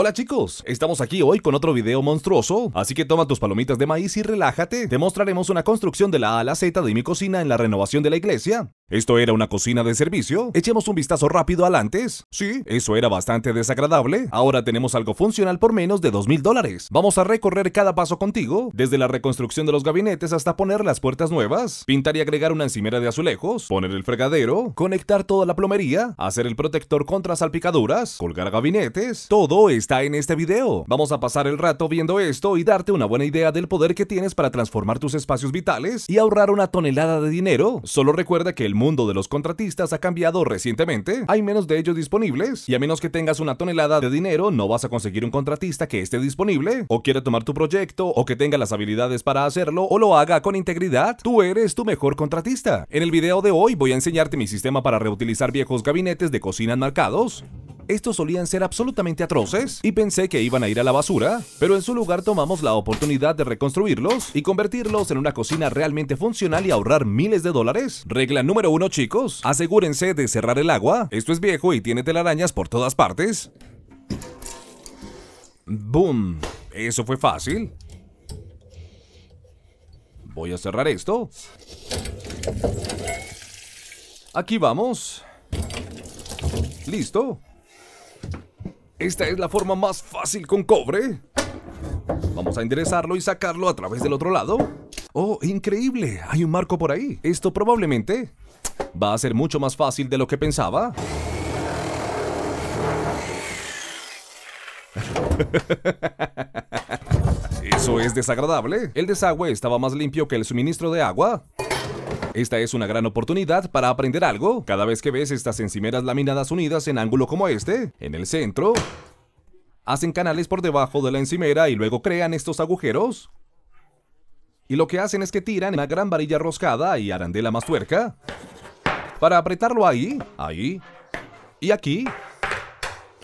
Hola chicos, estamos aquí hoy con otro video monstruoso, así que toma tus palomitas de maíz y relájate. Te mostraremos una construcción de la A Z de mi cocina en la renovación de la iglesia. ¿Esto era una cocina de servicio? Echemos un vistazo rápido al antes. Sí, eso era bastante desagradable. Ahora tenemos algo funcional por menos de 2.000 dólares. Vamos a recorrer cada paso contigo, desde la reconstrucción de los gabinetes hasta poner las puertas nuevas, pintar y agregar una encimera de azulejos, poner el fregadero, conectar toda la plomería, hacer el protector contra salpicaduras, colgar gabinetes. Todo está en este video. Vamos a pasar el rato viendo esto y darte una buena idea del poder que tienes para transformar tus espacios vitales y ahorrar una tonelada de dinero. Solo recuerda que el mundo de los contratistas ha cambiado recientemente. Hay menos de ellos disponibles y a menos que tengas una tonelada de dinero no vas a conseguir un contratista que esté disponible o quiera tomar tu proyecto o que tenga las habilidades para hacerlo o lo haga con integridad. Tú eres tu mejor contratista. En el video de hoy voy a enseñarte mi sistema para reutilizar viejos gabinetes de cocina enmarcados estos solían ser absolutamente atroces y pensé que iban a ir a la basura, pero en su lugar tomamos la oportunidad de reconstruirlos y convertirlos en una cocina realmente funcional y ahorrar miles de dólares. Regla número uno chicos, asegúrense de cerrar el agua, esto es viejo y tiene telarañas por todas partes. Boom, eso fue fácil. Voy a cerrar esto. Aquí vamos. Listo. Esta es la forma más fácil con cobre. Vamos a enderezarlo y sacarlo a través del otro lado. ¡Oh, increíble! Hay un marco por ahí. Esto probablemente va a ser mucho más fácil de lo que pensaba. Eso es desagradable. El desagüe estaba más limpio que el suministro de agua. Esta es una gran oportunidad para aprender algo cada vez que ves estas encimeras laminadas unidas en ángulo como este, en el centro, hacen canales por debajo de la encimera y luego crean estos agujeros. Y lo que hacen es que tiran una gran varilla roscada y arandela más tuerca para apretarlo ahí, ahí y aquí.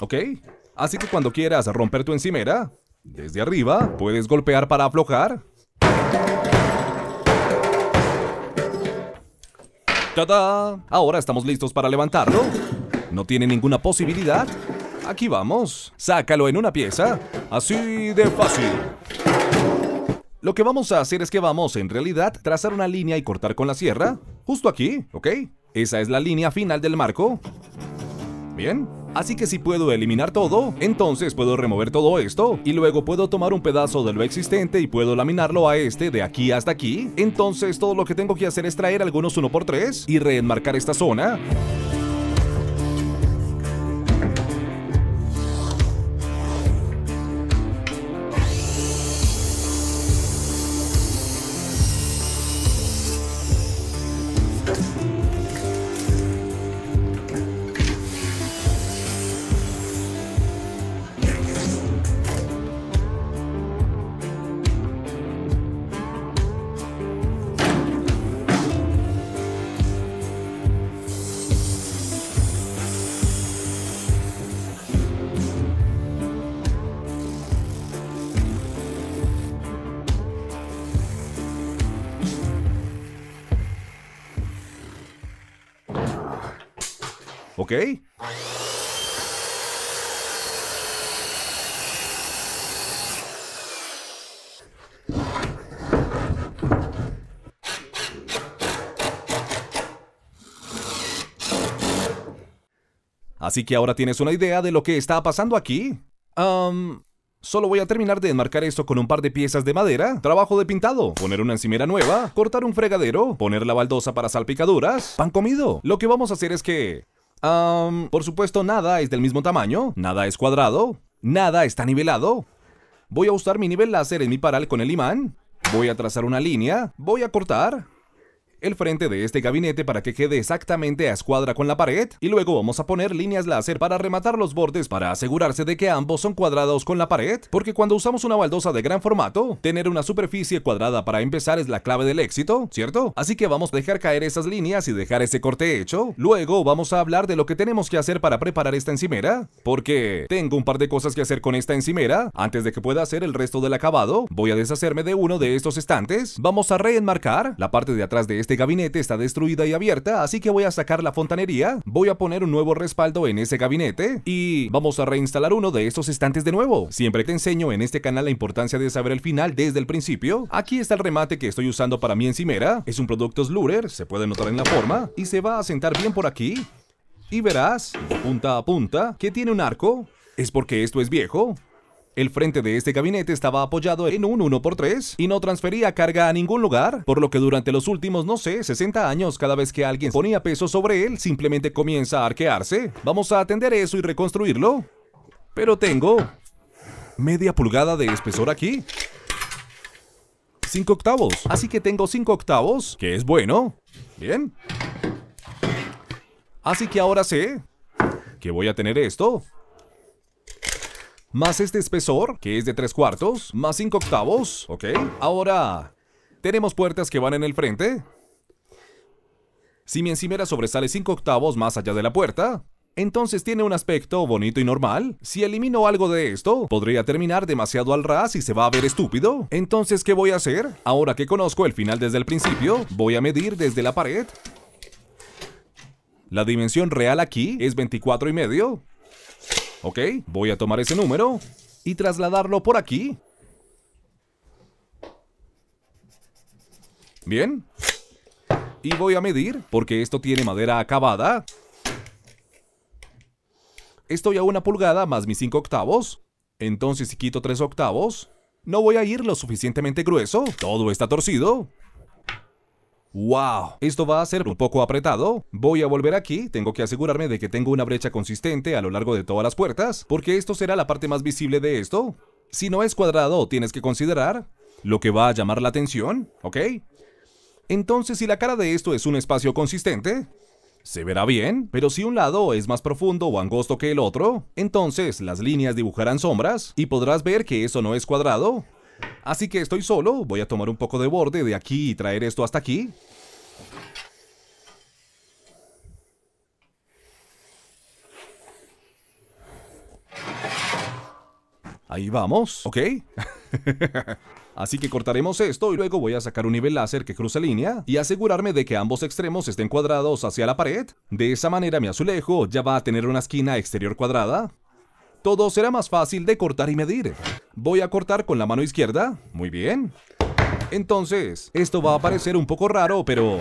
¿Ok? Así que cuando quieras romper tu encimera, desde arriba puedes golpear para aflojar ¡Tada! Ahora estamos listos para levantarlo. No tiene ninguna posibilidad. Aquí vamos. Sácalo en una pieza. Así de fácil. Lo que vamos a hacer es que vamos, en realidad, trazar una línea y cortar con la sierra. Justo aquí, ¿ok? Esa es la línea final del marco. ¿Bien? Así que si puedo eliminar todo, entonces puedo remover todo esto y luego puedo tomar un pedazo de lo existente y puedo laminarlo a este de aquí hasta aquí. Entonces todo lo que tengo que hacer es traer algunos 1x3 y reenmarcar esta zona. Así que ahora tienes una idea de lo que está pasando aquí. Ahm, Solo voy a terminar de enmarcar esto con un par de piezas de madera, trabajo de pintado, poner una encimera nueva, cortar un fregadero, poner la baldosa para salpicaduras, pan comido. Lo que vamos a hacer es que... por supuesto, nada es del mismo tamaño, nada es cuadrado, nada está nivelado. Voy a usar mi nivel láser en mi paral con el imán, voy a trazar una línea, voy a cortar, el frente de este gabinete para que quede exactamente a escuadra con la pared y luego vamos a poner líneas láser para rematar los bordes para asegurarse de que ambos son cuadrados con la pared, porque cuando usamos una baldosa de gran formato, tener una superficie cuadrada para empezar es la clave del éxito, ¿cierto? Así que vamos a dejar caer esas líneas y dejar ese corte hecho. Luego vamos a hablar de lo que tenemos que hacer para preparar esta encimera, porque tengo un par de cosas que hacer con esta encimera. Antes de que pueda hacer el resto del acabado, voy a deshacerme de uno de estos estantes. Vamos a reenmarcar la parte de atrás de este este gabinete está destruida y abierta, así que voy a sacar la fontanería, voy a poner un nuevo respaldo en ese gabinete y vamos a reinstalar uno de estos estantes de nuevo. Siempre te enseño en este canal la importancia de saber el final desde el principio. Aquí está el remate que estoy usando para mi encimera. Es un producto Slurrer, se puede notar en la forma y se va a sentar bien por aquí. Y verás, punta a punta, que tiene un arco. ¿Es porque esto es viejo? El frente de este gabinete estaba apoyado en un 1x3 y no transfería carga a ningún lugar, por lo que durante los últimos, no sé, 60 años, cada vez que alguien ponía peso sobre él, simplemente comienza a arquearse. Vamos a atender eso y reconstruirlo. Pero tengo media pulgada de espesor aquí. 5 octavos. Así que tengo 5 octavos, que es bueno. Bien. Así que ahora sé que voy a tener esto más este espesor, que es de 3 cuartos, más 5 octavos, ¿ok? Ahora, tenemos puertas que van en el frente. Si mi encimera sobresale 5 octavos más allá de la puerta, entonces tiene un aspecto bonito y normal. Si elimino algo de esto, podría terminar demasiado al ras y se va a ver estúpido. Entonces, ¿qué voy a hacer? Ahora que conozco el final desde el principio, voy a medir desde la pared. La dimensión real aquí es 24 y medio. Ok, voy a tomar ese número y trasladarlo por aquí. Bien. Y voy a medir, porque esto tiene madera acabada. Estoy a una pulgada más mis 5 octavos. Entonces si quito 3 octavos, no voy a ir lo suficientemente grueso. Todo está torcido. ¡Wow! Esto va a ser un poco apretado. Voy a volver aquí, tengo que asegurarme de que tengo una brecha consistente a lo largo de todas las puertas, porque esto será la parte más visible de esto. Si no es cuadrado, tienes que considerar lo que va a llamar la atención, ¿ok? Entonces, si la cara de esto es un espacio consistente, se verá bien, pero si un lado es más profundo o angosto que el otro, entonces las líneas dibujarán sombras y podrás ver que eso no es cuadrado, Así que estoy solo, voy a tomar un poco de borde de aquí y traer esto hasta aquí. Ahí vamos, ¿ok? Así que cortaremos esto y luego voy a sacar un nivel láser que cruce línea y asegurarme de que ambos extremos estén cuadrados hacia la pared. De esa manera mi azulejo ya va a tener una esquina exterior cuadrada. Todo será más fácil de cortar y medir. Voy a cortar con la mano izquierda. Muy bien. Entonces, esto va a parecer un poco raro, pero...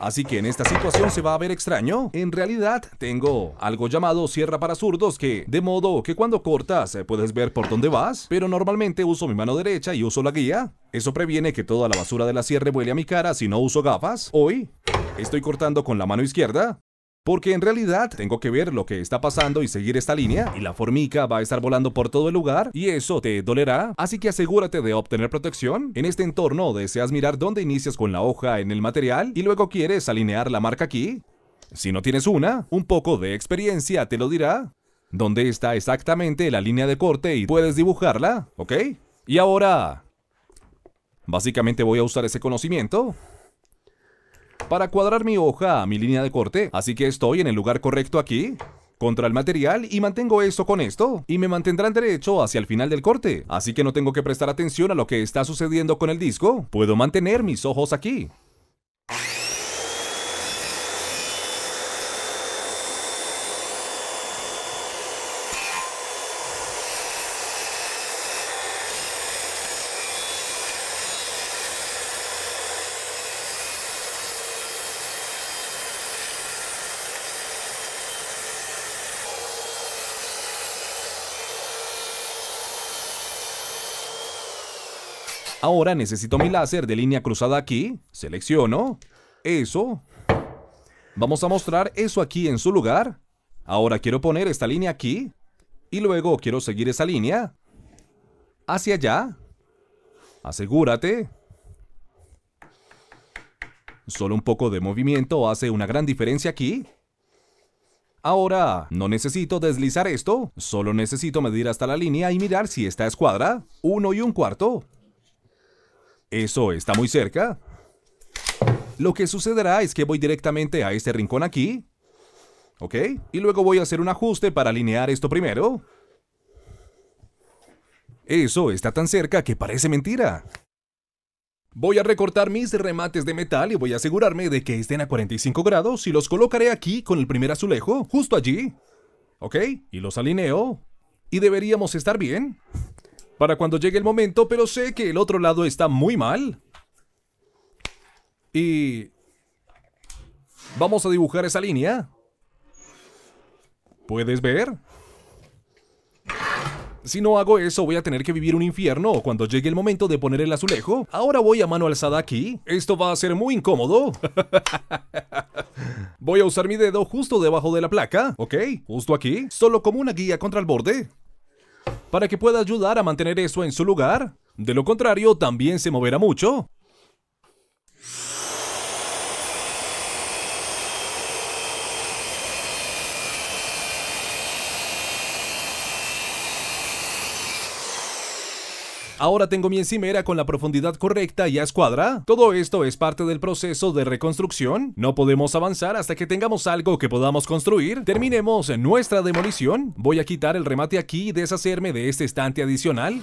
Así que en esta situación se va a ver extraño. En realidad, tengo algo llamado sierra para zurdos que, de modo que cuando cortas eh, puedes ver por dónde vas, pero normalmente uso mi mano derecha y uso la guía. Eso previene que toda la basura de la sierra vuele a mi cara si no uso gafas. Hoy, estoy cortando con la mano izquierda. Porque en realidad tengo que ver lo que está pasando y seguir esta línea y la formica va a estar volando por todo el lugar y eso te dolerá, así que asegúrate de obtener protección. En este entorno deseas mirar dónde inicias con la hoja en el material y luego quieres alinear la marca aquí. Si no tienes una, un poco de experiencia te lo dirá. Dónde está exactamente la línea de corte y puedes dibujarla, ¿ok? Y ahora... Básicamente voy a usar ese conocimiento para cuadrar mi hoja a mi línea de corte. Así que estoy en el lugar correcto aquí contra el material y mantengo esto con esto y me mantendrán derecho hacia el final del corte, así que no tengo que prestar atención a lo que está sucediendo con el disco, puedo mantener mis ojos aquí. Ahora necesito mi láser de línea cruzada aquí. Selecciono. Eso. Vamos a mostrar eso aquí en su lugar. Ahora quiero poner esta línea aquí. Y luego quiero seguir esa línea. Hacia allá. Asegúrate. Solo un poco de movimiento hace una gran diferencia aquí. Ahora, no necesito deslizar esto, solo necesito medir hasta la línea y mirar si esta es cuadra, uno y un cuarto. ¿Eso está muy cerca? Lo que sucederá es que voy directamente a este rincón aquí. ¿Ok? Y luego voy a hacer un ajuste para alinear esto primero. Eso está tan cerca que parece mentira. Voy a recortar mis remates de metal y voy a asegurarme de que estén a 45 grados y los colocaré aquí con el primer azulejo, justo allí. ¿Ok? Y los alineo. Y deberíamos estar bien para cuando llegue el momento, pero sé que el otro lado está muy mal. Y... Vamos a dibujar esa línea. ¿Puedes ver? Si no hago eso, voy a tener que vivir un infierno cuando llegue el momento de poner el azulejo. Ahora voy a mano alzada aquí. Esto va a ser muy incómodo. voy a usar mi dedo justo debajo de la placa, ¿ok? Justo aquí, solo como una guía contra el borde para que pueda ayudar a mantener eso en su lugar. De lo contrario, también se moverá mucho. ahora tengo mi encimera con la profundidad correcta y a escuadra. Todo esto es parte del proceso de reconstrucción. No podemos avanzar hasta que tengamos algo que podamos construir. Terminemos nuestra demolición. Voy a quitar el remate aquí y deshacerme de este estante adicional.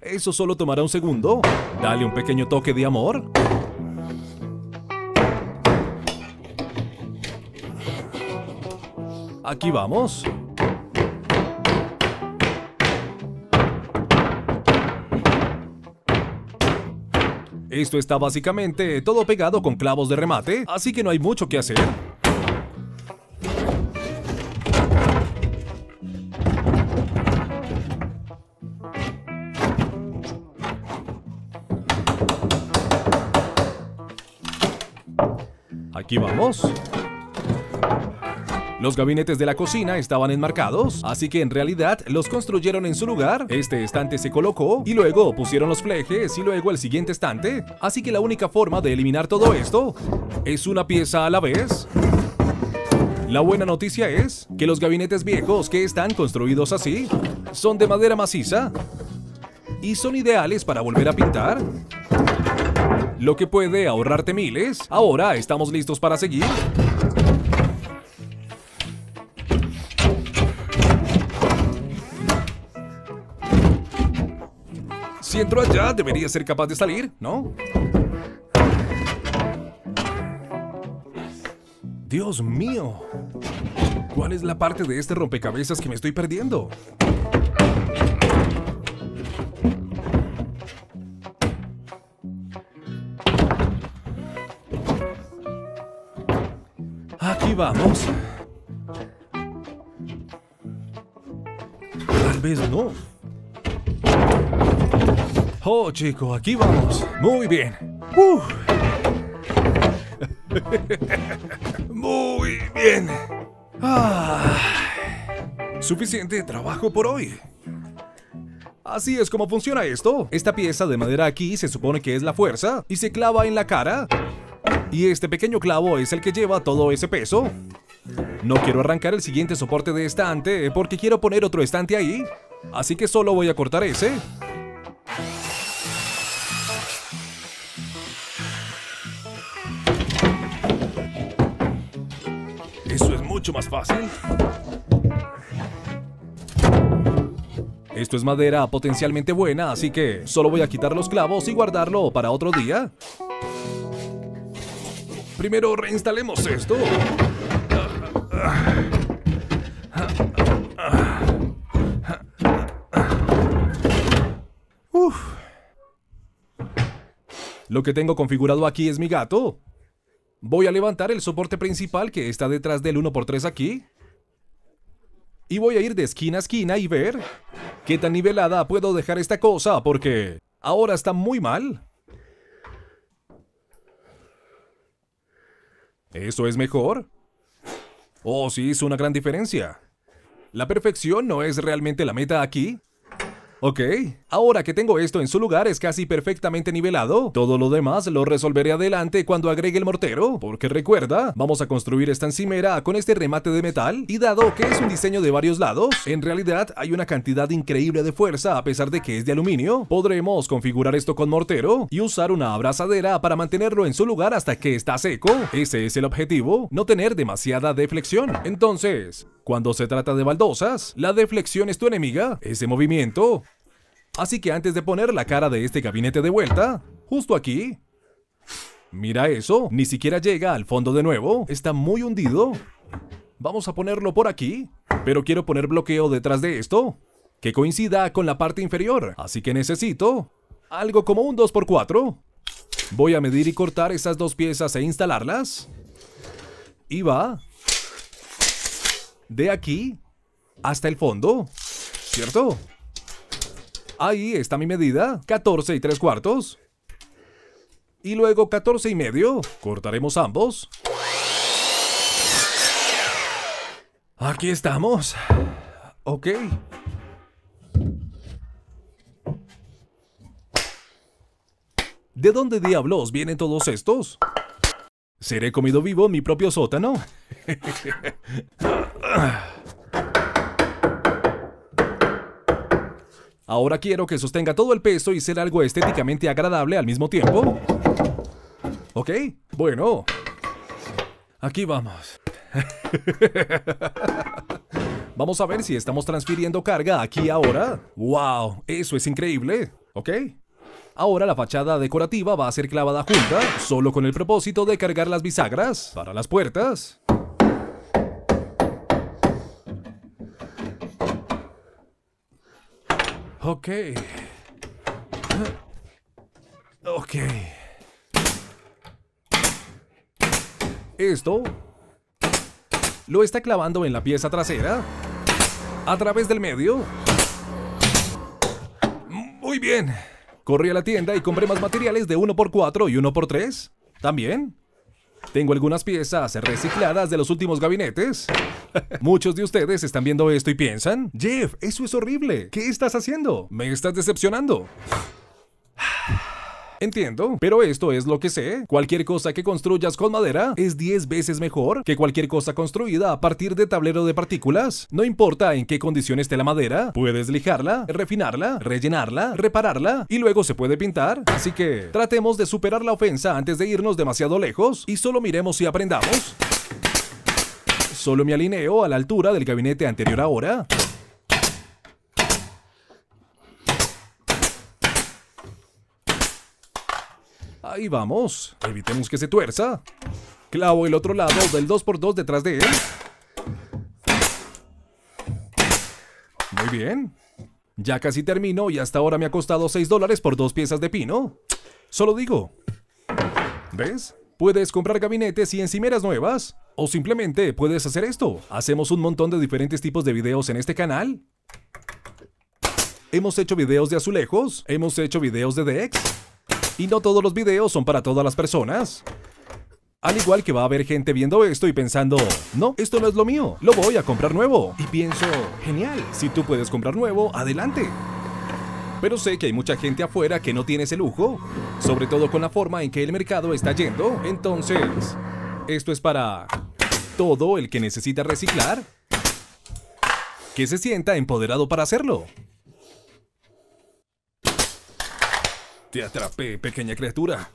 Eso solo tomará un segundo. Dale un pequeño toque de amor. Aquí vamos. Esto está básicamente todo pegado con clavos de remate, así que no hay mucho que hacer. Aquí vamos. Los gabinetes de la cocina estaban enmarcados, así que en realidad los construyeron en su lugar. Este estante se colocó y luego pusieron los flejes y luego el siguiente estante. Así que la única forma de eliminar todo esto es una pieza a la vez. La buena noticia es que los gabinetes viejos que están construidos así son de madera maciza y son ideales para volver a pintar lo que puede ahorrarte miles. Ahora estamos listos para seguir. Si entró allá, debería ser capaz de salir, ¿no? Dios mío. ¿Cuál es la parte de este rompecabezas que me estoy perdiendo? Aquí vamos. Tal vez no. Oh, chico! aquí vamos. Muy bien. Muy bien. Suficiente trabajo por hoy. Así es como funciona esto. Esta pieza de madera aquí se supone que es la fuerza y se clava en la cara. Y este pequeño clavo es el que lleva todo ese peso. No quiero arrancar el siguiente soporte de estante porque quiero poner otro estante ahí. Así que solo voy a cortar ese. mucho más fácil. Esto es madera potencialmente buena, así que solo voy a quitar los clavos y guardarlo para otro día. Primero reinstalemos esto. Uf. Lo que tengo configurado aquí es mi gato. Voy a levantar el soporte principal que está detrás del 1x3 aquí. Y voy a ir de esquina a esquina y ver qué tan nivelada puedo dejar esta cosa porque ahora está muy mal. ¿Eso es mejor? Oh, sí, es una gran diferencia. La perfección no es realmente la meta aquí. Ok. Ahora que tengo esto en su lugar es casi perfectamente nivelado. Todo lo demás lo resolveré adelante cuando agregue el mortero. Porque recuerda, vamos a construir esta encimera con este remate de metal. Y dado que es un diseño de varios lados, en realidad hay una cantidad increíble de fuerza a pesar de que es de aluminio. Podremos configurar esto con mortero y usar una abrazadera para mantenerlo en su lugar hasta que está seco. Ese es el objetivo, no tener demasiada deflexión. Entonces, cuando se trata de baldosas, la deflexión es tu enemiga. Ese movimiento Así que antes de poner la cara de este gabinete de vuelta, justo aquí... Mira eso, ni siquiera llega al fondo de nuevo, está muy hundido. Vamos a ponerlo por aquí, pero quiero poner bloqueo detrás de esto, que coincida con la parte inferior, así que necesito algo como un 2x4. Voy a medir y cortar esas dos piezas e instalarlas. Y va de aquí hasta el fondo, ¿cierto? Ahí está mi medida. 14 y 3 cuartos. Y luego 14 y medio. Cortaremos ambos. Aquí estamos. Ok. ¿De dónde diablos vienen todos estos? ¿Seré comido vivo en mi propio sótano? Ahora quiero que sostenga todo el peso y sea algo estéticamente agradable al mismo tiempo. ¿Ok? Bueno. Aquí vamos. vamos a ver si estamos transfiriendo carga aquí ahora. ¡Wow! Eso es increíble. ¿Ok? Ahora la fachada decorativa va a ser clavada junta, solo con el propósito de cargar las bisagras para las puertas. Ok. Ok. Esto lo está clavando en la pieza trasera a través del medio. Muy bien. Corrí a la tienda y compré más materiales de 1x4 y 1x3. También. Tengo algunas piezas recicladas de los últimos gabinetes. Muchos de ustedes están viendo esto y piensan, Jeff, eso es horrible. ¿Qué estás haciendo? Me estás decepcionando. Entiendo, pero esto es lo que sé. Cualquier cosa que construyas con madera es 10 veces mejor que cualquier cosa construida a partir de tablero de partículas. No importa en qué condición esté la madera, puedes lijarla, refinarla, rellenarla, repararla y luego se puede pintar. Así que tratemos de superar la ofensa antes de irnos demasiado lejos y solo miremos si aprendamos solo me alineo a la altura del gabinete anterior ahora. Ahí vamos. Evitemos que se tuerza. Clavo el otro lado del 2x2 detrás de él. Muy bien. Ya casi termino y hasta ahora me ha costado 6 dólares por dos piezas de pino. Solo digo. ¿Ves? Puedes comprar gabinetes y encimeras nuevas. O simplemente puedes hacer esto. Hacemos un montón de diferentes tipos de videos en este canal. Hemos hecho videos de azulejos. Hemos hecho videos de decks. Y no todos los videos son para todas las personas. Al igual que va a haber gente viendo esto y pensando, no, esto no es lo mío, lo voy a comprar nuevo. Y pienso, genial, si tú puedes comprar nuevo, adelante. Pero sé que hay mucha gente afuera que no tiene ese lujo, sobre todo con la forma en que el mercado está yendo. Entonces, esto es para todo el que necesita reciclar, que se sienta empoderado para hacerlo. Te atrapé, pequeña criatura.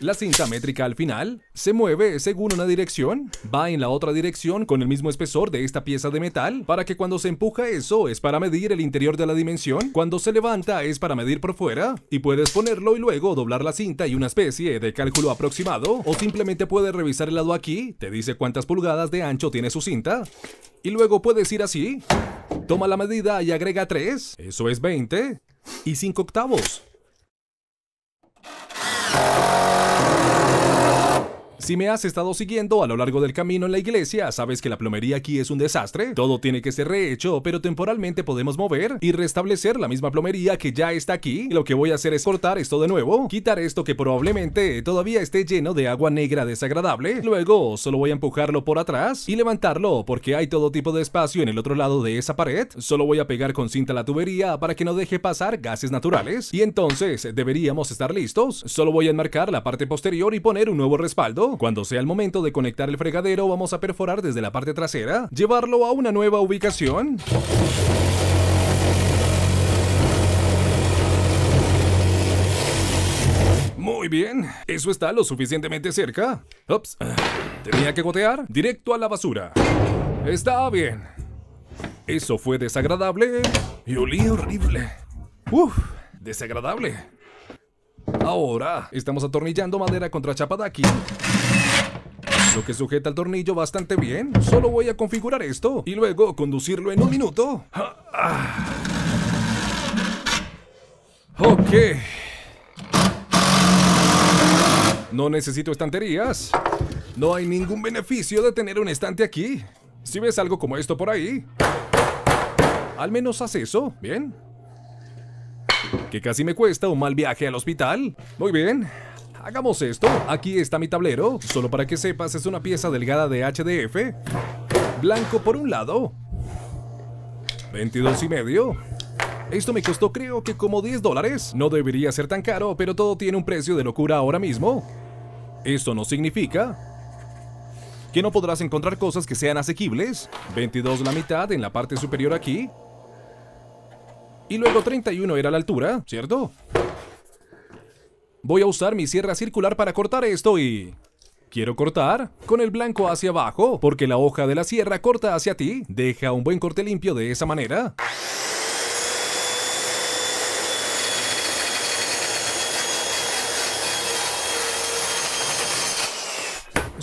La cinta métrica al final se mueve según una dirección, va en la otra dirección con el mismo espesor de esta pieza de metal, para que cuando se empuja eso es para medir el interior de la dimensión, cuando se levanta es para medir por fuera, y puedes ponerlo y luego doblar la cinta y una especie de cálculo aproximado, o simplemente puedes revisar el lado aquí, te dice cuántas pulgadas de ancho tiene su cinta, y luego puedes ir así, toma la medida y agrega 3, eso es 20, y 5 octavos. Si me has estado siguiendo a lo largo del camino en la iglesia, sabes que la plomería aquí es un desastre. Todo tiene que ser rehecho, pero temporalmente podemos mover y restablecer la misma plomería que ya está aquí. Lo que voy a hacer es cortar esto de nuevo, quitar esto que probablemente todavía esté lleno de agua negra desagradable. Luego solo voy a empujarlo por atrás y levantarlo porque hay todo tipo de espacio en el otro lado de esa pared. Solo voy a pegar con cinta la tubería para que no deje pasar gases naturales. Y entonces deberíamos estar listos. Solo voy a enmarcar la parte posterior y poner un nuevo respaldo cuando sea el momento de conectar el fregadero, vamos a perforar desde la parte trasera, llevarlo a una nueva ubicación. Muy bien, eso está lo suficientemente cerca. Ups, tenía que gotear directo a la basura. Está bien. Eso fue desagradable y olía horrible. Uf, desagradable. Ahora, estamos atornillando madera contra chapa aquí lo que sujeta el tornillo bastante bien. Solo voy a configurar esto y luego conducirlo en un minuto. Ok. No necesito estanterías. No hay ningún beneficio de tener un estante aquí. Si ves algo como esto por ahí, al menos haz eso, ¿bien? ¿Que casi me cuesta un mal viaje al hospital? Muy bien, hagamos esto. Aquí está mi tablero. Solo para que sepas, es una pieza delgada de HDF. Blanco por un lado. 22 y medio. Esto me costó creo que como 10 dólares. No debería ser tan caro, pero todo tiene un precio de locura ahora mismo. Esto no significa que no podrás encontrar cosas que sean asequibles. 22 la mitad en la parte superior aquí. Y luego 31 era la altura, ¿cierto? Voy a usar mi sierra circular para cortar esto y... Quiero cortar con el blanco hacia abajo, porque la hoja de la sierra corta hacia ti. Deja un buen corte limpio de esa manera.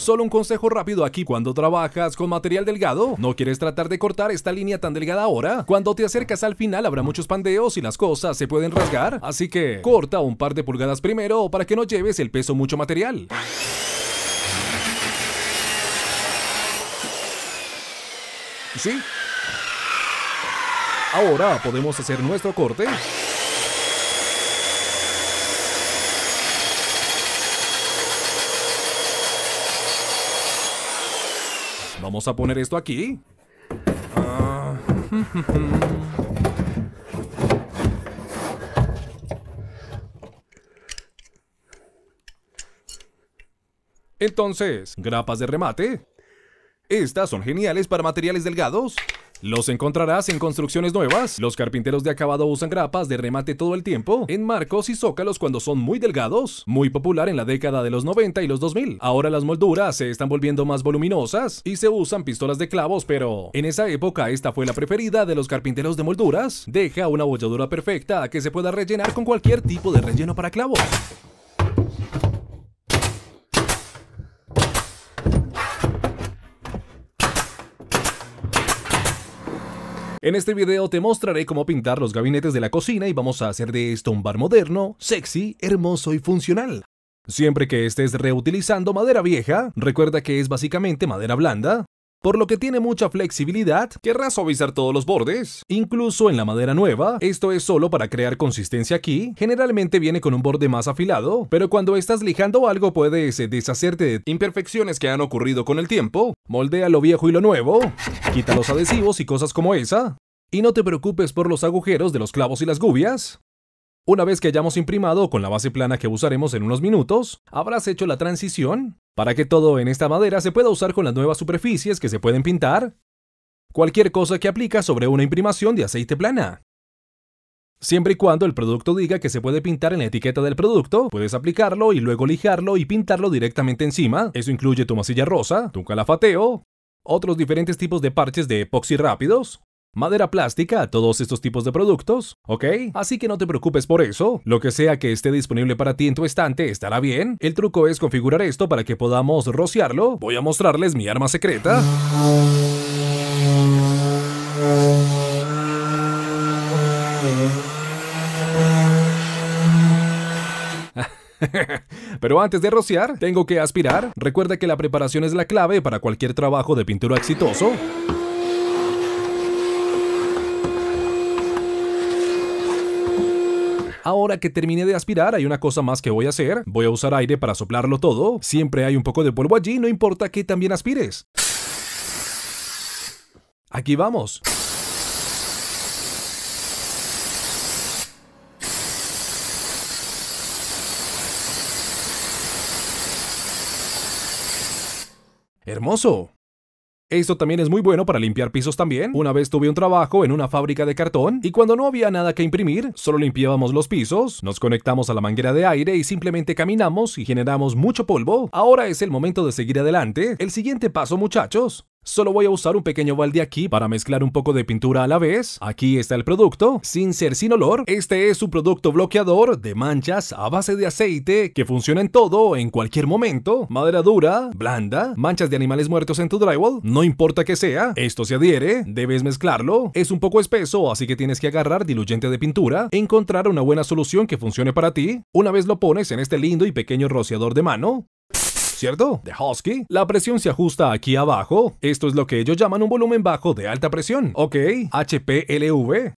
Solo un consejo rápido aquí cuando trabajas con material delgado. ¿No quieres tratar de cortar esta línea tan delgada ahora? Cuando te acercas al final habrá muchos pandeos y las cosas se pueden rasgar. Así que corta un par de pulgadas primero para que no lleves el peso mucho material. ¿Sí? Ahora podemos hacer nuestro corte. Vamos a poner esto aquí. Entonces, grapas de remate. Estas son geniales para materiales delgados. Los encontrarás en construcciones nuevas. Los carpinteros de acabado usan grapas de remate todo el tiempo, en marcos y zócalos cuando son muy delgados. Muy popular en la década de los 90 y los 2000. Ahora las molduras se están volviendo más voluminosas y se usan pistolas de clavos, pero en esa época esta fue la preferida de los carpinteros de molduras. Deja una bolladura perfecta que se pueda rellenar con cualquier tipo de relleno para clavos. En este video te mostraré cómo pintar los gabinetes de la cocina y vamos a hacer de esto un bar moderno, sexy, hermoso y funcional. Siempre que estés reutilizando madera vieja, recuerda que es básicamente madera blanda, por lo que tiene mucha flexibilidad, ¿Querrás suavizar todos los bordes, incluso en la madera nueva, esto es solo para crear consistencia aquí, generalmente viene con un borde más afilado, pero cuando estás lijando algo puedes eh, deshacerte de imperfecciones que han ocurrido con el tiempo, moldea lo viejo y lo nuevo, quita los adhesivos y cosas como esa, y no te preocupes por los agujeros de los clavos y las gubias, una vez que hayamos imprimado con la base plana que usaremos en unos minutos, habrás hecho la transición para que todo en esta madera se pueda usar con las nuevas superficies que se pueden pintar, cualquier cosa que aplica sobre una imprimación de aceite plana. Siempre y cuando el producto diga que se puede pintar en la etiqueta del producto, puedes aplicarlo y luego lijarlo y pintarlo directamente encima. Eso incluye tu masilla rosa, tu calafateo, otros diferentes tipos de parches de epoxi rápidos, madera plástica todos estos tipos de productos, ¿ok? Así que no te preocupes por eso, lo que sea que esté disponible para ti en tu estante estará bien. El truco es configurar esto para que podamos rociarlo. Voy a mostrarles mi arma secreta. Pero antes de rociar, tengo que aspirar. Recuerda que la preparación es la clave para cualquier trabajo de pintura exitoso. Ahora que terminé de aspirar, hay una cosa más que voy a hacer. Voy a usar aire para soplarlo todo. Siempre hay un poco de polvo allí, no importa que también aspires. Aquí vamos. Hermoso. Esto también es muy bueno para limpiar pisos también. Una vez tuve un trabajo en una fábrica de cartón y cuando no había nada que imprimir, solo limpiábamos los pisos, nos conectamos a la manguera de aire y simplemente caminamos y generamos mucho polvo. Ahora es el momento de seguir adelante. El siguiente paso, muchachos, Solo voy a usar un pequeño balde aquí para mezclar un poco de pintura a la vez. Aquí está el producto, sin ser sin olor. Este es su producto bloqueador de manchas a base de aceite que funciona en todo, en cualquier momento. Madera dura, blanda, manchas de animales muertos en tu drywall, no importa que sea. Esto se adhiere, debes mezclarlo. Es un poco espeso, así que tienes que agarrar diluyente de pintura, encontrar una buena solución que funcione para ti. Una vez lo pones en este lindo y pequeño rociador de mano, ¿cierto? De Husky. La presión se ajusta aquí abajo. Esto es lo que ellos llaman un volumen bajo de alta presión. Ok, HPLV.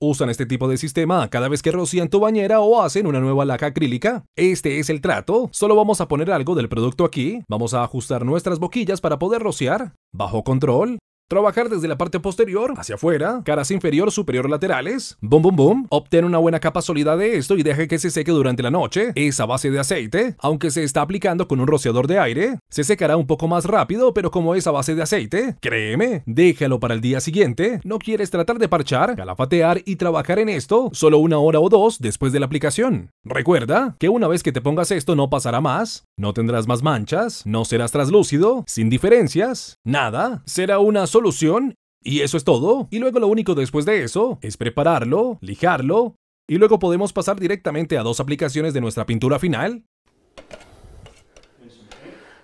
Usan este tipo de sistema cada vez que rocían tu bañera o hacen una nueva laca acrílica. Este es el trato. Solo vamos a poner algo del producto aquí. Vamos a ajustar nuestras boquillas para poder rociar. Bajo control. Trabajar desde la parte posterior, hacia afuera, caras inferior, superior, laterales, ¡Bum, boom, boom. Obtén una buena capa sólida de esto y deje que se seque durante la noche. Esa base de aceite, aunque se está aplicando con un rociador de aire, se secará un poco más rápido, pero como es a base de aceite, créeme, déjalo para el día siguiente. No quieres tratar de parchar, calafatear y trabajar en esto solo una hora o dos después de la aplicación. Recuerda que una vez que te pongas esto no pasará más, no tendrás más manchas, no serás traslúcido, sin diferencias, nada. Será una sola solución y eso es todo. Y luego lo único después de eso es prepararlo, lijarlo y luego podemos pasar directamente a dos aplicaciones de nuestra pintura final.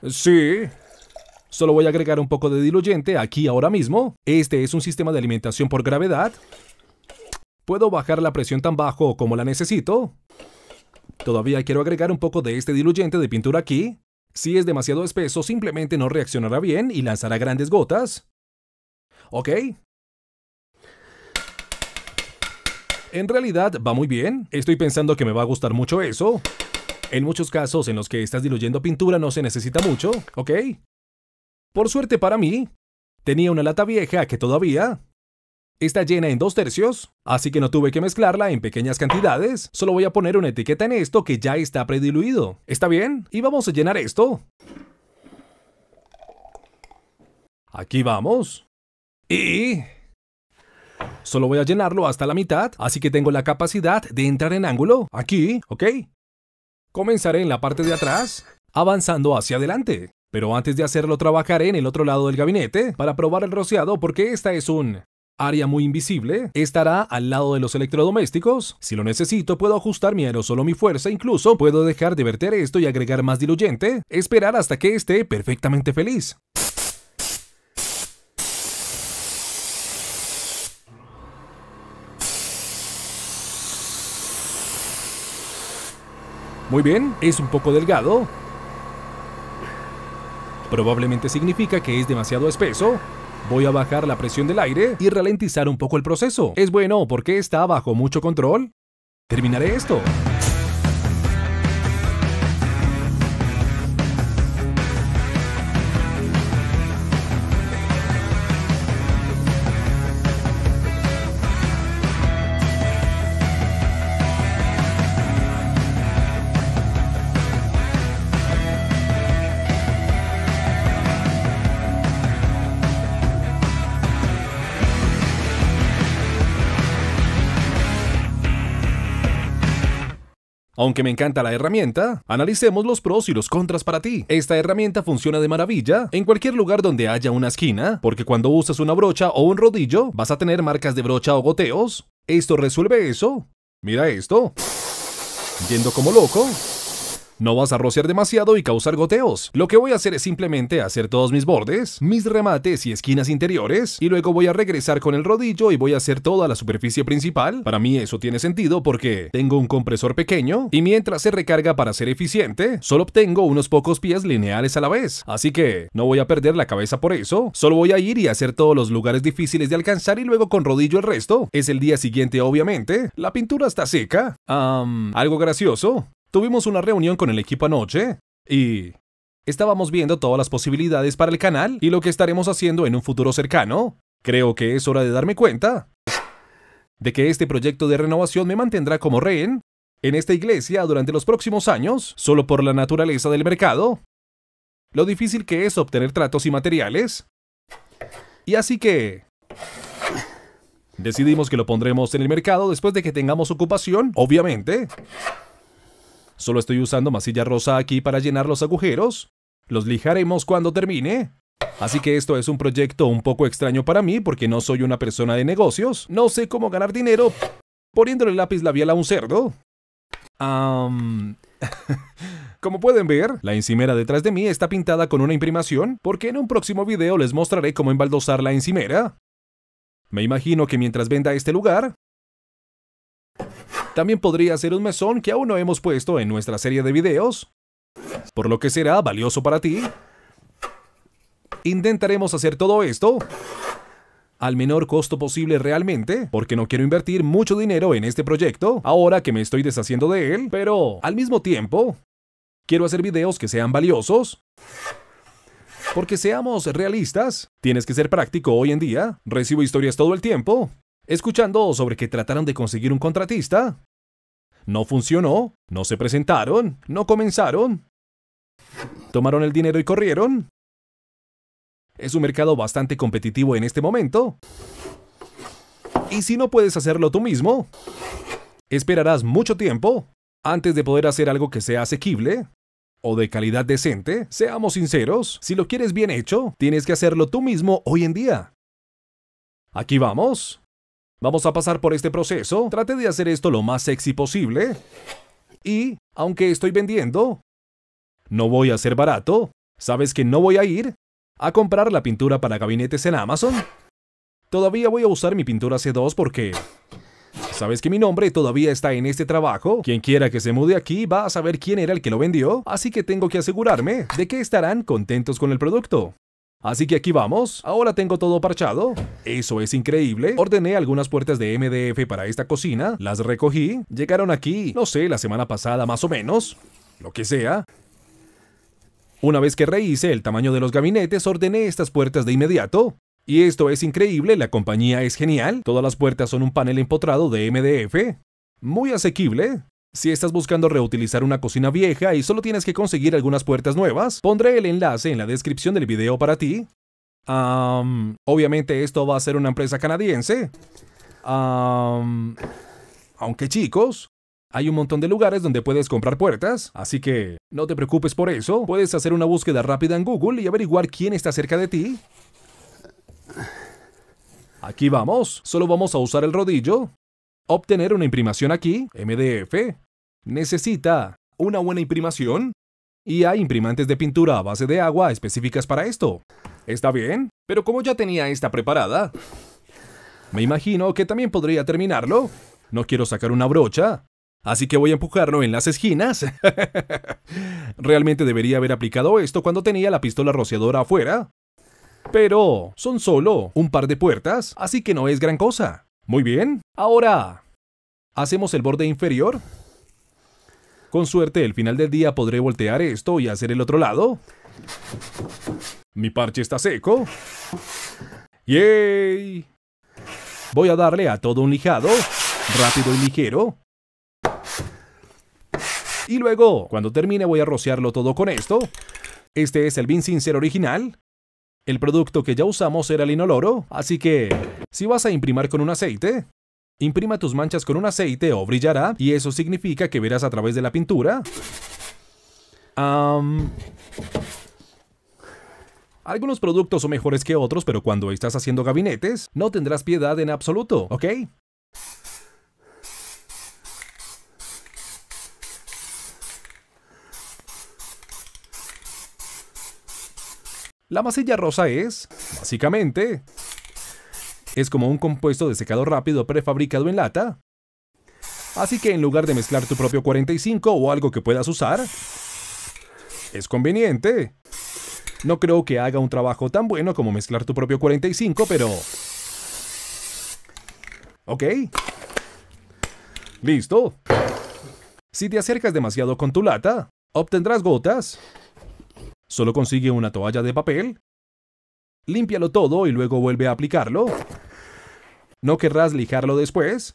Sí. Solo voy a agregar un poco de diluyente aquí ahora mismo. Este es un sistema de alimentación por gravedad. Puedo bajar la presión tan bajo como la necesito. Todavía quiero agregar un poco de este diluyente de pintura aquí. Si es demasiado espeso, simplemente no reaccionará bien y lanzará grandes gotas. ¿Ok? En realidad va muy bien. Estoy pensando que me va a gustar mucho eso. En muchos casos en los que estás diluyendo pintura no se necesita mucho, ¿ok? Por suerte para mí, tenía una lata vieja que todavía está llena en dos tercios, así que no tuve que mezclarla en pequeñas cantidades. Solo voy a poner una etiqueta en esto que ya está prediluido. ¿Está bien? Y vamos a llenar esto. Aquí vamos. Solo voy a llenarlo hasta la mitad, así que tengo la capacidad de entrar en ángulo, aquí, ¿ok? Comenzaré en la parte de atrás, avanzando hacia adelante. Pero antes de hacerlo trabajaré en el otro lado del gabinete para probar el rociado porque esta es un área muy invisible. Estará al lado de los electrodomésticos. Si lo necesito puedo ajustar mi aerosol o mi fuerza. Incluso puedo dejar de verter esto y agregar más diluyente. Esperar hasta que esté perfectamente feliz. Muy bien, es un poco delgado. Probablemente significa que es demasiado espeso. Voy a bajar la presión del aire y ralentizar un poco el proceso. Es bueno porque está bajo mucho control. Terminaré esto. Aunque me encanta la herramienta, analicemos los pros y los contras para ti. Esta herramienta funciona de maravilla en cualquier lugar donde haya una esquina, porque cuando usas una brocha o un rodillo, vas a tener marcas de brocha o goteos. Esto resuelve eso. Mira esto. Yendo como loco. No vas a rociar demasiado y causar goteos. Lo que voy a hacer es simplemente hacer todos mis bordes, mis remates y esquinas interiores, y luego voy a regresar con el rodillo y voy a hacer toda la superficie principal. Para mí eso tiene sentido porque tengo un compresor pequeño y mientras se recarga para ser eficiente, solo obtengo unos pocos pies lineales a la vez. Así que no voy a perder la cabeza por eso, solo voy a ir y hacer todos los lugares difíciles de alcanzar y luego con rodillo el resto. Es el día siguiente obviamente, la pintura está seca. Um, algo gracioso, Tuvimos una reunión con el equipo anoche y... Estábamos viendo todas las posibilidades para el canal y lo que estaremos haciendo en un futuro cercano. Creo que es hora de darme cuenta de que este proyecto de renovación me mantendrá como rehén en esta iglesia durante los próximos años, solo por la naturaleza del mercado. Lo difícil que es obtener tratos y materiales. Y así que... Decidimos que lo pondremos en el mercado después de que tengamos ocupación, obviamente. Solo estoy usando masilla rosa aquí para llenar los agujeros. Los lijaremos cuando termine. Así que esto es un proyecto un poco extraño para mí porque no soy una persona de negocios. No sé cómo ganar dinero poniéndole lápiz labial a un cerdo. Como pueden ver, la encimera detrás de mí está pintada con una imprimación porque en un próximo video les mostraré cómo embaldosar la encimera. Me imagino que mientras venda este lugar, también podría ser un mesón que aún no hemos puesto en nuestra serie de videos, por lo que será valioso para ti. Intentaremos hacer todo esto al menor costo posible realmente, porque no quiero invertir mucho dinero en este proyecto, ahora que me estoy deshaciendo de él, pero al mismo tiempo, quiero hacer videos que sean valiosos. Porque seamos realistas, tienes que ser práctico hoy en día, recibo historias todo el tiempo, Escuchando sobre que trataron de conseguir un contratista. No funcionó, no se presentaron, no comenzaron. Tomaron el dinero y corrieron. Es un mercado bastante competitivo en este momento. Y si no puedes hacerlo tú mismo, esperarás mucho tiempo antes de poder hacer algo que sea asequible o de calidad decente. Seamos sinceros, si lo quieres bien hecho, tienes que hacerlo tú mismo hoy en día. Aquí vamos. Vamos a pasar por este proceso. Traté de hacer esto lo más sexy posible. Y, aunque estoy vendiendo, no voy a ser barato. ¿Sabes que no voy a ir? ¿A comprar la pintura para gabinetes en Amazon? Todavía voy a usar mi pintura C2 porque... ¿Sabes que mi nombre todavía está en este trabajo? Quien quiera que se mude aquí va a saber quién era el que lo vendió, así que tengo que asegurarme de que estarán contentos con el producto. Así que aquí vamos, ahora tengo todo parchado, eso es increíble, ordené algunas puertas de MDF para esta cocina, las recogí, llegaron aquí, no sé, la semana pasada más o menos, lo que sea. Una vez que rehice el tamaño de los gabinetes, ordené estas puertas de inmediato. Y esto es increíble, la compañía es genial, todas las puertas son un panel empotrado de MDF, muy asequible. Si estás buscando reutilizar una cocina vieja y solo tienes que conseguir algunas puertas nuevas, pondré el enlace en la descripción del video para ti. obviamente esto va a ser una empresa canadiense. aunque chicos, hay un montón de lugares donde puedes comprar puertas, así que no te preocupes por eso. Puedes hacer una búsqueda rápida en Google y averiguar quién está cerca de ti. Aquí vamos, solo vamos a usar el rodillo. Obtener una imprimación aquí, MDF, necesita una buena imprimación y hay imprimantes de pintura a base de agua específicas para esto. Está bien, pero como ya tenía esta preparada, me imagino que también podría terminarlo. No quiero sacar una brocha, así que voy a empujarlo en las esquinas. Realmente debería haber aplicado esto cuando tenía la pistola rociadora afuera. Pero son solo un par de puertas, así que no es gran cosa. Muy bien. Ahora, hacemos el borde inferior. Con suerte, el final del día podré voltear esto y hacer el otro lado. Mi parche está seco. ¡Yay! Voy a darle a todo un lijado, rápido y ligero. Y luego, cuando termine, voy a rociarlo todo con esto. Este es el Vin Sincer original. El producto que ya usamos era el inoloro, así que si vas a imprimir con un aceite, imprima tus manchas con un aceite o brillará y eso significa que verás a través de la pintura. Algunos productos son mejores que otros, pero cuando estás haciendo gabinetes, no tendrás piedad en absoluto, ¿ok? La masilla rosa es, básicamente, es como un compuesto de secado rápido prefabricado en lata. Así que en lugar de mezclar tu propio 45 o algo que puedas usar, es conveniente. No creo que haga un trabajo tan bueno como mezclar tu propio 45, pero... Ok. Listo. Si te acercas demasiado con tu lata, obtendrás gotas. Solo consigue una toalla de papel. Límpialo todo y luego vuelve a aplicarlo. ¿No querrás lijarlo después?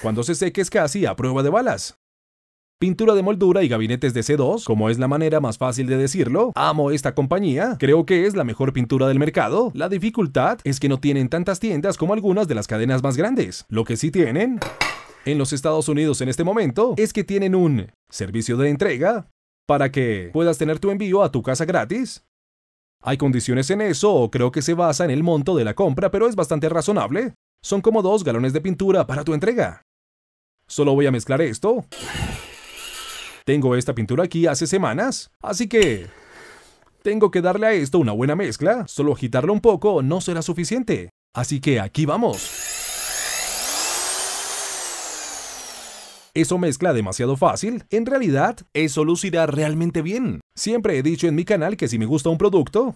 Cuando se seque es casi a prueba de balas. Pintura de moldura y gabinetes de C2, como es la manera más fácil de decirlo, amo esta compañía, creo que es la mejor pintura del mercado. La dificultad es que no tienen tantas tiendas como algunas de las cadenas más grandes. Lo que sí tienen en los Estados Unidos en este momento es que tienen un servicio de entrega para que puedas tener tu envío a tu casa gratis. ¿Hay condiciones en eso o creo que se basa en el monto de la compra, pero es bastante razonable? Son como dos galones de pintura para tu entrega. Solo voy a mezclar esto. Tengo esta pintura aquí hace semanas, así que... Tengo que darle a esto una buena mezcla, solo agitarlo un poco no será suficiente. Así que aquí vamos. eso mezcla demasiado fácil, en realidad eso lucirá realmente bien. Siempre he dicho en mi canal que si me gusta un producto,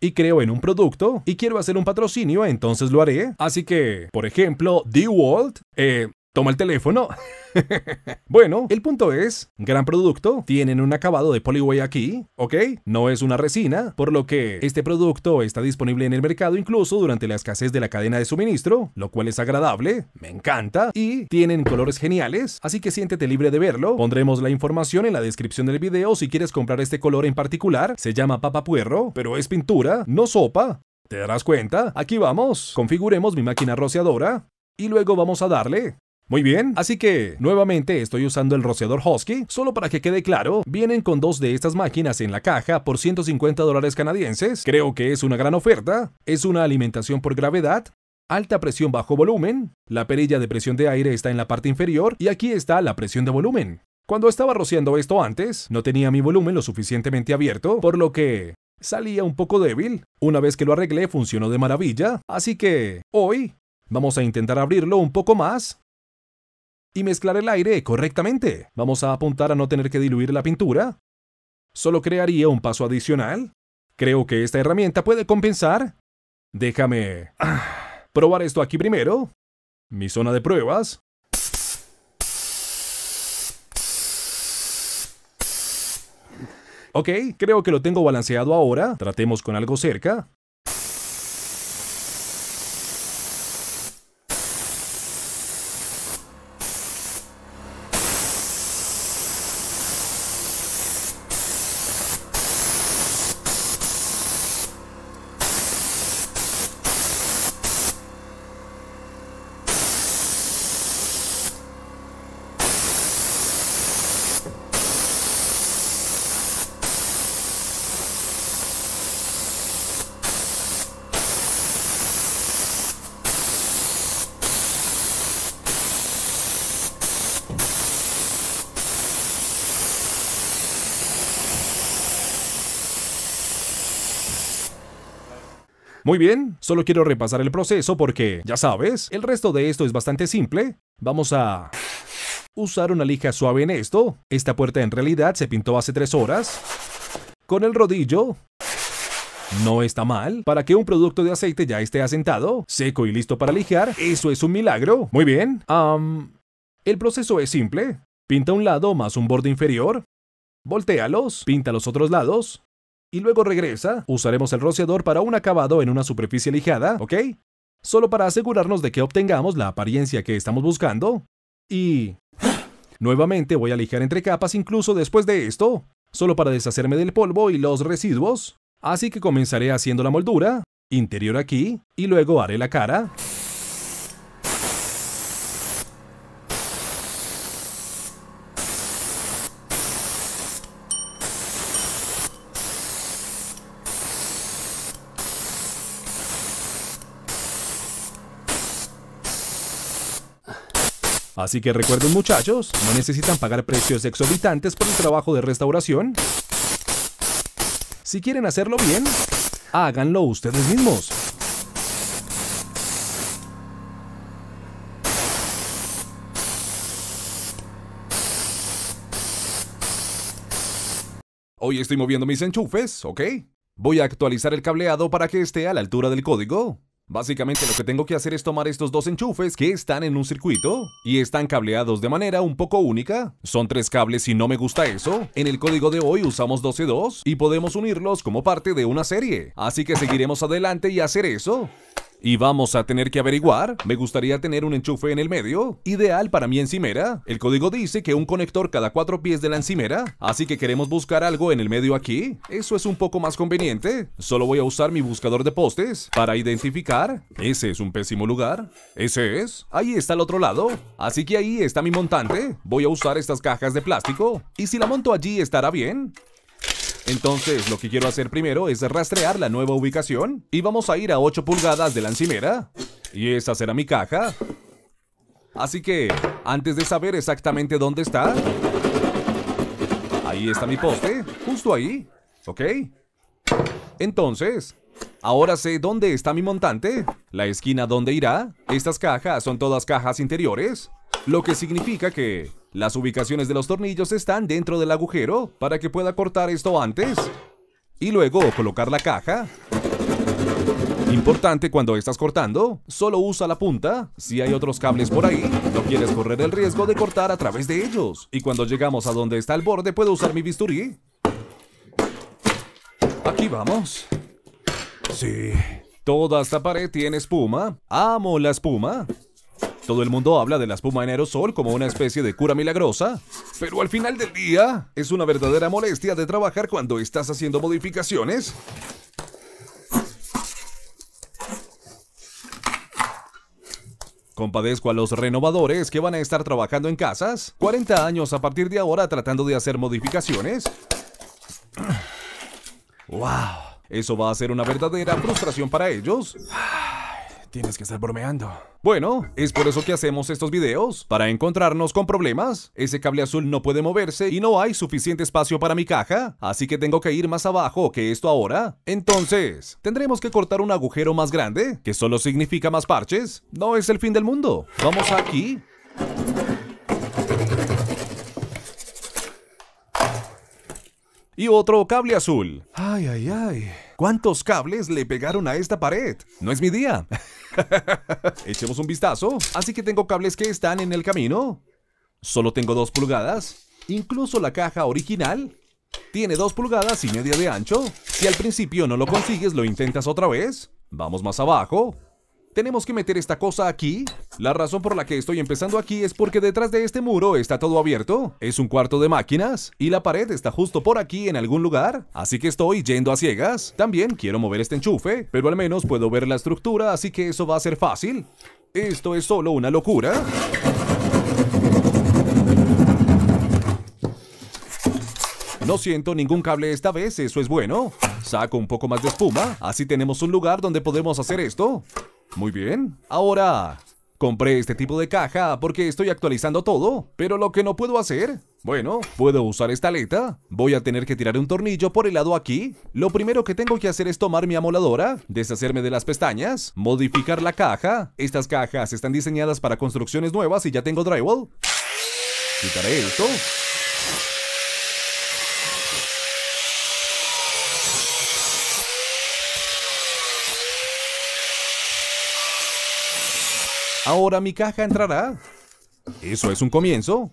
y creo en un producto y quiero hacer un patrocinio, entonces lo haré. Así que, por ejemplo, DeWalt, eh, Toma el teléfono. bueno, el punto es, gran producto, tienen un acabado de Polyway aquí, ¿ok? No es una resina, por lo que este producto está disponible en el mercado incluso durante la escasez de la cadena de suministro, lo cual es agradable, me encanta, y tienen colores geniales, así que siéntete libre de verlo. Pondremos la información en la descripción del video si quieres comprar este color en particular, se llama papapuerro, pero es pintura, no sopa. ¿Te darás cuenta? Aquí vamos, configuremos mi máquina rociadora, y luego vamos a darle muy bien, así que nuevamente estoy usando el rociador Husky, solo para que quede claro, vienen con dos de estas máquinas en la caja por 150 dólares canadienses, creo que es una gran oferta, es una alimentación por gravedad, alta presión bajo volumen, la perilla de presión de aire está en la parte inferior y aquí está la presión de volumen. Cuando estaba rociando esto antes, no tenía mi volumen lo suficientemente abierto, por lo que salía un poco débil. Una vez que lo arreglé funcionó de maravilla, así que hoy vamos a intentar abrirlo un poco más y mezclar el aire correctamente. Vamos a apuntar a no tener que diluir la pintura. Solo crearía un paso adicional. Creo que esta herramienta puede compensar. Déjame probar esto aquí primero. Mi zona de pruebas. Ok, creo que lo tengo balanceado ahora. Tratemos con algo cerca. Muy bien, solo quiero repasar el proceso porque, ya sabes, el resto de esto es bastante simple. Vamos a... Usar una lija suave en esto. Esta puerta en realidad se pintó hace tres horas. Con el rodillo. No está mal. Para que un producto de aceite ya esté asentado, seco y listo para lijar, eso es un milagro. Muy bien. el proceso es simple. Pinta un lado más un borde inferior. los. pinta los otros lados y luego regresa, usaremos el rociador para un acabado en una superficie lijada, ¿ok? Solo para asegurarnos de que obtengamos la apariencia que estamos buscando. Y... Nuevamente voy a lijar entre capas incluso después de esto, solo para deshacerme del polvo y los residuos. Así que comenzaré haciendo la moldura, interior aquí, y luego haré la cara. Así que recuerden muchachos, no necesitan pagar precios exorbitantes por el trabajo de restauración. Si quieren hacerlo bien, háganlo ustedes mismos. Hoy estoy moviendo mis enchufes, ¿ok? Voy a actualizar el cableado para que esté a la altura del código. Básicamente lo que tengo que hacer es tomar estos dos enchufes que están en un circuito y están cableados de manera un poco única. Son tres cables y no me gusta eso. En el código de hoy usamos 12-2 y podemos unirlos como parte de una serie. Así que seguiremos adelante y hacer eso y vamos a tener que averiguar. Me gustaría tener un enchufe en el medio, ideal para mi encimera. El código dice que un conector cada cuatro pies de la encimera, así que queremos buscar algo en el medio aquí. Eso es un poco más conveniente. Solo voy a usar mi buscador de postes para identificar. Ese es un pésimo lugar. Ese es. Ahí está el otro lado. Así que ahí está mi montante. Voy a usar estas cajas de plástico y si la monto allí estará bien. Entonces, lo que quiero hacer primero es rastrear la nueva ubicación. Y vamos a ir a 8 pulgadas de la encimera. Y esa será mi caja. Así que, antes de saber exactamente dónde está... Ahí está mi poste, justo ahí. ¿Ok? Entonces, Ahora sé dónde está mi montante, la esquina dónde irá. Estas cajas son todas cajas interiores lo que significa que las ubicaciones de los tornillos están dentro del agujero para que pueda cortar esto antes y luego colocar la caja. Importante cuando estás cortando, solo usa la punta. Si hay otros cables por ahí, no quieres correr el riesgo de cortar a través de ellos. Y cuando llegamos a donde está el borde, puedo usar mi bisturí. Aquí vamos. Sí, toda esta pared tiene espuma. Amo la espuma. Todo el mundo habla de la espuma en aerosol como una especie de cura milagrosa, pero al final del día es una verdadera molestia de trabajar cuando estás haciendo modificaciones. Compadezco a los renovadores que van a estar trabajando en casas 40 años a partir de ahora tratando de hacer modificaciones. ¡Wow! Eso va a ser una verdadera frustración para ellos. Tienes que estar bromeando. Bueno, es por eso que hacemos estos videos, para encontrarnos con problemas. Ese cable azul no puede moverse y no hay suficiente espacio para mi caja, así que tengo que ir más abajo que esto ahora. Entonces, ¿tendremos que cortar un agujero más grande? ¿Que solo significa más parches? No es el fin del mundo. Vamos aquí. Y otro cable azul. Ay, ay, ay. ¿Cuántos cables le pegaron a esta pared? No es mi día. Echemos un vistazo. Así que tengo cables que están en el camino. Solo tengo dos pulgadas. Incluso la caja original tiene dos pulgadas y media de ancho. Si al principio no lo consigues, lo intentas otra vez. Vamos más abajo. ¿Tenemos que meter esta cosa aquí? La razón por la que estoy empezando aquí es porque detrás de este muro está todo abierto. Es un cuarto de máquinas y la pared está justo por aquí en algún lugar. Así que estoy yendo a ciegas. También quiero mover este enchufe, pero al menos puedo ver la estructura, así que eso va a ser fácil. Esto es solo una locura. No siento ningún cable esta vez, eso es bueno. Saco un poco más de espuma, así tenemos un lugar donde podemos hacer esto. Muy bien. Ahora, compré este tipo de caja porque estoy actualizando todo, pero lo que no puedo hacer... Bueno, ¿puedo usar esta aleta? Voy a tener que tirar un tornillo por el lado aquí. Lo primero que tengo que hacer es tomar mi amoladora, deshacerme de las pestañas, modificar la caja. Estas cajas están diseñadas para construcciones nuevas y ya tengo drywall. Quitaré esto. Ahora mi caja entrará. Eso es un comienzo.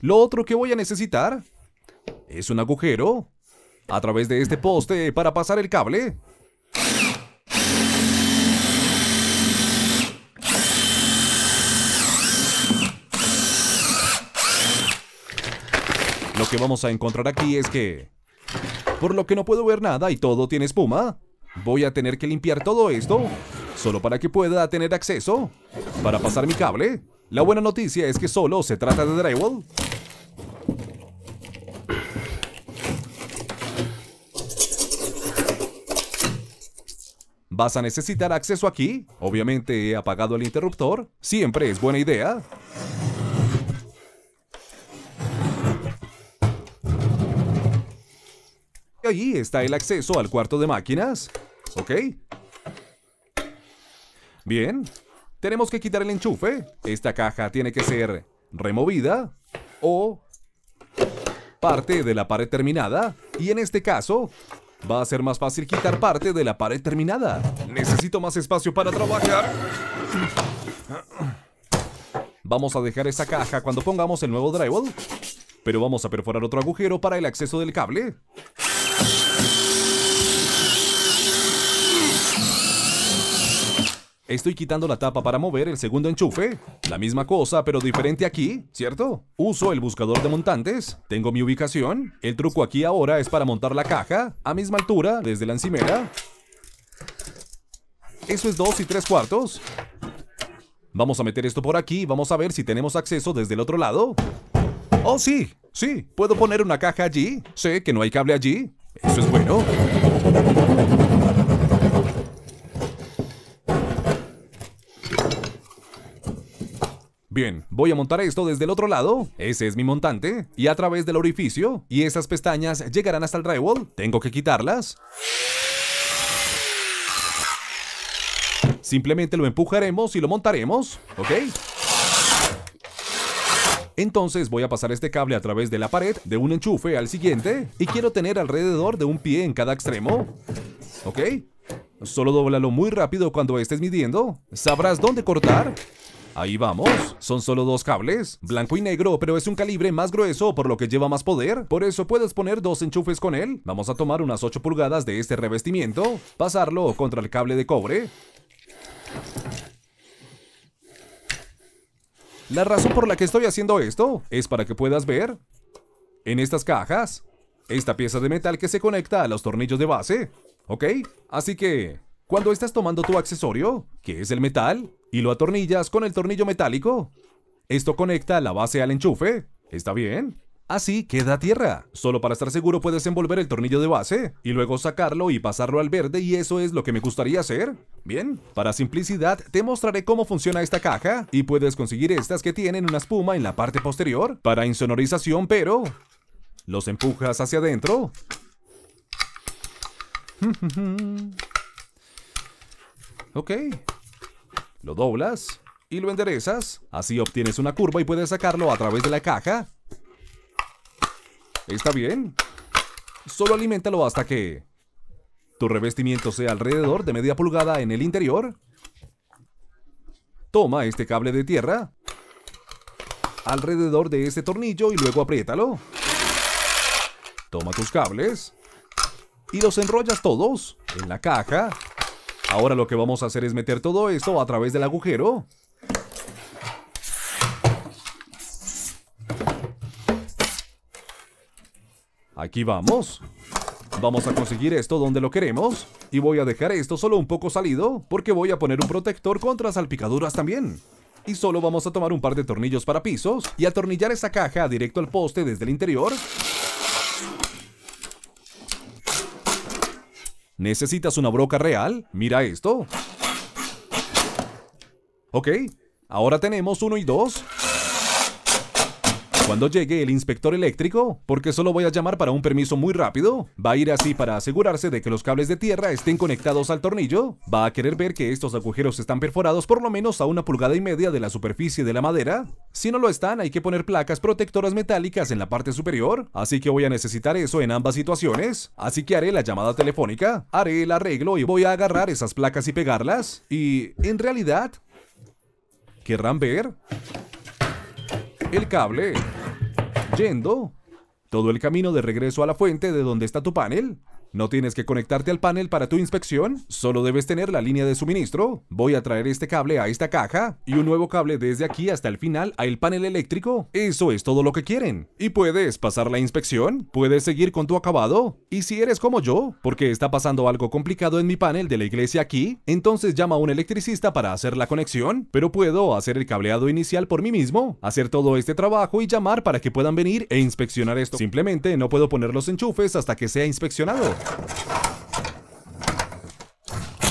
Lo otro que voy a necesitar es un agujero a través de este poste para pasar el cable. Lo que vamos a encontrar aquí es que... Por lo que no puedo ver nada y todo tiene espuma. Voy a tener que limpiar todo esto, solo para que pueda tener acceso, para pasar mi cable. La buena noticia es que solo se trata de drywall. ¿Vas a necesitar acceso aquí? Obviamente he apagado el interruptor. Siempre es buena idea. Ahí está el acceso al cuarto de máquinas. ¿Ok? Bien. Tenemos que quitar el enchufe. Esta caja tiene que ser removida o parte de la pared terminada. Y en este caso, va a ser más fácil quitar parte de la pared terminada. Necesito más espacio para trabajar. Vamos a dejar esa caja cuando pongamos el nuevo drywall. Pero vamos a perforar otro agujero para el acceso del cable. Estoy quitando la tapa para mover el segundo enchufe. La misma cosa, pero diferente aquí, ¿cierto? Uso el buscador de montantes. Tengo mi ubicación. El truco aquí ahora es para montar la caja a misma altura desde la encimera. Eso es dos y tres cuartos. Vamos a meter esto por aquí vamos a ver si tenemos acceso desde el otro lado. ¡Oh, sí! Sí, puedo poner una caja allí. Sé que no hay cable allí. Eso es bueno. Bien, voy a montar esto desde el otro lado, ese es mi montante, y a través del orificio, y esas pestañas llegarán hasta el drywall, tengo que quitarlas. Simplemente lo empujaremos y lo montaremos, ¿ok? Entonces voy a pasar este cable a través de la pared, de un enchufe al siguiente, y quiero tener alrededor de un pie en cada extremo, ¿ok? Solo doblalo muy rápido cuando estés midiendo, sabrás dónde cortar, Ahí vamos, son solo dos cables, blanco y negro, pero es un calibre más grueso por lo que lleva más poder, por eso puedes poner dos enchufes con él. Vamos a tomar unas 8 pulgadas de este revestimiento, pasarlo contra el cable de cobre, la razón por la que estoy haciendo esto es para que puedas ver en estas cajas esta pieza de metal que se conecta a los tornillos de base, ¿ok? Así que cuando estás tomando tu accesorio, que es el metal, y lo atornillas con el tornillo metálico. Esto conecta la base al enchufe. ¿Está bien? Así queda tierra. Solo para estar seguro puedes envolver el tornillo de base y luego sacarlo y pasarlo al verde y eso es lo que me gustaría hacer. Bien, para simplicidad te mostraré cómo funciona esta caja y puedes conseguir estas que tienen una espuma en la parte posterior para insonorización pero... Los empujas hacia adentro. ok. Lo doblas y lo enderezas. Así obtienes una curva y puedes sacarlo a través de la caja. ¿Está bien? Solo aliméntalo hasta que tu revestimiento sea alrededor de media pulgada en el interior. Toma este cable de tierra alrededor de este tornillo y luego apriétalo. Toma tus cables y los enrollas todos en la caja Ahora lo que vamos a hacer es meter todo esto a través del agujero. Aquí vamos. Vamos a conseguir esto donde lo queremos. Y voy a dejar esto solo un poco salido, porque voy a poner un protector contra salpicaduras también. Y solo vamos a tomar un par de tornillos para pisos y atornillar esa caja directo al poste desde el interior. ¿Necesitas una broca real? Mira esto. Ok, ahora tenemos uno y dos. Cuando llegue el inspector eléctrico, porque solo voy a llamar para un permiso muy rápido, va a ir así para asegurarse de que los cables de tierra estén conectados al tornillo, va a querer ver que estos agujeros están perforados por lo menos a una pulgada y media de la superficie de la madera. Si no lo están, hay que poner placas protectoras metálicas en la parte superior, así que voy a necesitar eso en ambas situaciones, así que haré la llamada telefónica, haré el arreglo y voy a agarrar esas placas y pegarlas, y en realidad... ¿Querrán ver? el cable, yendo todo el camino de regreso a la fuente de donde está tu panel. No tienes que conectarte al panel para tu inspección, solo debes tener la línea de suministro. Voy a traer este cable a esta caja y un nuevo cable desde aquí hasta el final al panel eléctrico. Eso es todo lo que quieren. Y puedes pasar la inspección, puedes seguir con tu acabado. Y si eres como yo, porque está pasando algo complicado en mi panel de la iglesia aquí, entonces llama a un electricista para hacer la conexión, pero puedo hacer el cableado inicial por mí mismo, hacer todo este trabajo y llamar para que puedan venir e inspeccionar esto. Simplemente no puedo poner los enchufes hasta que sea inspeccionado.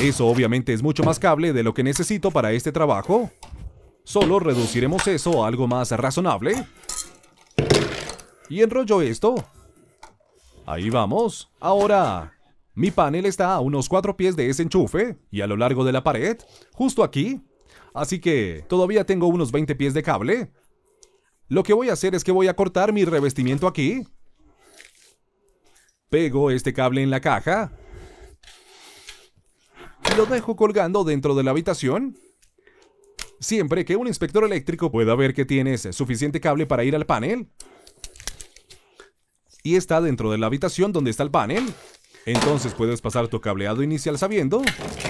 Eso obviamente es mucho más cable de lo que necesito para este trabajo. Solo reduciremos eso a algo más razonable. Y enrollo esto. Ahí vamos. Ahora, mi panel está a unos cuatro pies de ese enchufe y a lo largo de la pared, justo aquí. Así que todavía tengo unos 20 pies de cable. Lo que voy a hacer es que voy a cortar mi revestimiento aquí Pego este cable en la caja. Y lo dejo colgando dentro de la habitación. Siempre que un inspector eléctrico pueda ver que tienes suficiente cable para ir al panel. Y está dentro de la habitación donde está el panel. Entonces puedes pasar tu cableado inicial sabiendo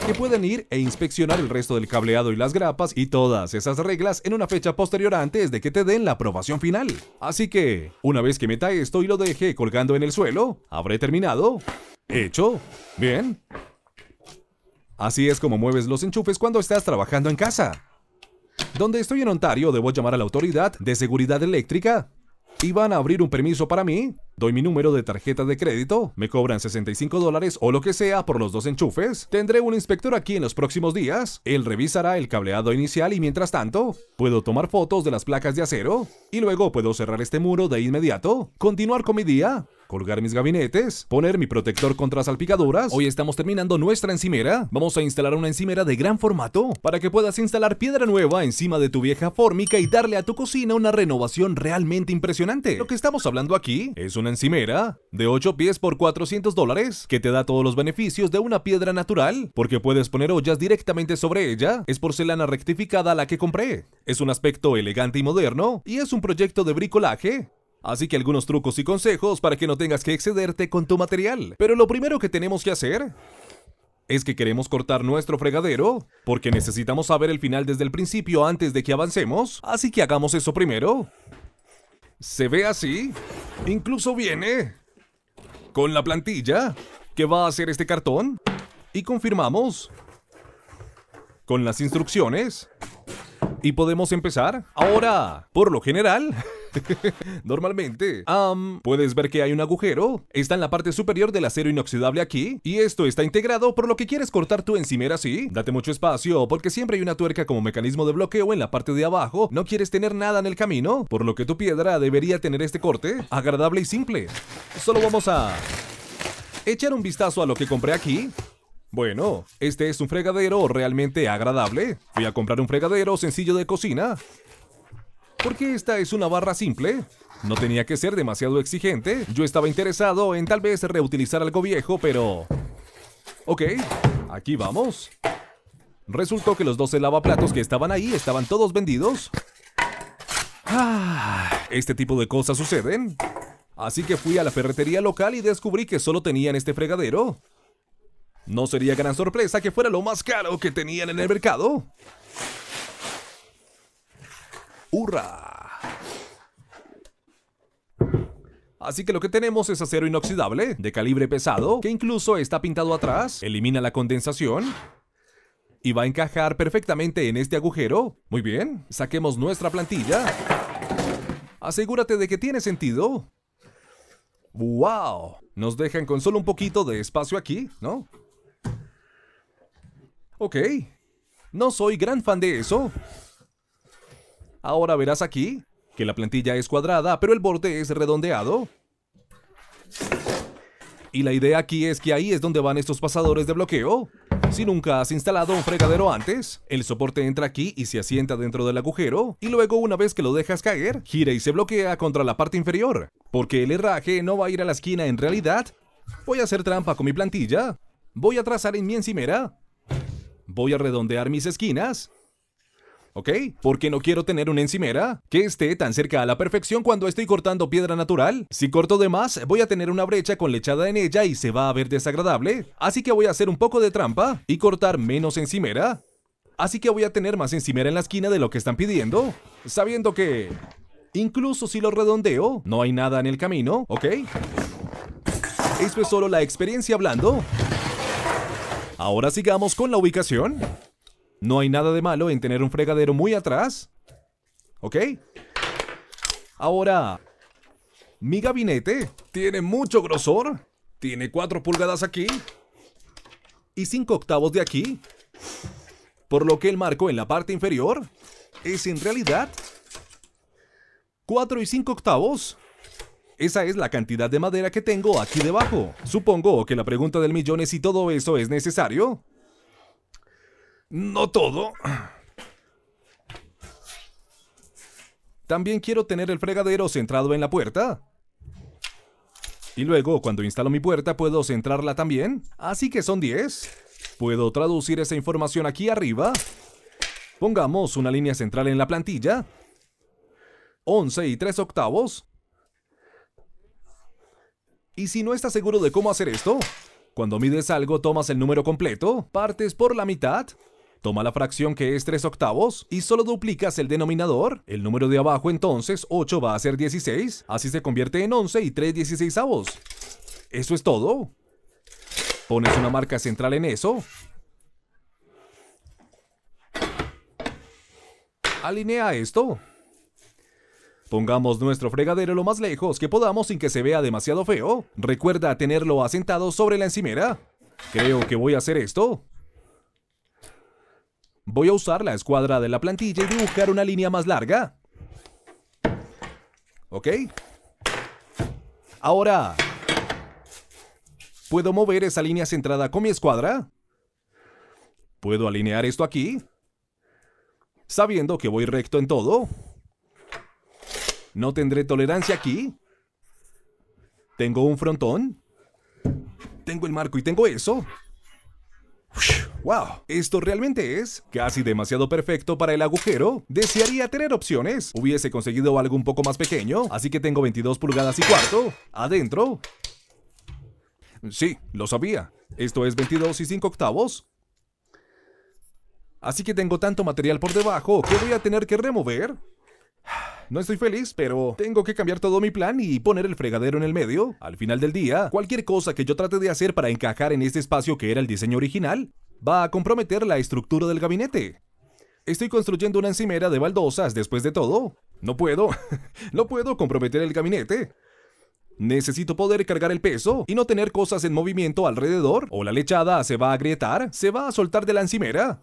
que pueden ir e inspeccionar el resto del cableado y las grapas y todas esas reglas en una fecha posterior antes de que te den la aprobación final. Así que, una vez que meta esto y lo deje colgando en el suelo, habré terminado. ¿Hecho? ¿Bien? Así es como mueves los enchufes cuando estás trabajando en casa. Donde estoy en Ontario, debo llamar a la autoridad de seguridad eléctrica y van a abrir un permiso para mí, doy mi número de tarjeta de crédito, me cobran 65 dólares o lo que sea por los dos enchufes, tendré un inspector aquí en los próximos días, él revisará el cableado inicial y mientras tanto, puedo tomar fotos de las placas de acero, y luego puedo cerrar este muro de inmediato, continuar con mi día, colgar mis gabinetes, poner mi protector contra salpicaduras. Hoy estamos terminando nuestra encimera. Vamos a instalar una encimera de gran formato para que puedas instalar piedra nueva encima de tu vieja fórmica y darle a tu cocina una renovación realmente impresionante. Lo que estamos hablando aquí es una encimera de 8 pies por 400 dólares que te da todos los beneficios de una piedra natural porque puedes poner ollas directamente sobre ella. Es porcelana rectificada la que compré. Es un aspecto elegante y moderno y es un proyecto de bricolaje Así que algunos trucos y consejos para que no tengas que excederte con tu material. Pero lo primero que tenemos que hacer es que queremos cortar nuestro fregadero, porque necesitamos saber el final desde el principio antes de que avancemos, así que hagamos eso primero. Se ve así, incluso viene con la plantilla que va a hacer este cartón y confirmamos con las instrucciones y podemos empezar ahora. Por lo general, normalmente, um, puedes ver que hay un agujero. Está en la parte superior del acero inoxidable aquí. Y esto está integrado, por lo que quieres cortar tu encimera así. Date mucho espacio, porque siempre hay una tuerca como mecanismo de bloqueo en la parte de abajo. No quieres tener nada en el camino, por lo que tu piedra debería tener este corte. Agradable y simple. Solo vamos a... Echar un vistazo a lo que compré aquí bueno, este es un fregadero realmente agradable. Voy a comprar un fregadero sencillo de cocina. Porque esta es una barra simple. No tenía que ser demasiado exigente. Yo estaba interesado en tal vez reutilizar algo viejo, pero... Ok, aquí vamos. Resultó que los 12 lavaplatos que estaban ahí estaban todos vendidos. Ah, este tipo de cosas suceden. Así que fui a la ferretería local y descubrí que solo tenían este fregadero. No sería gran sorpresa que fuera lo más caro que tenían en el mercado. ¡Hurra! Así que lo que tenemos es acero inoxidable, de calibre pesado, que incluso está pintado atrás, elimina la condensación y va a encajar perfectamente en este agujero. Muy bien, saquemos nuestra plantilla. Asegúrate de que tiene sentido. ¡Wow! Nos dejan con solo un poquito de espacio aquí, ¿no? Ok. No soy gran fan de eso. Ahora verás aquí que la plantilla es cuadrada, pero el borde es redondeado. Y la idea aquí es que ahí es donde van estos pasadores de bloqueo. Si nunca has instalado un fregadero antes, el soporte entra aquí y se asienta dentro del agujero, y luego una vez que lo dejas caer, gira y se bloquea contra la parte inferior, porque el herraje no va a ir a la esquina en realidad. Voy a hacer trampa con mi plantilla, voy a trazar en mi encimera, voy a redondear mis esquinas. ¿Ok? Porque no quiero tener una encimera que esté tan cerca a la perfección cuando estoy cortando piedra natural. Si corto de más, voy a tener una brecha con lechada en ella y se va a ver desagradable. Así que voy a hacer un poco de trampa y cortar menos encimera. Así que voy a tener más encimera en la esquina de lo que están pidiendo. Sabiendo que... Incluso si lo redondeo, no hay nada en el camino, ¿ok? Esto es solo la experiencia hablando. Ahora sigamos con la ubicación. No hay nada de malo en tener un fregadero muy atrás. ¿Ok? Ahora, mi gabinete tiene mucho grosor. Tiene 4 pulgadas aquí y 5 octavos de aquí. Por lo que el marco en la parte inferior es en realidad 4 y 5 octavos. Esa es la cantidad de madera que tengo aquí debajo. Supongo que la pregunta del millón es si todo eso es necesario. No todo. También quiero tener el fregadero centrado en la puerta. Y luego, cuando instalo mi puerta, puedo centrarla también. Así que son 10. Puedo traducir esa información aquí arriba. Pongamos una línea central en la plantilla. 11 y 3 octavos. Y si no estás seguro de cómo hacer esto, cuando mides algo tomas el número completo, partes por la mitad, toma la fracción que es 3 octavos y solo duplicas el denominador, el número de abajo entonces 8 va a ser 16, así se convierte en 11 y 3 dieciséisavos. Eso es todo. Pones una marca central en eso. Alinea esto. Pongamos nuestro fregadero lo más lejos que podamos sin que se vea demasiado feo. Recuerda tenerlo asentado sobre la encimera. Creo que voy a hacer esto. Voy a usar la escuadra de la plantilla y dibujar una línea más larga. ¿Ok? Ahora... ¿Puedo mover esa línea centrada con mi escuadra? ¿Puedo alinear esto aquí? Sabiendo que voy recto en todo. No tendré tolerancia aquí. Tengo un frontón. Tengo el marco y tengo eso. ¡Wow! Esto realmente es casi demasiado perfecto para el agujero. Desearía tener opciones. Hubiese conseguido algo un poco más pequeño, así que tengo 22 pulgadas y cuarto. Adentro. Sí, lo sabía. Esto es 22 y 5 octavos. Así que tengo tanto material por debajo que voy a tener que remover. No estoy feliz, pero tengo que cambiar todo mi plan y poner el fregadero en el medio. Al final del día, cualquier cosa que yo trate de hacer para encajar en este espacio que era el diseño original, va a comprometer la estructura del gabinete. Estoy construyendo una encimera de baldosas después de todo. No puedo, no puedo comprometer el gabinete. Necesito poder cargar el peso y no tener cosas en movimiento alrededor, o la lechada se va a agrietar, se va a soltar de la encimera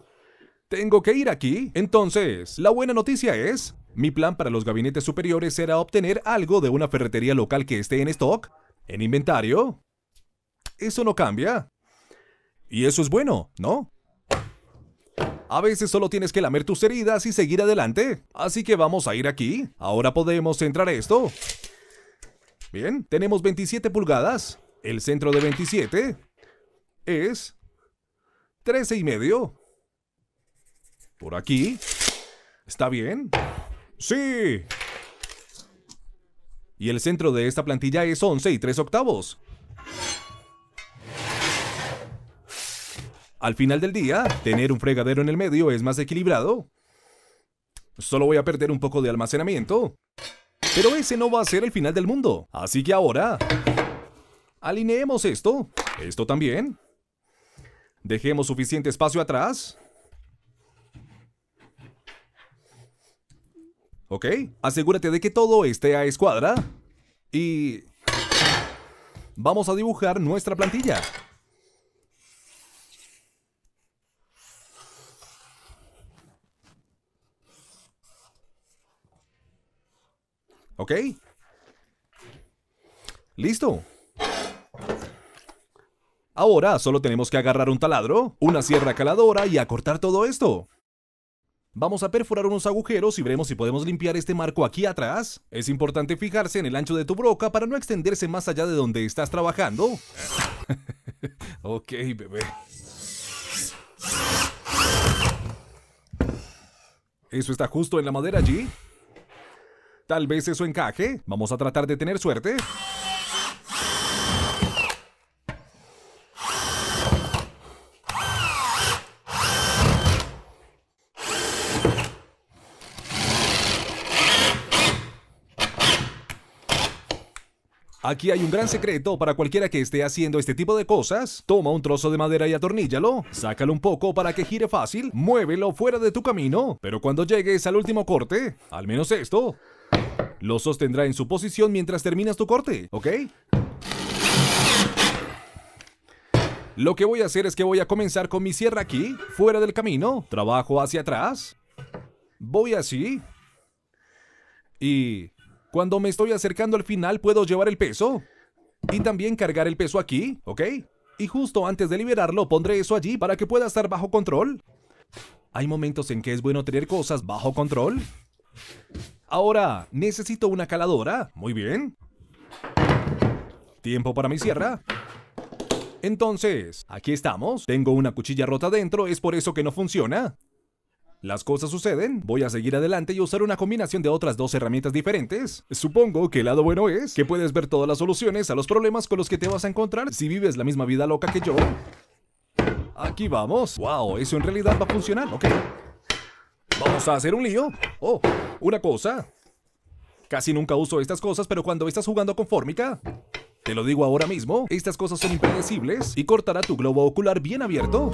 tengo que ir aquí. Entonces, la buena noticia es, mi plan para los gabinetes superiores era obtener algo de una ferretería local que esté en stock, en inventario. Eso no cambia. Y eso es bueno, ¿no? A veces solo tienes que lamer tus heridas y seguir adelante. Así que vamos a ir aquí. Ahora podemos centrar esto. Bien, tenemos 27 pulgadas. El centro de 27 es 13 y medio. Por aquí. ¿Está bien? Sí. Y el centro de esta plantilla es 11 y 3 octavos. Al final del día, tener un fregadero en el medio es más equilibrado. Solo voy a perder un poco de almacenamiento. Pero ese no va a ser el final del mundo. Así que ahora... Alineemos esto. Esto también. Dejemos suficiente espacio atrás. ¿Ok? Asegúrate de que todo esté a escuadra. Y... Vamos a dibujar nuestra plantilla. ¿Ok? Listo. Ahora solo tenemos que agarrar un taladro, una sierra caladora y acortar todo esto. Vamos a perforar unos agujeros y veremos si podemos limpiar este marco aquí atrás. Es importante fijarse en el ancho de tu broca para no extenderse más allá de donde estás trabajando. ok, bebé. ¿Eso está justo en la madera allí? Tal vez eso encaje. Vamos a tratar de tener suerte. Aquí hay un gran secreto para cualquiera que esté haciendo este tipo de cosas. Toma un trozo de madera y atorníllalo, sácalo un poco para que gire fácil, muévelo fuera de tu camino, pero cuando llegues al último corte, al menos esto, lo sostendrá en su posición mientras terminas tu corte, ¿ok? Lo que voy a hacer es que voy a comenzar con mi sierra aquí, fuera del camino, trabajo hacia atrás, voy así y cuando me estoy acercando al final, ¿puedo llevar el peso? Y también cargar el peso aquí, ¿ok? Y justo antes de liberarlo, pondré eso allí para que pueda estar bajo control. Hay momentos en que es bueno tener cosas bajo control. Ahora, necesito una caladora. Muy bien. Tiempo para mi sierra. Entonces, aquí estamos. Tengo una cuchilla rota dentro, es por eso que no funciona. Las cosas suceden, voy a seguir adelante y usar una combinación de otras dos herramientas diferentes. Supongo que el lado bueno es que puedes ver todas las soluciones a los problemas con los que te vas a encontrar si vives la misma vida loca que yo. Aquí vamos. Wow, eso en realidad va a funcionar, ok. Vamos a hacer un lío. Oh, una cosa. Casi nunca uso estas cosas, pero cuando estás jugando con Fórmica, te lo digo ahora mismo, estas cosas son impredecibles y cortará tu globo ocular bien abierto.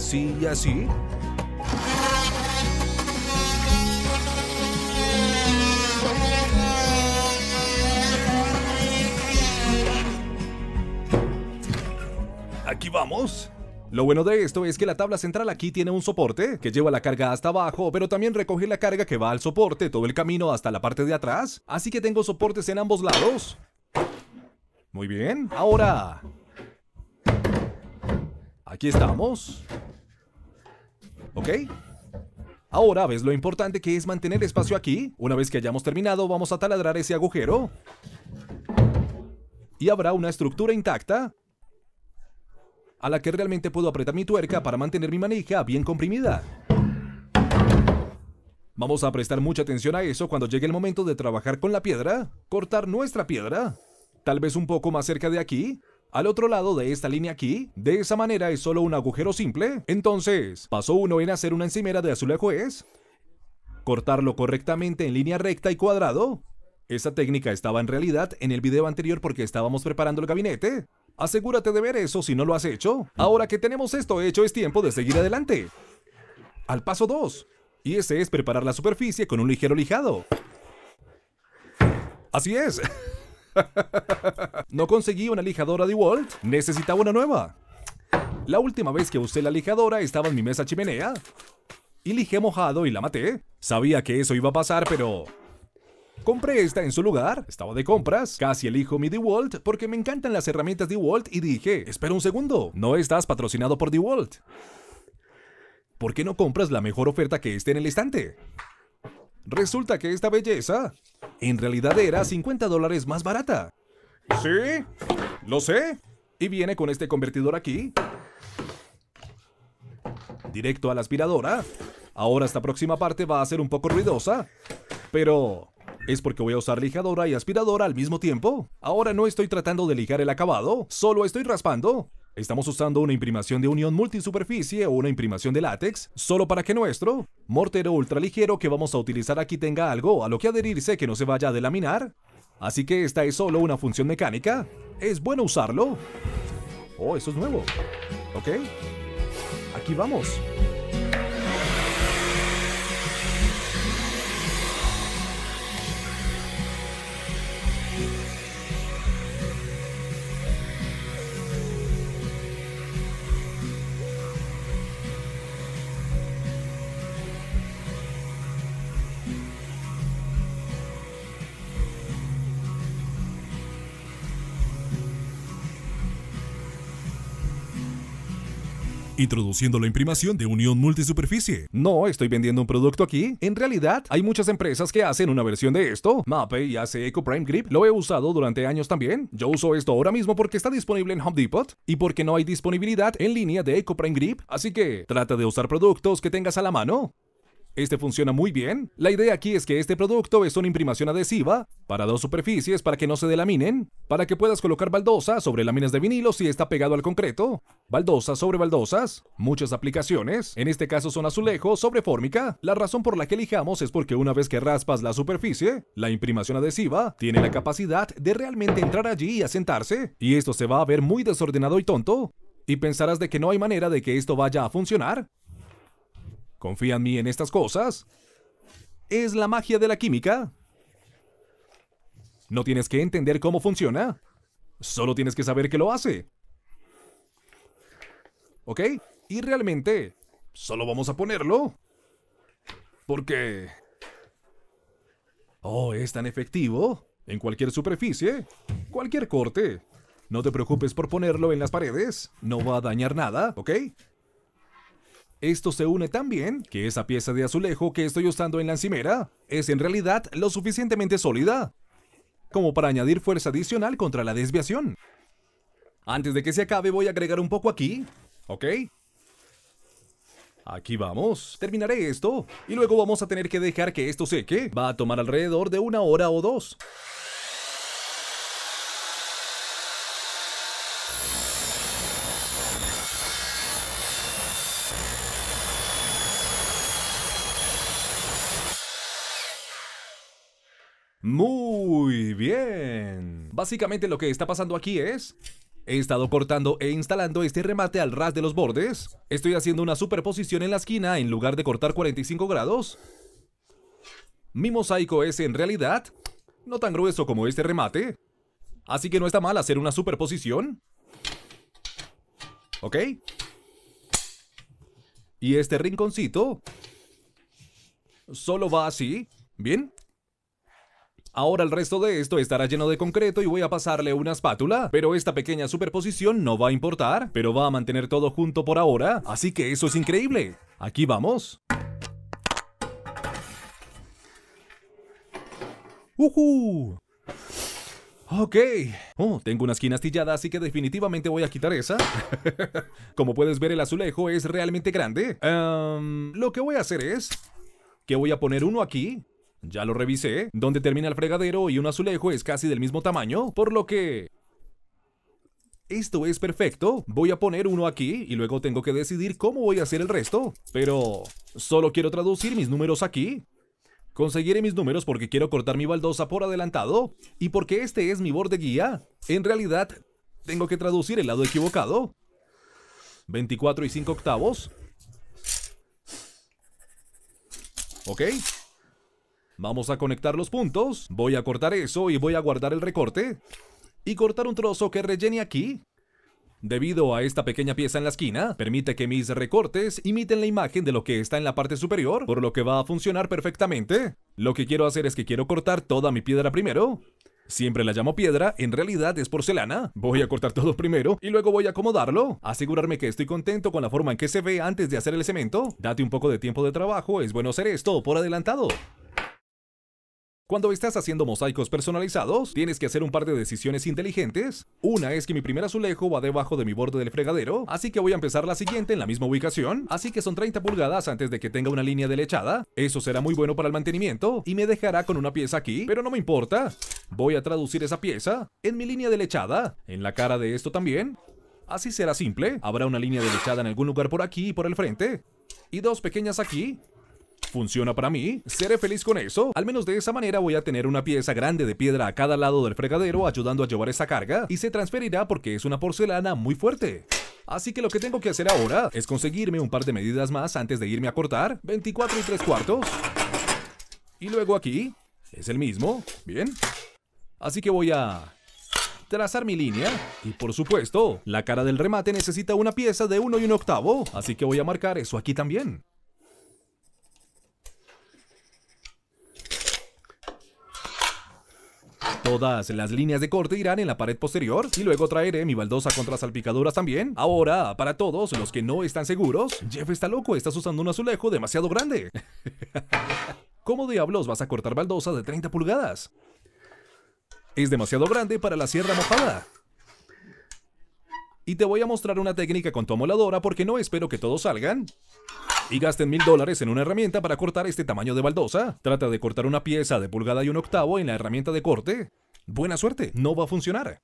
así y así? Aquí vamos. Lo bueno de esto es que la tabla central aquí tiene un soporte que lleva la carga hasta abajo, pero también recoge la carga que va al soporte todo el camino hasta la parte de atrás. Así que tengo soportes en ambos lados. Muy bien, ahora Aquí estamos. ¿Ok? Ahora, ¿ves lo importante que es mantener espacio aquí? Una vez que hayamos terminado, vamos a taladrar ese agujero. Y habrá una estructura intacta a la que realmente puedo apretar mi tuerca para mantener mi manija bien comprimida. Vamos a prestar mucha atención a eso cuando llegue el momento de trabajar con la piedra, cortar nuestra piedra, tal vez un poco más cerca de aquí, al otro lado de esta línea aquí. De esa manera es solo un agujero simple. Entonces, paso 1 en hacer una encimera de azulejo es cortarlo correctamente en línea recta y cuadrado. Esa técnica estaba en realidad en el video anterior porque estábamos preparando el gabinete. Asegúrate de ver eso si no lo has hecho. Ahora que tenemos esto hecho es tiempo de seguir adelante. Al paso 2. Y ese es preparar la superficie con un ligero lijado. Así es. No conseguí una lijadora de Walt. Necesitaba una nueva. La última vez que usé la lijadora estaba en mi mesa chimenea. Y lijé mojado y la maté. Sabía que eso iba a pasar, pero... Compré esta en su lugar, estaba de compras, casi elijo mi DeWalt porque me encantan las herramientas DeWalt y dije, espera un segundo, no estás patrocinado por DeWalt. ¿Por qué no compras la mejor oferta que esté en el estante? Resulta que esta belleza en realidad era 50 dólares más barata. Sí, lo sé. Y viene con este convertidor aquí. Directo a la aspiradora. Ahora esta próxima parte va a ser un poco ruidosa. Pero es porque voy a usar lijadora y aspiradora al mismo tiempo. Ahora no estoy tratando de lijar el acabado, solo estoy raspando. Estamos usando una imprimación de unión multisuperficie o una imprimación de látex, solo para que nuestro mortero ultraligero que vamos a utilizar aquí tenga algo a lo que adherirse que no se vaya a delaminar. Así que esta es solo una función mecánica. Es bueno usarlo. Oh, eso es nuevo. Ok. Aquí vamos. introduciendo la imprimación de unión multisuperficie. No estoy vendiendo un producto aquí. En realidad, hay muchas empresas que hacen una versión de esto. y hace Eco Prime Grip. Lo he usado durante años también. Yo uso esto ahora mismo porque está disponible en Home Depot y porque no hay disponibilidad en línea de Eco Prime Grip. Así que trata de usar productos que tengas a la mano. Este funciona muy bien. La idea aquí es que este producto es una imprimación adhesiva para dos superficies para que no se delaminen, para que puedas colocar baldosas sobre láminas de vinilo si está pegado al concreto, baldosas sobre baldosas, muchas aplicaciones, en este caso son azulejos sobre fórmica. La razón por la que elijamos es porque una vez que raspas la superficie, la imprimación adhesiva tiene la capacidad de realmente entrar allí y asentarse, y esto se va a ver muy desordenado y tonto, y pensarás de que no hay manera de que esto vaya a funcionar, ¿Confía en mí en estas cosas? ¿Es la magia de la química? ¿No tienes que entender cómo funciona? Solo tienes que saber que lo hace. ¿Ok? Y realmente, solo vamos a ponerlo. Porque... Oh, es tan efectivo. En cualquier superficie, cualquier corte. No te preocupes por ponerlo en las paredes. No va a dañar nada, ¿ok? Esto se une tan bien que esa pieza de azulejo que estoy usando en la encimera es en realidad lo suficientemente sólida como para añadir fuerza adicional contra la desviación. Antes de que se acabe voy a agregar un poco aquí, ¿ok? Aquí vamos. Terminaré esto y luego vamos a tener que dejar que esto seque. Va a tomar alrededor de una hora o dos. Muy bien. Básicamente lo que está pasando aquí es... He estado cortando e instalando este remate al ras de los bordes. Estoy haciendo una superposición en la esquina en lugar de cortar 45 grados. Mi mosaico es en realidad no tan grueso como este remate. Así que no está mal hacer una superposición. ¿Ok? Y este rinconcito solo va así. ¿Bien? Ahora el resto de esto estará lleno de concreto y voy a pasarle una espátula, pero esta pequeña superposición no va a importar, pero va a mantener todo junto por ahora, así que eso es increíble. Aquí vamos. ¡Uhú! Ok. Oh, tengo una esquina astillada, así que definitivamente voy a quitar esa. Como puedes ver, el azulejo es realmente grande. lo que voy a hacer es que voy a poner uno aquí ya lo revisé, donde termina el fregadero y un azulejo es casi del mismo tamaño, por lo que... Esto es perfecto, voy a poner uno aquí y luego tengo que decidir cómo voy a hacer el resto, pero solo quiero traducir mis números aquí. Conseguiré mis números porque quiero cortar mi baldosa por adelantado y porque este es mi borde guía. En realidad, tengo que traducir el lado equivocado. 24 y 5 octavos. Ok, Vamos a conectar los puntos. Voy a cortar eso y voy a guardar el recorte. Y cortar un trozo que rellene aquí. Debido a esta pequeña pieza en la esquina, permite que mis recortes imiten la imagen de lo que está en la parte superior, por lo que va a funcionar perfectamente. Lo que quiero hacer es que quiero cortar toda mi piedra primero. Siempre la llamo piedra, en realidad es porcelana. Voy a cortar todo primero y luego voy a acomodarlo. Asegurarme que estoy contento con la forma en que se ve antes de hacer el cemento. Date un poco de tiempo de trabajo, es bueno hacer esto por adelantado. Cuando estás haciendo mosaicos personalizados, tienes que hacer un par de decisiones inteligentes. Una es que mi primer azulejo va debajo de mi borde del fregadero, así que voy a empezar la siguiente en la misma ubicación, así que son 30 pulgadas antes de que tenga una línea de lechada. Eso será muy bueno para el mantenimiento y me dejará con una pieza aquí, pero no me importa. Voy a traducir esa pieza en mi línea de lechada, en la cara de esto también. Así será simple, habrá una línea de lechada en algún lugar por aquí y por el frente, y dos pequeñas aquí, funciona para mí, seré feliz con eso. Al menos de esa manera voy a tener una pieza grande de piedra a cada lado del fregadero ayudando a llevar esa carga y se transferirá porque es una porcelana muy fuerte. Así que lo que tengo que hacer ahora es conseguirme un par de medidas más antes de irme a cortar. 24 y 3 cuartos. Y luego aquí. Es el mismo. Bien. Así que voy a trazar mi línea. Y por supuesto, la cara del remate necesita una pieza de 1 y un octavo. Así que voy a marcar eso aquí también. Todas las líneas de corte irán en la pared posterior y luego traeré mi baldosa contra salpicaduras también. Ahora, para todos los que no están seguros, Jeff está loco, estás usando un azulejo demasiado grande. ¿Cómo diablos vas a cortar baldosa de 30 pulgadas? Es demasiado grande para la sierra mojada. Y te voy a mostrar una técnica con tu amoladora porque no espero que todos salgan y gasten mil dólares en una herramienta para cortar este tamaño de baldosa. Trata de cortar una pieza de pulgada y un octavo en la herramienta de corte. Buena suerte, no va a funcionar.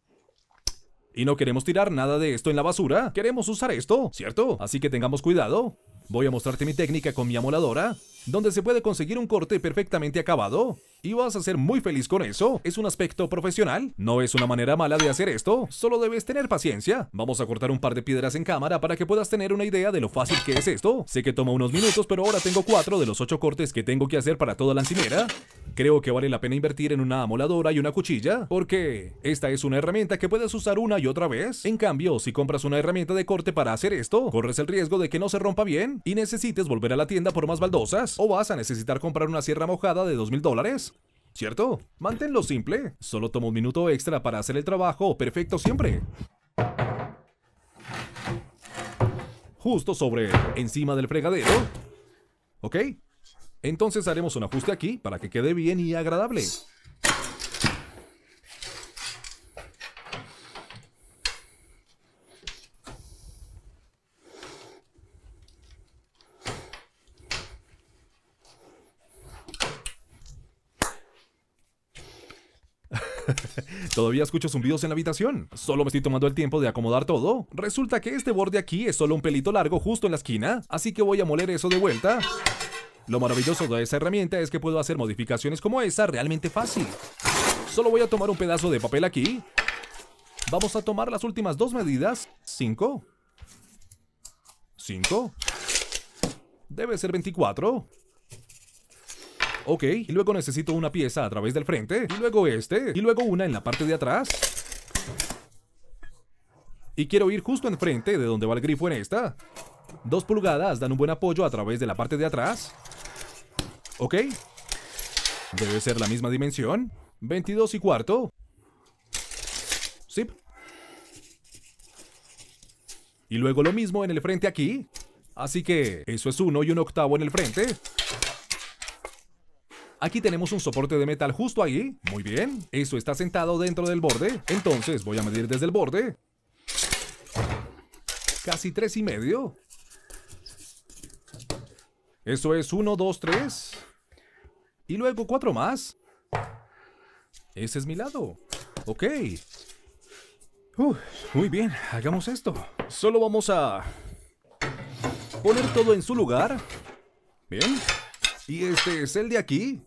Y no queremos tirar nada de esto en la basura. Queremos usar esto, ¿cierto? Así que tengamos cuidado. Voy a mostrarte mi técnica con mi amoladora donde se puede conseguir un corte perfectamente acabado. Y vas a ser muy feliz con eso. Es un aspecto profesional. No es una manera mala de hacer esto. Solo debes tener paciencia. Vamos a cortar un par de piedras en cámara para que puedas tener una idea de lo fácil que es esto. Sé que toma unos minutos, pero ahora tengo cuatro de los ocho cortes que tengo que hacer para toda la encimera. Creo que vale la pena invertir en una amoladora y una cuchilla, porque esta es una herramienta que puedes usar una y otra vez. En cambio, si compras una herramienta de corte para hacer esto, corres el riesgo de que no se rompa bien y necesites volver a la tienda por más baldosas o vas a necesitar comprar una sierra mojada de 2.000 dólares. ¿Cierto? Manténlo simple. Solo tomo un minuto extra para hacer el trabajo perfecto siempre. Justo sobre, encima del fregadero. ¿Ok? Entonces haremos un ajuste aquí para que quede bien y agradable. Todavía escucho zumbidos en la habitación. Solo me estoy tomando el tiempo de acomodar todo. Resulta que este borde aquí es solo un pelito largo justo en la esquina, así que voy a moler eso de vuelta. Lo maravilloso de esa herramienta es que puedo hacer modificaciones como esa realmente fácil. Solo voy a tomar un pedazo de papel aquí. Vamos a tomar las últimas dos medidas. 5. 5. Debe ser 24. Ok, y luego necesito una pieza a través del frente, y luego este, y luego una en la parte de atrás. Y quiero ir justo enfrente de donde va el grifo en esta. Dos pulgadas dan un buen apoyo a través de la parte de atrás. Ok. Debe ser la misma dimensión. 22 y cuarto. Zip. Y luego lo mismo en el frente aquí. Así que eso es uno y un octavo en el frente. Aquí tenemos un soporte de metal justo ahí. Muy bien. Eso está sentado dentro del borde. Entonces voy a medir desde el borde. Casi tres y medio. Eso es uno, dos, tres. Y luego cuatro más. Ese es mi lado. Ok. muy bien, hagamos esto. Solo vamos a poner todo en su lugar. Bien. Y este es el de aquí.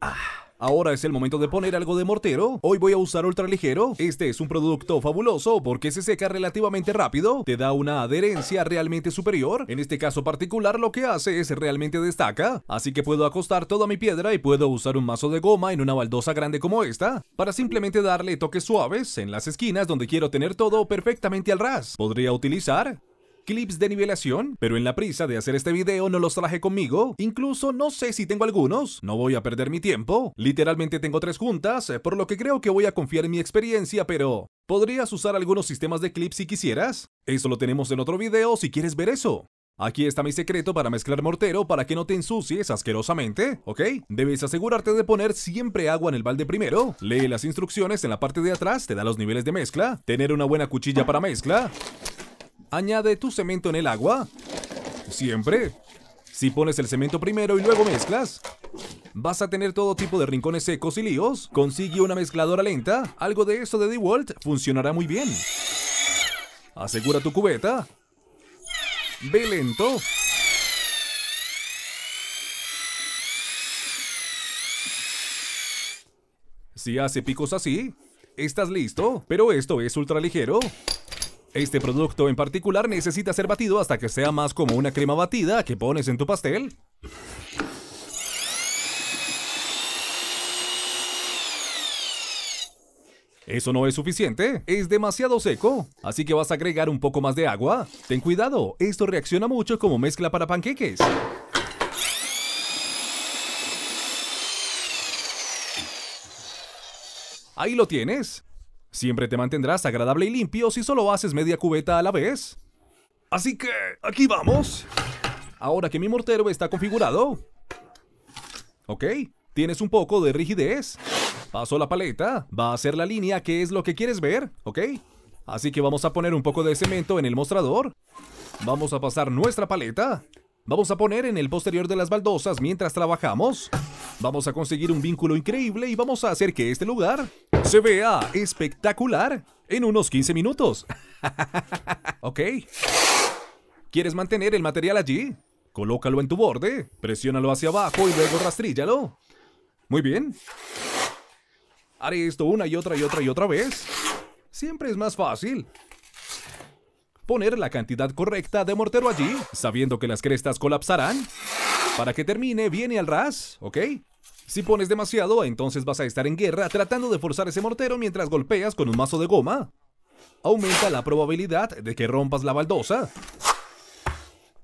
Ah, ahora es el momento de poner algo de mortero. Hoy voy a usar ultraligero. Este es un producto fabuloso porque se seca relativamente rápido. Te da una adherencia realmente superior. En este caso particular lo que hace es realmente destaca. Así que puedo acostar toda mi piedra y puedo usar un mazo de goma en una baldosa grande como esta. Para simplemente darle toques suaves en las esquinas donde quiero tener todo perfectamente al ras. Podría utilizar clips de nivelación, pero en la prisa de hacer este video no los traje conmigo. Incluso no sé si tengo algunos, no voy a perder mi tiempo. Literalmente tengo tres juntas, eh, por lo que creo que voy a confiar en mi experiencia, pero... ¿Podrías usar algunos sistemas de clips si quisieras? Eso lo tenemos en otro video si quieres ver eso. Aquí está mi secreto para mezclar mortero para que no te ensucies asquerosamente, ¿ok? Debes asegurarte de poner siempre agua en el balde primero, lee las instrucciones en la parte de atrás, te da los niveles de mezcla, tener una buena cuchilla para mezcla, Añade tu cemento en el agua. Siempre. Si pones el cemento primero y luego mezclas, ¿Vas a tener todo tipo de rincones secos y líos? Consigue una mezcladora lenta. Algo de eso de DeWalt funcionará muy bien. Asegura tu cubeta. Ve lento. Si hace picos así, estás listo. Pero esto es ultra ligero. Este producto en particular necesita ser batido hasta que sea más como una crema batida que pones en tu pastel. ¿Eso no es suficiente? Es demasiado seco, así que vas a agregar un poco más de agua. Ten cuidado, esto reacciona mucho como mezcla para panqueques. Ahí lo tienes. Siempre te mantendrás agradable y limpio si solo haces media cubeta a la vez. Así que, aquí vamos. Ahora que mi mortero está configurado. Ok, tienes un poco de rigidez. Paso la paleta, va a ser la línea que es lo que quieres ver, ¿ok? Así que vamos a poner un poco de cemento en el mostrador. Vamos a pasar nuestra paleta. Vamos a poner en el posterior de las baldosas mientras trabajamos. Vamos a conseguir un vínculo increíble y vamos a hacer que este lugar se vea espectacular en unos 15 minutos. ok. ¿Quieres mantener el material allí? Colócalo en tu borde, presiónalo hacia abajo y luego rastríllalo. Muy bien. Haré esto una y otra y otra y otra vez. Siempre es más fácil poner la cantidad correcta de mortero allí, sabiendo que las crestas colapsarán, para que termine viene al ras, ¿ok? Si pones demasiado, entonces vas a estar en guerra tratando de forzar ese mortero mientras golpeas con un mazo de goma. Aumenta la probabilidad de que rompas la baldosa.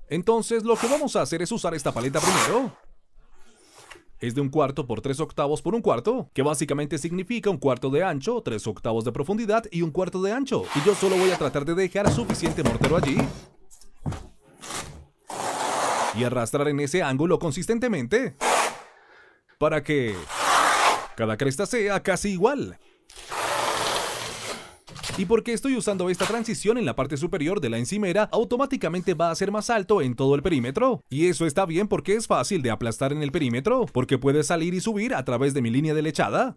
Entonces lo que vamos a hacer es usar esta paleta primero es de un cuarto por tres octavos por un cuarto, que básicamente significa un cuarto de ancho, tres octavos de profundidad y un cuarto de ancho. Y yo solo voy a tratar de dejar suficiente mortero allí y arrastrar en ese ángulo consistentemente para que cada cresta sea casi igual y porque estoy usando esta transición en la parte superior de la encimera, automáticamente va a ser más alto en todo el perímetro. Y eso está bien porque es fácil de aplastar en el perímetro, porque puede salir y subir a través de mi línea de lechada.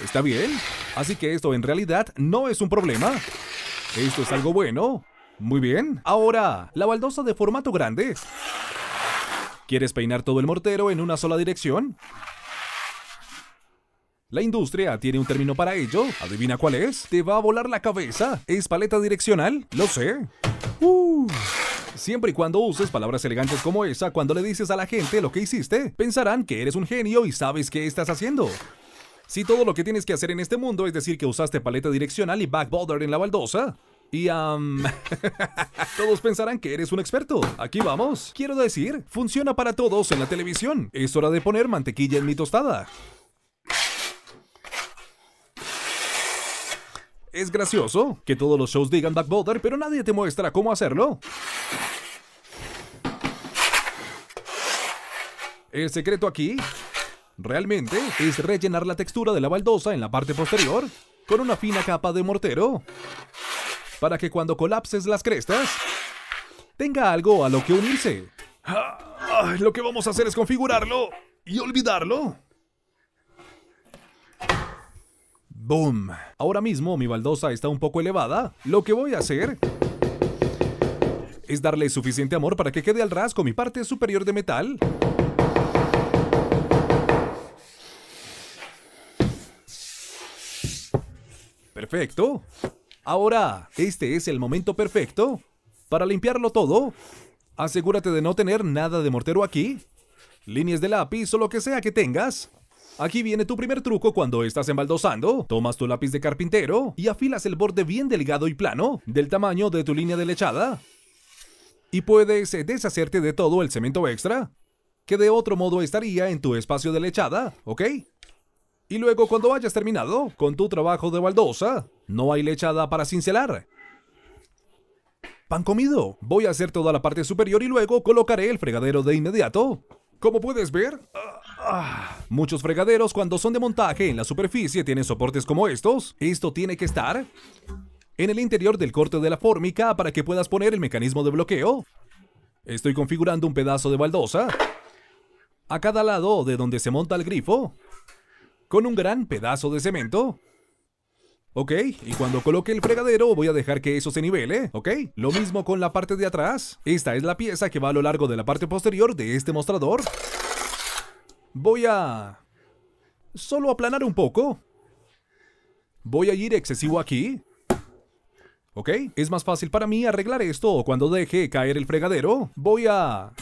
¿Está bien? Así que esto en realidad no es un problema. Esto es algo bueno. Muy bien. Ahora, la baldosa de formato grande. ¿Quieres peinar todo el mortero en una sola dirección? La industria tiene un término para ello. ¿Adivina cuál es? ¿Te va a volar la cabeza? ¿Es paleta direccional? Lo sé. Uh. Siempre y cuando uses palabras elegantes como esa cuando le dices a la gente lo que hiciste, pensarán que eres un genio y sabes qué estás haciendo. Si todo lo que tienes que hacer en este mundo es decir que usaste paleta direccional y back en la baldosa, y um, todos pensarán que eres un experto. Aquí vamos. Quiero decir, funciona para todos en la televisión. Es hora de poner mantequilla en mi tostada. Es gracioso que todos los shows digan backboarder, pero nadie te muestra cómo hacerlo. El secreto aquí, realmente, es rellenar la textura de la baldosa en la parte posterior con una fina capa de mortero para que cuando colapses las crestas, tenga algo a lo que unirse. Ah, lo que vamos a hacer es configurarlo y olvidarlo. ¡Boom! Ahora mismo mi baldosa está un poco elevada. Lo que voy a hacer es darle suficiente amor para que quede al ras con mi parte superior de metal. Perfecto. Ahora, este es el momento perfecto para limpiarlo todo. Asegúrate de no tener nada de mortero aquí, líneas de lápiz o lo que sea que tengas. Aquí viene tu primer truco cuando estás embaldosando. Tomas tu lápiz de carpintero y afilas el borde bien delgado y plano, del tamaño de tu línea de lechada. Y puedes eh, deshacerte de todo el cemento extra, que de otro modo estaría en tu espacio de lechada, ¿ok? Y luego cuando hayas terminado con tu trabajo de baldosa, no hay lechada para cincelar. Pan comido. Voy a hacer toda la parte superior y luego colocaré el fregadero de inmediato. Como puedes ver, muchos fregaderos cuando son de montaje en la superficie tienen soportes como estos. Esto tiene que estar en el interior del corte de la fórmica para que puedas poner el mecanismo de bloqueo. Estoy configurando un pedazo de baldosa a cada lado de donde se monta el grifo con un gran pedazo de cemento Ok, y cuando coloque el fregadero voy a dejar que eso se nivele, ok. Lo mismo con la parte de atrás. Esta es la pieza que va a lo largo de la parte posterior de este mostrador. Voy a... Solo aplanar un poco. Voy a ir excesivo aquí. ¿Ok? Es más fácil para mí arreglar esto cuando deje caer el fregadero. Voy a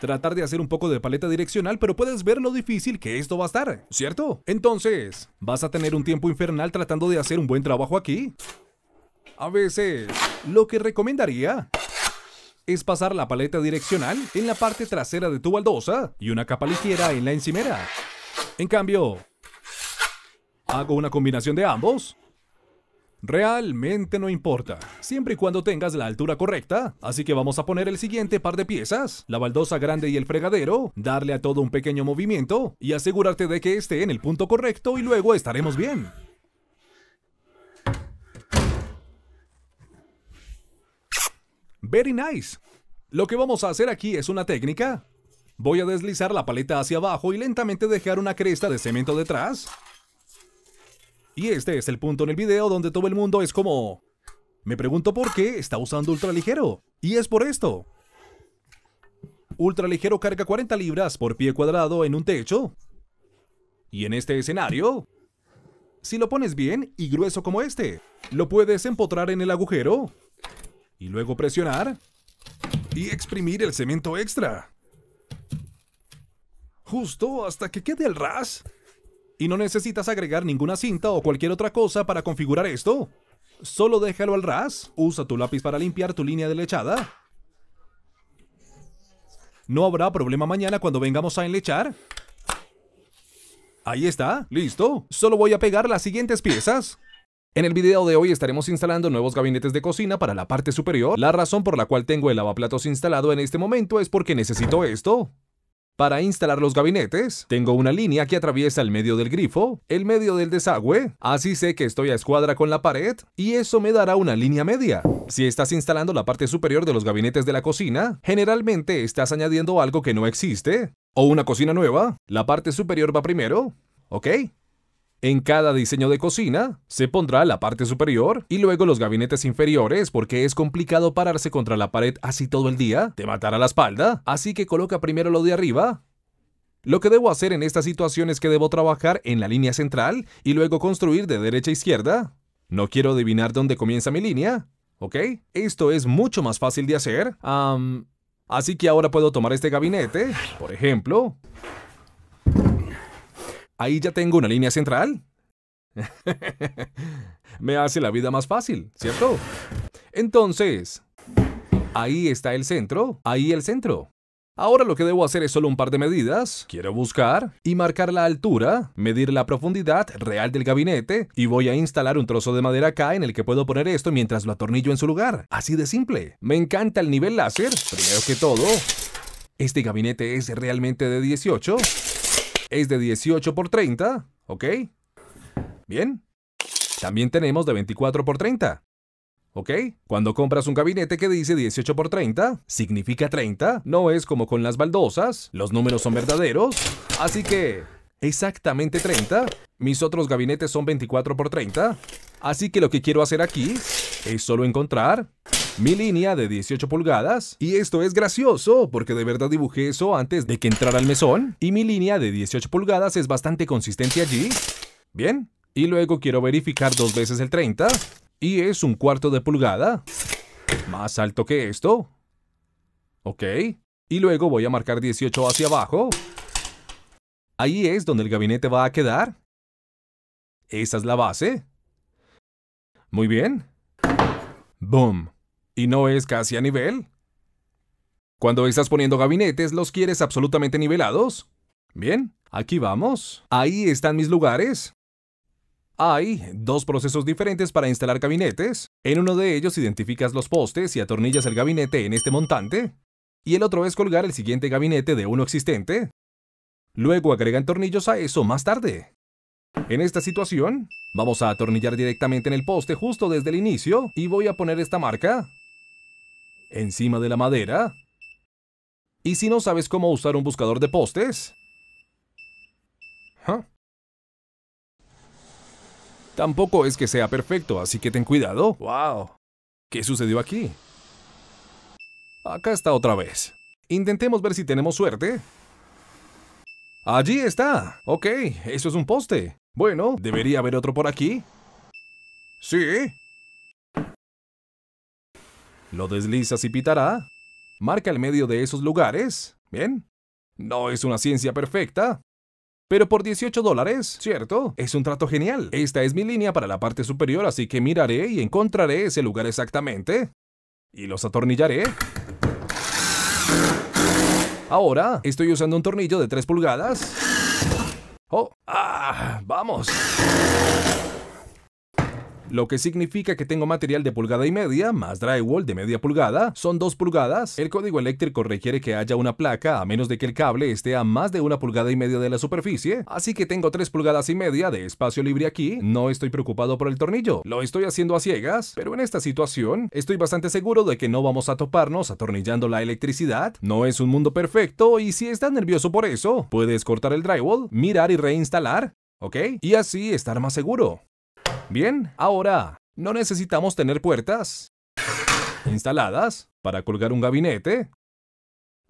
tratar de hacer un poco de paleta direccional, pero puedes ver lo difícil que esto va a estar, ¿cierto? Entonces, vas a tener un tiempo infernal tratando de hacer un buen trabajo aquí. A veces, lo que recomendaría es pasar la paleta direccional en la parte trasera de tu baldosa y una capa ligera en la encimera. En cambio, hago una combinación de ambos Realmente no importa, siempre y cuando tengas la altura correcta. Así que vamos a poner el siguiente par de piezas, la baldosa grande y el fregadero, darle a todo un pequeño movimiento y asegurarte de que esté en el punto correcto y luego estaremos bien. Very nice. Lo que vamos a hacer aquí es una técnica. Voy a deslizar la paleta hacia abajo y lentamente dejar una cresta de cemento detrás. Y este es el punto en el video donde todo el mundo es como... Me pregunto por qué está usando ultraligero. Y es por esto. Ultraligero carga 40 libras por pie cuadrado en un techo. Y en este escenario... Si lo pones bien y grueso como este, lo puedes empotrar en el agujero. Y luego presionar. Y exprimir el cemento extra. Justo hasta que quede el ras. Y no necesitas agregar ninguna cinta o cualquier otra cosa para configurar esto. Solo déjalo al ras, usa tu lápiz para limpiar tu línea de lechada. No habrá problema mañana cuando vengamos a enlechar. Ahí está, listo. Solo voy a pegar las siguientes piezas. En el video de hoy estaremos instalando nuevos gabinetes de cocina para la parte superior. La razón por la cual tengo el lavaplatos instalado en este momento es porque necesito esto. Para instalar los gabinetes, tengo una línea que atraviesa el medio del grifo, el medio del desagüe, así sé que estoy a escuadra con la pared y eso me dará una línea media. Si estás instalando la parte superior de los gabinetes de la cocina, generalmente estás añadiendo algo que no existe. O una cocina nueva, la parte superior va primero, ¿ok? En cada diseño de cocina se pondrá la parte superior y luego los gabinetes inferiores porque es complicado pararse contra la pared así todo el día, te matará la espalda, así que coloca primero lo de arriba. Lo que debo hacer en esta situación es que debo trabajar en la línea central y luego construir de derecha a izquierda. No quiero adivinar dónde comienza mi línea, ¿ok? Esto es mucho más fácil de hacer. así que ahora puedo tomar este gabinete, por ejemplo, ahí ya tengo una línea central. Me hace la vida más fácil, ¿cierto? Entonces, ahí está el centro, ahí el centro. Ahora lo que debo hacer es solo un par de medidas. Quiero buscar y marcar la altura, medir la profundidad real del gabinete y voy a instalar un trozo de madera acá en el que puedo poner esto mientras lo atornillo en su lugar. Así de simple. Me encanta el nivel láser. Primero que todo, este gabinete es realmente de 18 es de 18 por 30, ¿ok? Bien. También tenemos de 24 por 30. ¿Ok? Cuando compras un gabinete que dice 18 por 30, significa 30, no es como con las baldosas, los números son verdaderos, así que exactamente 30. Mis otros gabinetes son 24 por 30, así que lo que quiero hacer aquí es solo encontrar mi línea de 18 pulgadas. Y esto es gracioso, porque de verdad dibujé eso antes de que entrara al mesón. Y mi línea de 18 pulgadas es bastante consistente allí. Bien. Y luego quiero verificar dos veces el 30. Y es un cuarto de pulgada. Más alto que esto. Ok. Y luego voy a marcar 18 hacia abajo. Ahí es donde el gabinete va a quedar. Esa es la base. Muy bien. Boom y no es casi a nivel. Cuando estás poniendo gabinetes, ¿los quieres absolutamente nivelados? Bien, aquí vamos. Ahí están mis lugares. Hay dos procesos diferentes para instalar gabinetes. En uno de ellos identificas los postes y atornillas el gabinete en este montante. Y el otro es colgar el siguiente gabinete de uno existente. Luego agregan tornillos a eso más tarde. En esta situación, vamos a atornillar directamente en el poste justo desde el inicio y voy a poner esta marca encima de la madera? ¿Y si no sabes cómo usar un buscador de postes? Tampoco es que sea perfecto, así que ten cuidado. ¡Wow! ¿Qué sucedió aquí? Acá está otra vez. Intentemos ver si tenemos suerte. ¡Allí está! Ok, eso es un poste. Bueno, ¿debería haber otro por aquí? Sí, lo deslizas y pitará. Marca el medio de esos lugares. Bien. No es una ciencia perfecta. Pero por 18 dólares, ¿cierto? Es un trato genial. Esta es mi línea para la parte superior, así que miraré y encontraré ese lugar exactamente. Y los atornillaré. Ahora estoy usando un tornillo de 3 pulgadas. ¡Oh! ¡Ah! ¡Vamos! lo que significa que tengo material de pulgada y media más drywall de media pulgada, son dos pulgadas. El código eléctrico requiere que haya una placa a menos de que el cable esté a más de una pulgada y media de la superficie, así que tengo tres pulgadas y media de espacio libre aquí, no estoy preocupado por el tornillo, lo estoy haciendo a ciegas, pero en esta situación estoy bastante seguro de que no vamos a toparnos atornillando la electricidad, no es un mundo perfecto y si estás nervioso por eso, puedes cortar el drywall, mirar y reinstalar, ¿ok? Y así estar más seguro. Bien, ahora, no necesitamos tener puertas instaladas para colgar un gabinete.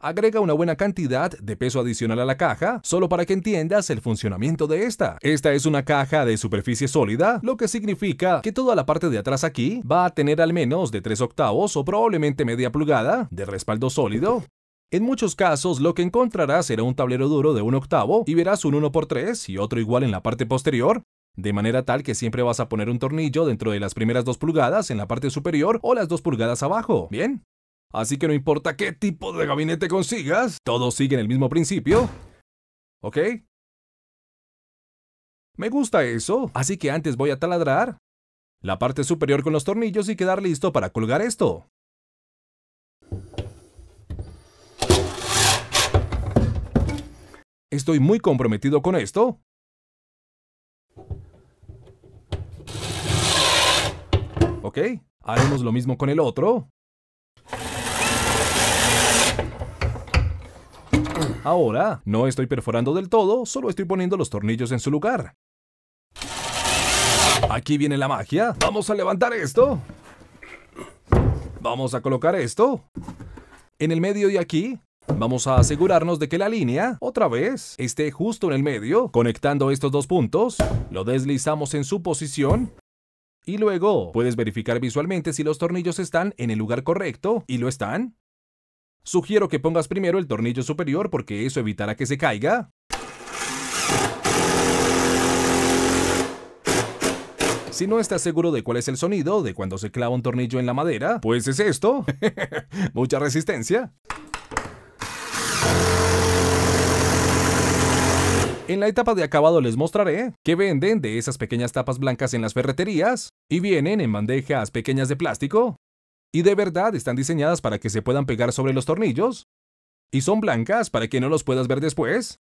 Agrega una buena cantidad de peso adicional a la caja, solo para que entiendas el funcionamiento de esta. Esta es una caja de superficie sólida, lo que significa que toda la parte de atrás aquí va a tener al menos de 3 octavos o probablemente media pulgada de respaldo sólido. En muchos casos, lo que encontrarás será un tablero duro de un octavo y verás un 1x3 y otro igual en la parte posterior, de manera tal que siempre vas a poner un tornillo dentro de las primeras dos pulgadas en la parte superior o las dos pulgadas abajo, ¿bien? Así que no importa qué tipo de gabinete consigas, todos siguen el mismo principio, ¿ok? Me gusta eso, así que antes voy a taladrar la parte superior con los tornillos y quedar listo para colgar esto. Estoy muy comprometido con esto. ¿Ok? Haremos lo mismo con el otro. Ahora, no estoy perforando del todo, solo estoy poniendo los tornillos en su lugar. Aquí viene la magia. Vamos a levantar esto. Vamos a colocar esto. En el medio de aquí, vamos a asegurarnos de que la línea, otra vez, esté justo en el medio, conectando estos dos puntos. Lo deslizamos en su posición y luego, puedes verificar visualmente si los tornillos están en el lugar correcto, y lo están. Sugiero que pongas primero el tornillo superior porque eso evitará que se caiga. Si no estás seguro de cuál es el sonido de cuando se clava un tornillo en la madera, pues es esto. Mucha resistencia. En la etapa de acabado les mostraré que venden de esas pequeñas tapas blancas en las ferreterías y vienen en bandejas pequeñas de plástico y de verdad están diseñadas para que se puedan pegar sobre los tornillos y son blancas para que no los puedas ver después.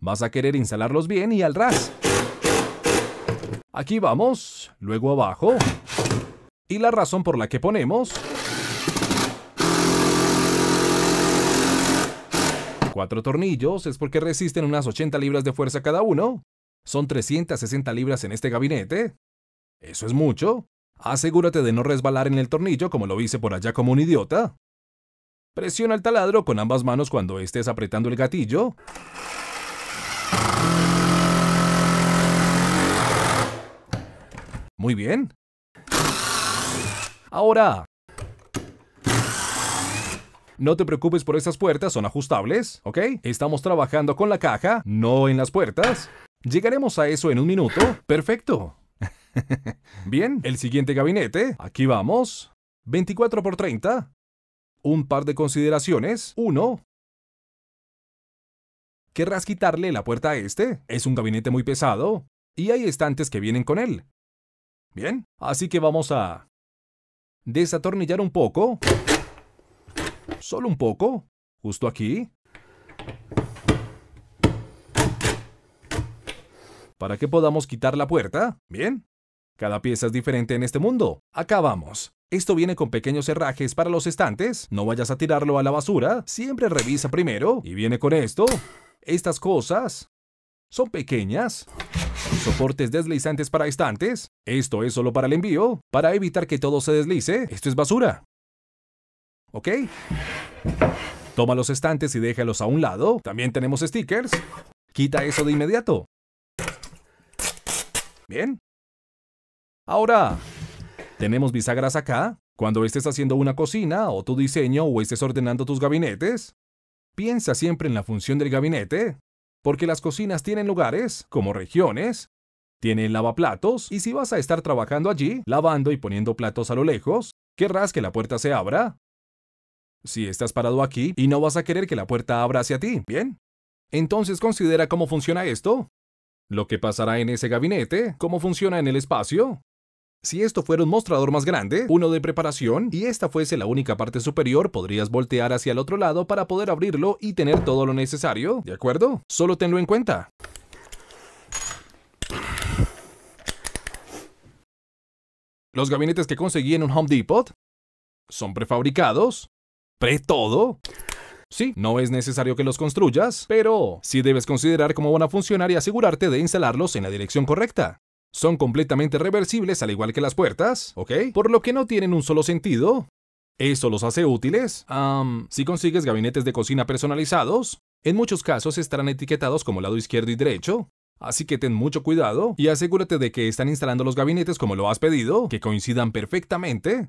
Vas a querer instalarlos bien y al ras. Aquí vamos, luego abajo. Y la razón por la que ponemos cuatro tornillos es porque resisten unas 80 libras de fuerza cada uno. Son 360 libras en este gabinete. ¿Eso es mucho? Asegúrate de no resbalar en el tornillo como lo hice por allá como un idiota. Presiona el taladro con ambas manos cuando estés apretando el gatillo. Muy bien. Ahora, no te preocupes por esas puertas, son ajustables, ¿ok? Estamos trabajando con la caja, no en las puertas. Llegaremos a eso en un minuto. Perfecto. Bien, el siguiente gabinete. Aquí vamos. 24 por 30. Un par de consideraciones. Uno, ¿Querrás quitarle la puerta a este? Es un gabinete muy pesado y hay estantes que vienen con él. Bien, así que vamos a desatornillar un poco Solo un poco. Justo aquí. Para que podamos quitar la puerta. Bien. Cada pieza es diferente en este mundo. Acabamos. Esto viene con pequeños herrajes para los estantes. No vayas a tirarlo a la basura. Siempre revisa primero. Y viene con esto. Estas cosas. Son pequeñas. Soportes deslizantes para estantes. Esto es solo para el envío. Para evitar que todo se deslice. Esto es basura. ¿ok? Toma los estantes y déjalos a un lado. También tenemos stickers. Quita eso de inmediato. Bien. Ahora, tenemos bisagras acá. Cuando estés haciendo una cocina, o tu diseño, o estés ordenando tus gabinetes, piensa siempre en la función del gabinete, porque las cocinas tienen lugares, como regiones, tienen lavaplatos, y si vas a estar trabajando allí, lavando y poniendo platos a lo lejos, querrás que la puerta se abra, si estás parado aquí y no vas a querer que la puerta abra hacia ti, ¿bien? Entonces considera cómo funciona esto. Lo que pasará en ese gabinete, cómo funciona en el espacio. Si esto fuera un mostrador más grande, uno de preparación, y esta fuese la única parte superior, podrías voltear hacia el otro lado para poder abrirlo y tener todo lo necesario, ¿de acuerdo? Solo tenlo en cuenta. Los gabinetes que conseguí en un Home Depot son prefabricados, pre todo. Sí, no es necesario que los construyas, pero sí debes considerar cómo van a funcionar y asegurarte de instalarlos en la dirección correcta. Son completamente reversibles al igual que las puertas, ¿ok? Por lo que no tienen un solo sentido. Eso los hace útiles. si consigues gabinetes de cocina personalizados, en muchos casos estarán etiquetados como lado izquierdo y derecho. Así que ten mucho cuidado y asegúrate de que están instalando los gabinetes como lo has pedido, que coincidan perfectamente.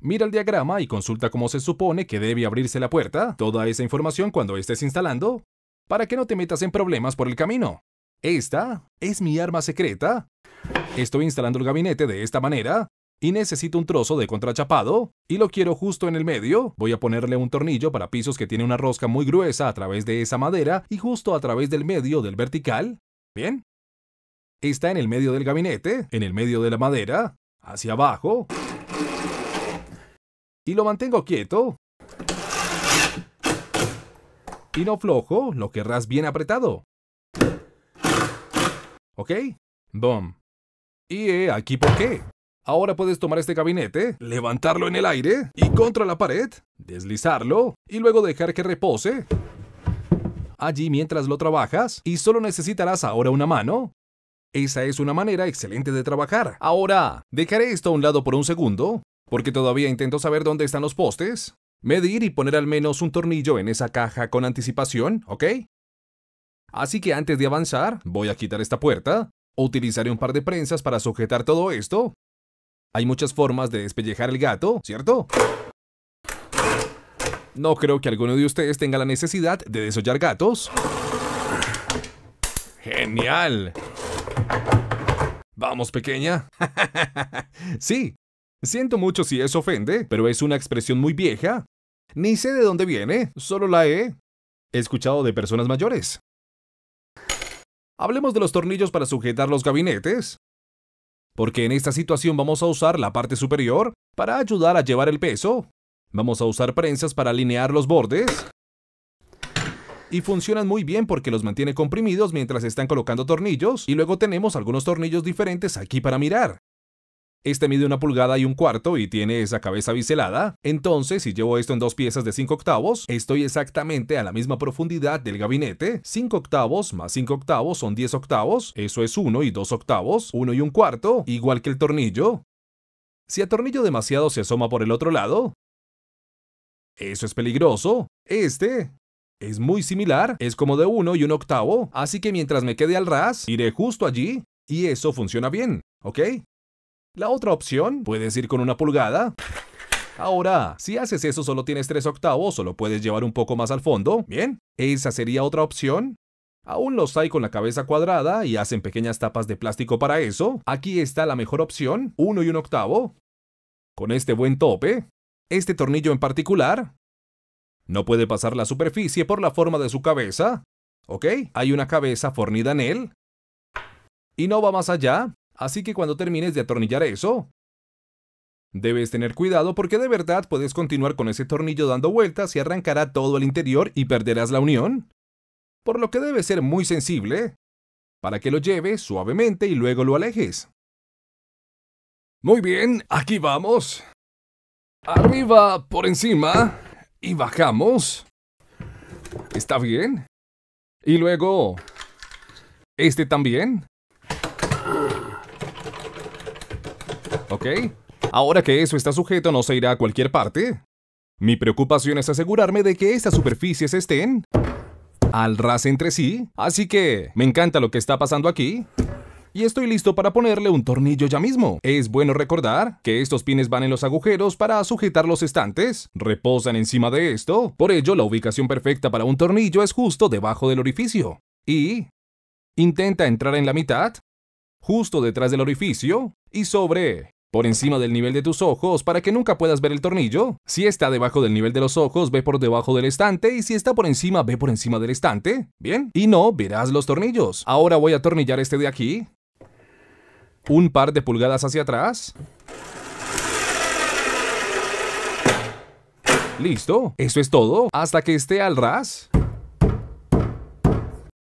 Mira el diagrama y consulta cómo se supone que debe abrirse la puerta, toda esa información cuando estés instalando, para que no te metas en problemas por el camino. Esta es mi arma secreta. Estoy instalando el gabinete de esta manera y necesito un trozo de contrachapado y lo quiero justo en el medio. Voy a ponerle un tornillo para pisos que tiene una rosca muy gruesa a través de esa madera y justo a través del medio del vertical. ¿Bien? Está en el medio del gabinete, en el medio de la madera, hacia abajo, y lo mantengo quieto y no flojo, lo querrás bien apretado. ¿Ok? Boom. Y eh, aquí por qué. Ahora puedes tomar este gabinete, levantarlo en el aire y contra la pared, deslizarlo y luego dejar que repose. Allí mientras lo trabajas y solo necesitarás ahora una mano. Esa es una manera excelente de trabajar. Ahora, dejaré esto a un lado por un segundo porque todavía intento saber dónde están los postes, medir y poner al menos un tornillo en esa caja con anticipación, ¿ok? Así que antes de avanzar, voy a quitar esta puerta, utilizaré un par de prensas para sujetar todo esto. Hay muchas formas de despellejar el gato, ¿cierto? No creo que alguno de ustedes tenga la necesidad de desollar gatos. ¡Genial! Vamos, pequeña. sí, Siento mucho si eso ofende, pero es una expresión muy vieja. Ni sé de dónde viene, solo la he escuchado de personas mayores. Hablemos de los tornillos para sujetar los gabinetes. Porque en esta situación vamos a usar la parte superior para ayudar a llevar el peso. Vamos a usar prensas para alinear los bordes. Y funcionan muy bien porque los mantiene comprimidos mientras están colocando tornillos y luego tenemos algunos tornillos diferentes aquí para mirar. Este mide una pulgada y un cuarto y tiene esa cabeza biselada. Entonces, si llevo esto en dos piezas de 5 octavos, estoy exactamente a la misma profundidad del gabinete. 5 octavos más 5 octavos son 10 octavos, eso es 1 y 2 octavos, 1 y un cuarto, igual que el tornillo. Si atornillo demasiado se asoma por el otro lado, eso es peligroso. Este es muy similar, es como de 1 y 1 octavo, así que mientras me quede al ras, iré justo allí y eso funciona bien, ¿ok? La otra opción, puedes ir con una pulgada. Ahora, si haces eso solo tienes tres octavos o lo puedes llevar un poco más al fondo, bien, esa sería otra opción. Aún los hay con la cabeza cuadrada y hacen pequeñas tapas de plástico para eso. Aquí está la mejor opción, uno y un octavo. Con este buen tope, este tornillo en particular, no puede pasar la superficie por la forma de su cabeza, ¿ok? Hay una cabeza fornida en él y no va más allá. Así que cuando termines de atornillar eso, debes tener cuidado porque de verdad puedes continuar con ese tornillo dando vueltas y arrancará todo el interior y perderás la unión. Por lo que debes ser muy sensible para que lo lleves suavemente y luego lo alejes. Muy bien, aquí vamos. Arriba, por encima, y bajamos. ¿Está bien? Y luego... ¿Este también? ¿ok? Ahora que eso está sujeto no se irá a cualquier parte. Mi preocupación es asegurarme de que estas superficies estén al ras entre sí, así que me encanta lo que está pasando aquí. Y estoy listo para ponerle un tornillo ya mismo. Es bueno recordar que estos pines van en los agujeros para sujetar los estantes, reposan encima de esto, por ello la ubicación perfecta para un tornillo es justo debajo del orificio. Y intenta entrar en la mitad, justo detrás del orificio y sobre por encima del nivel de tus ojos para que nunca puedas ver el tornillo. Si está debajo del nivel de los ojos, ve por debajo del estante y si está por encima, ve por encima del estante. Bien, y no verás los tornillos. Ahora voy a atornillar este de aquí. Un par de pulgadas hacia atrás. Listo, eso es todo, hasta que esté al ras.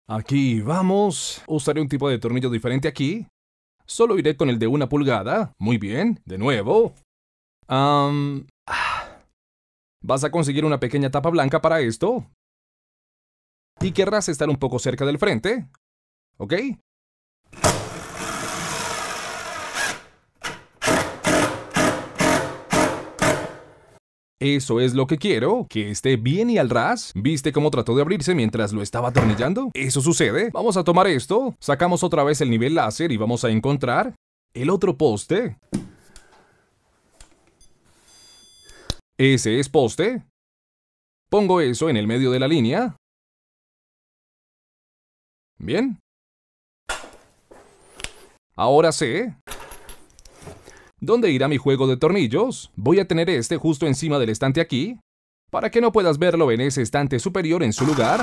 Aquí vamos, usaré un tipo de tornillo diferente aquí. Solo iré con el de una pulgada. Muy bien, de nuevo. Ah, ¿Vas a conseguir una pequeña tapa blanca para esto? Y querrás estar un poco cerca del frente. ¿Ok? ¿Eso es lo que quiero? ¿Que esté bien y al ras? ¿Viste cómo trató de abrirse mientras lo estaba atornillando? ¿Eso sucede? Vamos a tomar esto, sacamos otra vez el nivel láser y vamos a encontrar el otro poste. Ese es poste. Pongo eso en el medio de la línea. Bien. Ahora sé ¿Dónde irá mi juego de tornillos? Voy a tener este justo encima del estante aquí, para que no puedas verlo en ese estante superior en su lugar.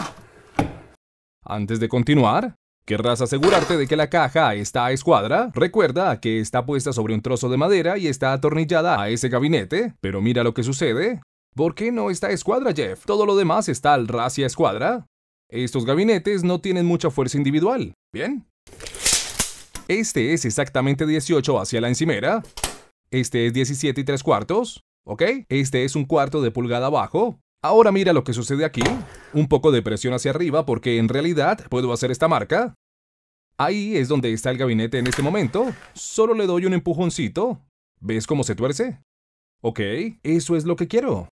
Antes de continuar, querrás asegurarte de que la caja está a escuadra. Recuerda que está puesta sobre un trozo de madera y está atornillada a ese gabinete. Pero mira lo que sucede. ¿Por qué no está a escuadra, Jeff? Todo lo demás está al ras y a escuadra. Estos gabinetes no tienen mucha fuerza individual. ¿Bien? Este es exactamente 18 hacia la encimera. Este es 17 y 3 cuartos, ¿ok? Este es un cuarto de pulgada abajo. Ahora mira lo que sucede aquí. Un poco de presión hacia arriba porque en realidad puedo hacer esta marca. Ahí es donde está el gabinete en este momento. Solo le doy un empujoncito. ¿Ves cómo se tuerce? Ok, eso es lo que quiero.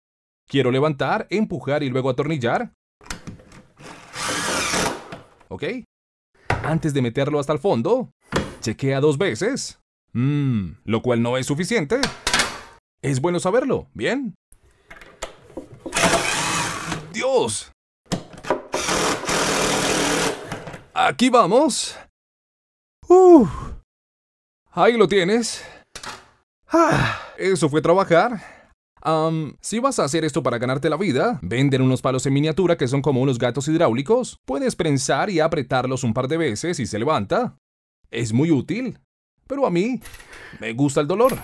Quiero levantar, empujar y luego atornillar. ¿Ok? Antes de meterlo hasta el fondo, chequea dos veces. Mmm, lo cual no es suficiente. Es bueno saberlo, ¿bien? ¡Dios! Aquí vamos. ahí lo tienes. Ah, eso fue trabajar. si vas a hacer esto para ganarte la vida, venden unos palos en miniatura que son como unos gatos hidráulicos. Puedes prensar y apretarlos un par de veces y se levanta. Es muy útil pero a mí me gusta el dolor.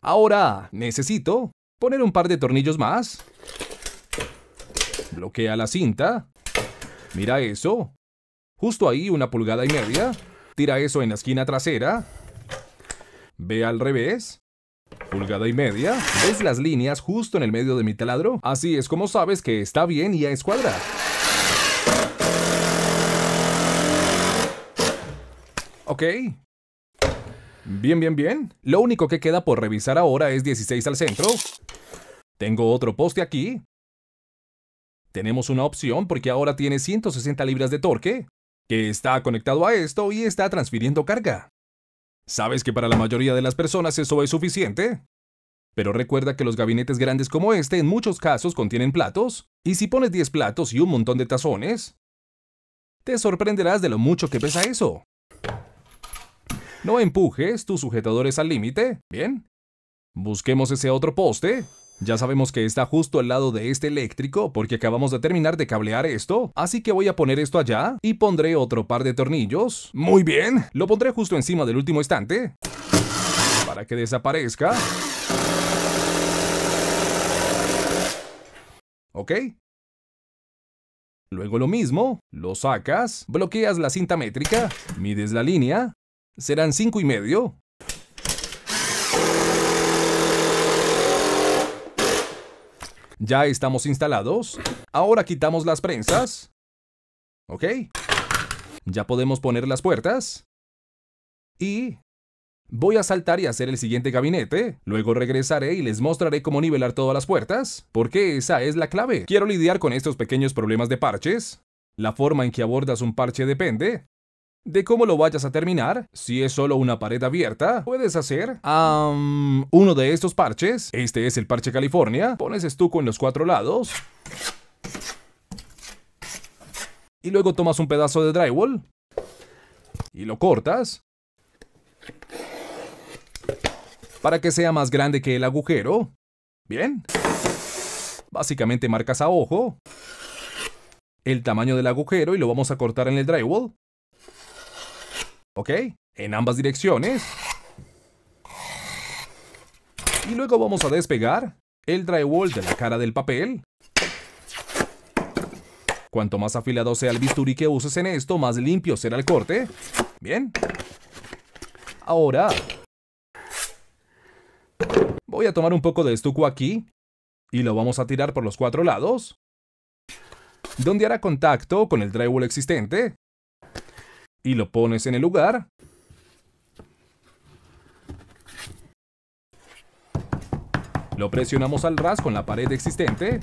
Ahora necesito poner un par de tornillos más. Bloquea la cinta. Mira eso. Justo ahí una pulgada y media. Tira eso en la esquina trasera. Ve al revés. Pulgada y media. ¿Ves las líneas justo en el medio de mi taladro? Así es como sabes que está bien y a escuadra. Ok, Bien, bien, bien. Lo único que queda por revisar ahora es 16 al centro. Tengo otro poste aquí. Tenemos una opción porque ahora tiene 160 libras de torque, que está conectado a esto y está transfiriendo carga. ¿Sabes que para la mayoría de las personas eso es suficiente? Pero recuerda que los gabinetes grandes como este en muchos casos contienen platos, y si pones 10 platos y un montón de tazones, te sorprenderás de lo mucho que pesa eso. No empujes tus sujetadores al límite, ¿bien? Busquemos ese otro poste. Ya sabemos que está justo al lado de este eléctrico porque acabamos de terminar de cablear esto, así que voy a poner esto allá y pondré otro par de tornillos. ¡Muy bien! Lo pondré justo encima del último estante para que desaparezca. ¿Ok? Luego lo mismo, lo sacas, bloqueas la cinta métrica, mides la línea, ¿Serán cinco y medio? Ya estamos instalados. Ahora quitamos las prensas. Ok. Ya podemos poner las puertas. Y... Voy a saltar y hacer el siguiente gabinete, luego regresaré y les mostraré cómo nivelar todas las puertas, porque esa es la clave. Quiero lidiar con estos pequeños problemas de parches. La forma en que abordas un parche depende, de cómo lo vayas a terminar, si es solo una pared abierta, puedes hacer uno de estos parches. Este es el parche California. Pones estuco en los cuatro lados. Y luego tomas un pedazo de drywall. Y lo cortas. Para que sea más grande que el agujero. Bien. Básicamente marcas a ojo el tamaño del agujero y lo vamos a cortar en el drywall. ¿Ok? En ambas direcciones. Y luego vamos a despegar el drywall de la cara del papel. Cuanto más afilado sea el bisturí que uses en esto, más limpio será el corte. Bien. Ahora... Voy a tomar un poco de estuco aquí y lo vamos a tirar por los cuatro lados, donde hará contacto con el drywall existente y lo pones en el lugar. Lo presionamos al ras con la pared existente.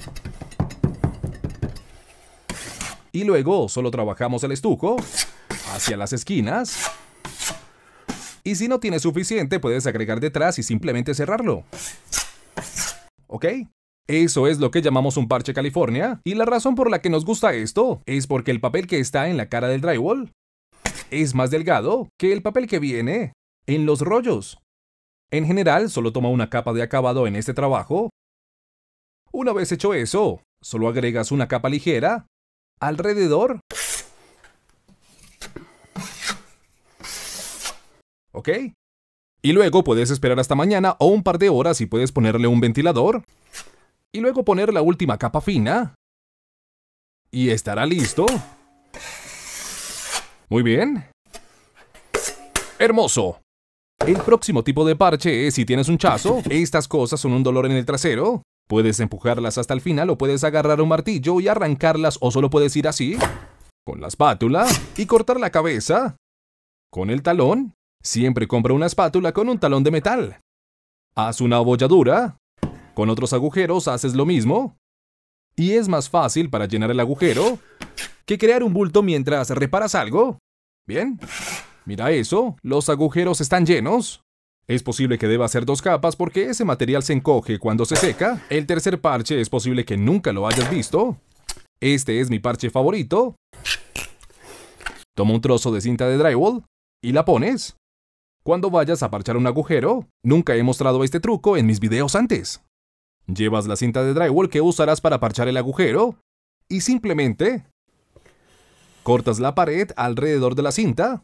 Y luego solo trabajamos el estuco hacia las esquinas. Y si no tienes suficiente, puedes agregar detrás y simplemente cerrarlo. ¿Ok? Eso es lo que llamamos un parche California, y la razón por la que nos gusta esto es porque el papel que está en la cara del drywall es más delgado que el papel que viene en los rollos. En general, solo toma una capa de acabado en este trabajo. Una vez hecho eso, solo agregas una capa ligera alrededor. ¿Ok? Y luego puedes esperar hasta mañana o un par de horas y puedes ponerle un ventilador. Y luego poner la última capa fina. Y estará listo. Muy bien. Hermoso. El próximo tipo de parche es si tienes un chazo, estas cosas son un dolor en el trasero. Puedes empujarlas hasta el final o puedes agarrar un martillo y arrancarlas o solo puedes ir así, con la espátula y cortar la cabeza. Con el talón, siempre compra una espátula con un talón de metal. Haz una abolladura. Con otros agujeros haces lo mismo. Y es más fácil para llenar el agujero que crear un bulto mientras reparas algo. Bien, mira eso, los agujeros están llenos. Es posible que deba hacer dos capas porque ese material se encoge cuando se seca. El tercer parche es posible que nunca lo hayas visto. Este es mi parche favorito. Toma un trozo de cinta de drywall y la pones. Cuando vayas a parchar un agujero, nunca he mostrado este truco en mis videos antes. Llevas la cinta de drywall que usarás para parchar el agujero y simplemente cortas la pared alrededor de la cinta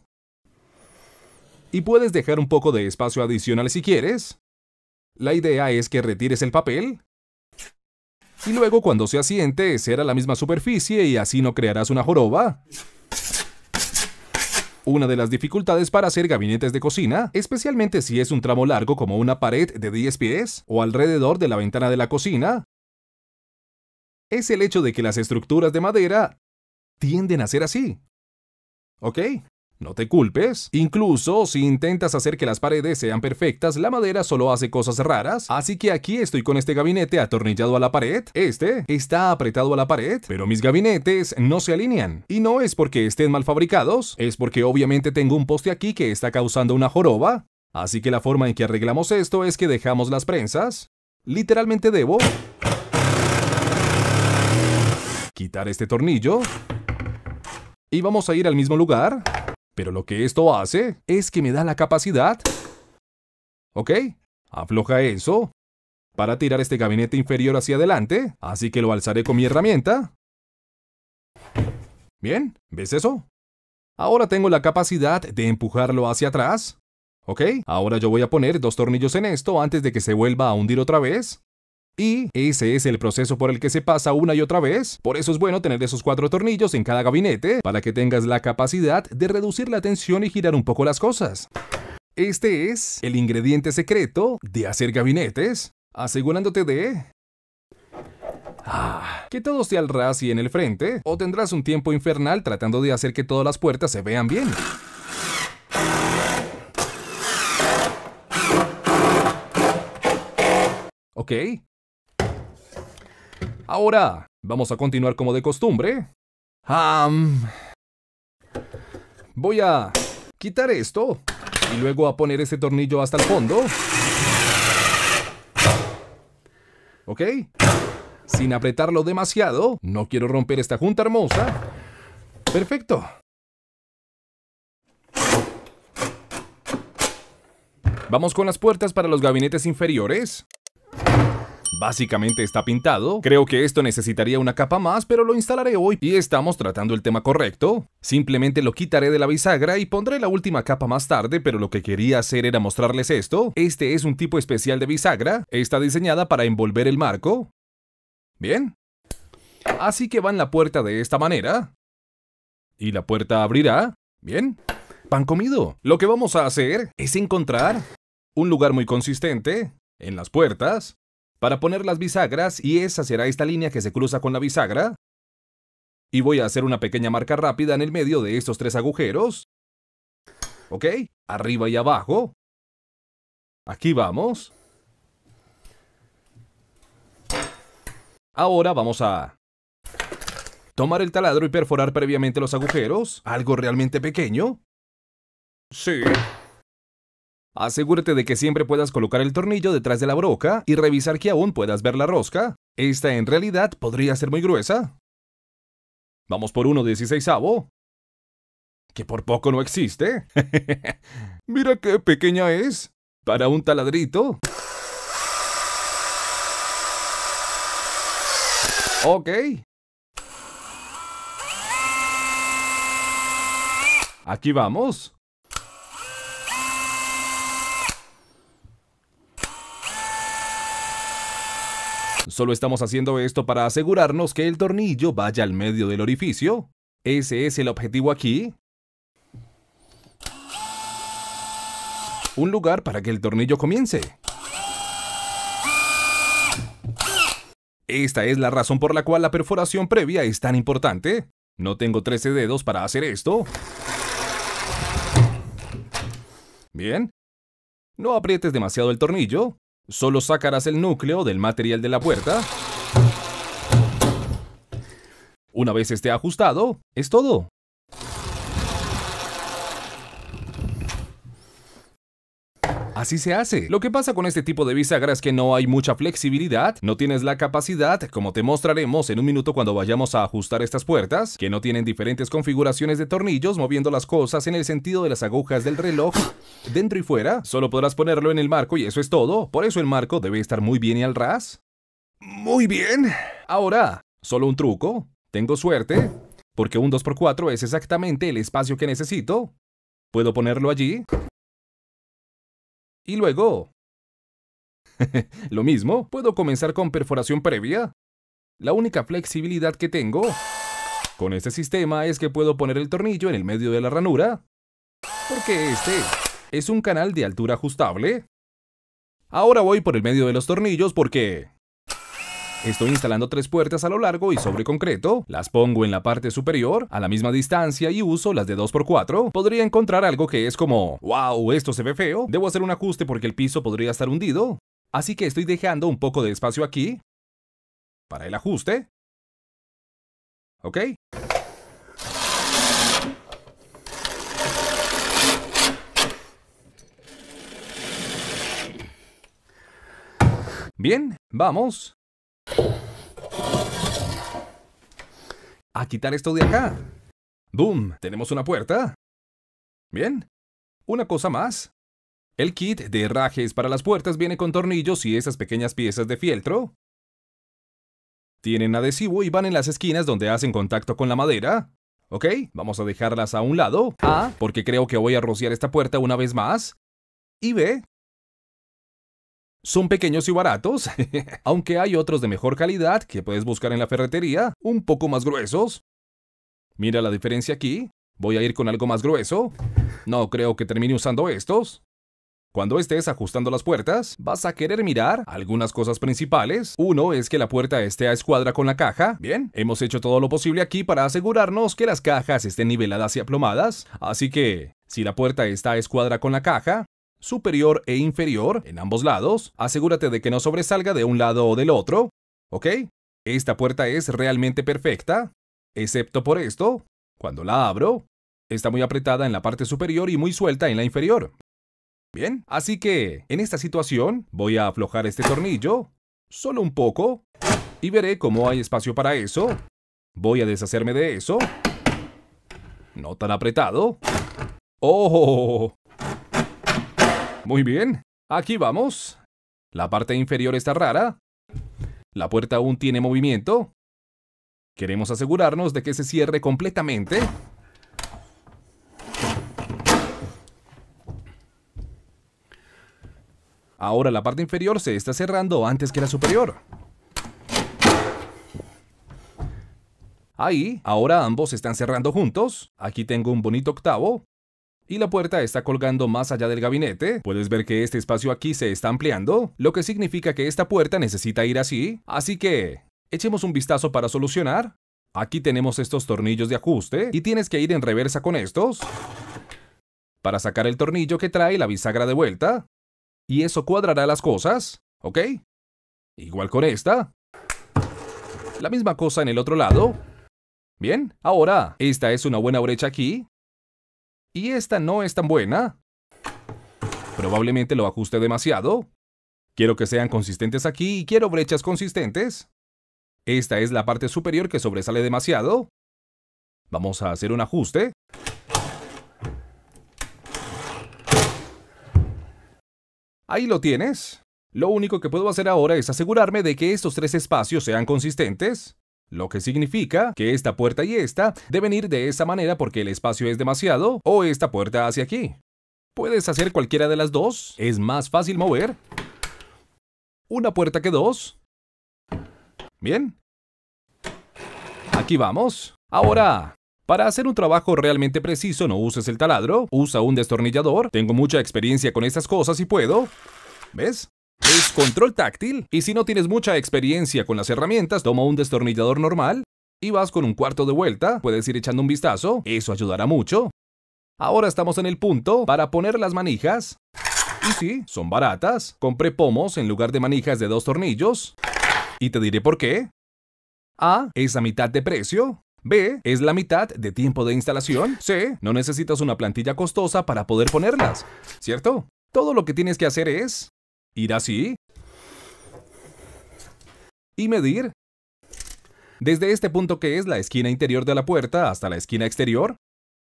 y puedes dejar un poco de espacio adicional si quieres. La idea es que retires el papel y luego cuando se asiente será la misma superficie y así no crearás una joroba. Una de las dificultades para hacer gabinetes de cocina, especialmente si es un tramo largo como una pared de 10 pies o alrededor de la ventana de la cocina, es el hecho de que las estructuras de madera tienden a ser así. ¿Ok? No te culpes. Incluso si intentas hacer que las paredes sean perfectas, la madera solo hace cosas raras. Así que aquí estoy con este gabinete atornillado a la pared. Este está apretado a la pared, pero mis gabinetes no se alinean. Y no es porque estén mal fabricados, es porque obviamente tengo un poste aquí que está causando una joroba. Así que la forma en que arreglamos esto es que dejamos las prensas. Literalmente debo... Quitar este tornillo. Y vamos a ir al mismo lugar. Pero lo que esto hace es que me da la capacidad... ¿Ok? Afloja eso. Para tirar este gabinete inferior hacia adelante, así que lo alzaré con mi herramienta. Bien, ¿ves eso? Ahora tengo la capacidad de empujarlo hacia atrás. ¿Ok? Ahora yo voy a poner dos tornillos en esto antes de que se vuelva a hundir otra vez. Y ese es el proceso por el que se pasa una y otra vez. Por eso es bueno tener esos cuatro tornillos en cada gabinete para que tengas la capacidad de reducir la tensión y girar un poco las cosas. Este es el ingrediente secreto de hacer gabinetes, asegurándote de ah, que todo sea al ras y en el frente, o tendrás un tiempo infernal tratando de hacer que todas las puertas se vean bien. Ok, Ahora, vamos a continuar como de costumbre. voy a quitar esto y luego a poner este tornillo hasta el fondo. ¿Ok? Sin apretarlo demasiado. No quiero romper esta junta hermosa. Perfecto. Vamos con las puertas para los gabinetes inferiores. Básicamente está pintado, creo que esto necesitaría una capa más, pero lo instalaré hoy y estamos tratando el tema correcto. Simplemente lo quitaré de la bisagra y pondré la última capa más tarde, pero lo que quería hacer era mostrarles esto. Este es un tipo especial de bisagra, está diseñada para envolver el marco. Bien. Así que va la puerta de esta manera. Y la puerta abrirá. Bien. Pan comido. Lo que vamos a hacer es encontrar un lugar muy consistente en las puertas para poner las bisagras y esa será esta línea que se cruza con la bisagra. Y voy a hacer una pequeña marca rápida en el medio de estos tres agujeros. ¿Ok? Arriba y abajo. Aquí vamos. Ahora vamos a tomar el taladro y perforar previamente los agujeros. Algo realmente pequeño. Sí. Asegúrate de que siempre puedas colocar el tornillo detrás de la broca y revisar que aún puedas ver la rosca. Esta en realidad podría ser muy gruesa. Vamos por uno 16avo. Que por poco no existe. Mira qué pequeña es. Para un taladrito. Ok. Aquí vamos. Solo estamos haciendo esto para asegurarnos que el tornillo vaya al medio del orificio. ¿Ese es el objetivo aquí? Un lugar para que el tornillo comience. Esta es la razón por la cual la perforación previa es tan importante. No tengo 13 dedos para hacer esto. Bien. No aprietes demasiado el tornillo. Solo sacarás el núcleo del material de la puerta. Una vez esté ajustado, es todo. Así se hace. Lo que pasa con este tipo de bisagra es que no hay mucha flexibilidad, no tienes la capacidad, como te mostraremos en un minuto cuando vayamos a ajustar estas puertas, que no tienen diferentes configuraciones de tornillos moviendo las cosas en el sentido de las agujas del reloj dentro y fuera. Solo podrás ponerlo en el marco y eso es todo. Por eso el marco debe estar muy bien y al ras. Muy bien. Ahora, solo un truco. Tengo suerte, porque un 2x4 es exactamente el espacio que necesito. Puedo ponerlo allí, y luego... Lo mismo, ¿puedo comenzar con perforación previa? La única flexibilidad que tengo con este sistema es que puedo poner el tornillo en el medio de la ranura, porque este es un canal de altura ajustable. Ahora voy por el medio de los tornillos porque Estoy instalando tres puertas a lo largo y sobre concreto, las pongo en la parte superior, a la misma distancia y uso las de 2x4, podría encontrar algo que es como, wow, esto se ve feo, debo hacer un ajuste porque el piso podría estar hundido, así que estoy dejando un poco de espacio aquí, para el ajuste, ¿ok? Bien, vamos. A quitar esto de acá. Boom, tenemos una puerta. Bien. Una cosa más. El kit de herrajes para las puertas viene con tornillos y esas pequeñas piezas de fieltro. Tienen adhesivo y van en las esquinas donde hacen contacto con la madera. Ok, vamos a dejarlas a un lado. A, ah, porque creo que voy a rociar esta puerta una vez más. Y B, son pequeños y baratos, aunque hay otros de mejor calidad que puedes buscar en la ferretería, un poco más gruesos. Mira la diferencia aquí. Voy a ir con algo más grueso. No creo que termine usando estos. Cuando estés ajustando las puertas, vas a querer mirar algunas cosas principales. Uno es que la puerta esté a escuadra con la caja. Bien, hemos hecho todo lo posible aquí para asegurarnos que las cajas estén niveladas y aplomadas. Así que, si la puerta está a escuadra con la caja, superior e inferior en ambos lados. Asegúrate de que no sobresalga de un lado o del otro. ¿Ok? Esta puerta es realmente perfecta, excepto por esto. Cuando la abro, está muy apretada en la parte superior y muy suelta en la inferior. Bien, así que en esta situación voy a aflojar este tornillo, solo un poco, y veré cómo hay espacio para eso. Voy a deshacerme de eso. No tan apretado. ¡Oh! Muy bien, aquí vamos. La parte inferior está rara. La puerta aún tiene movimiento. Queremos asegurarnos de que se cierre completamente. Ahora la parte inferior se está cerrando antes que la superior. Ahí, ahora ambos están cerrando juntos. Aquí tengo un bonito octavo y la puerta está colgando más allá del gabinete. Puedes ver que este espacio aquí se está ampliando, lo que significa que esta puerta necesita ir así. Así que, echemos un vistazo para solucionar. Aquí tenemos estos tornillos de ajuste y tienes que ir en reversa con estos para sacar el tornillo que trae la bisagra de vuelta y eso cuadrará las cosas, ¿ok? Igual con esta. La misma cosa en el otro lado. Bien, ahora, esta es una buena brecha aquí y esta no es tan buena, probablemente lo ajuste demasiado. Quiero que sean consistentes aquí y quiero brechas consistentes. Esta es la parte superior que sobresale demasiado. Vamos a hacer un ajuste. Ahí lo tienes. Lo único que puedo hacer ahora es asegurarme de que estos tres espacios sean consistentes. Lo que significa que esta puerta y esta deben ir de esa manera porque el espacio es demasiado o esta puerta hacia aquí. Puedes hacer cualquiera de las dos, es más fácil mover una puerta que dos. Bien. Aquí vamos. Ahora, para hacer un trabajo realmente preciso no uses el taladro, usa un destornillador. Tengo mucha experiencia con estas cosas y puedo. ¿Ves? Es control táctil. Y si no tienes mucha experiencia con las herramientas, toma un destornillador normal y vas con un cuarto de vuelta. Puedes ir echando un vistazo, eso ayudará mucho. Ahora estamos en el punto para poner las manijas. Y sí, son baratas. Compré pomos en lugar de manijas de dos tornillos. Y te diré por qué. A. Es a mitad de precio. B. Es la mitad de tiempo de instalación. C. No necesitas una plantilla costosa para poder ponerlas. ¿Cierto? Todo lo que tienes que hacer es ir así y medir. Desde este punto que es la esquina interior de la puerta hasta la esquina exterior.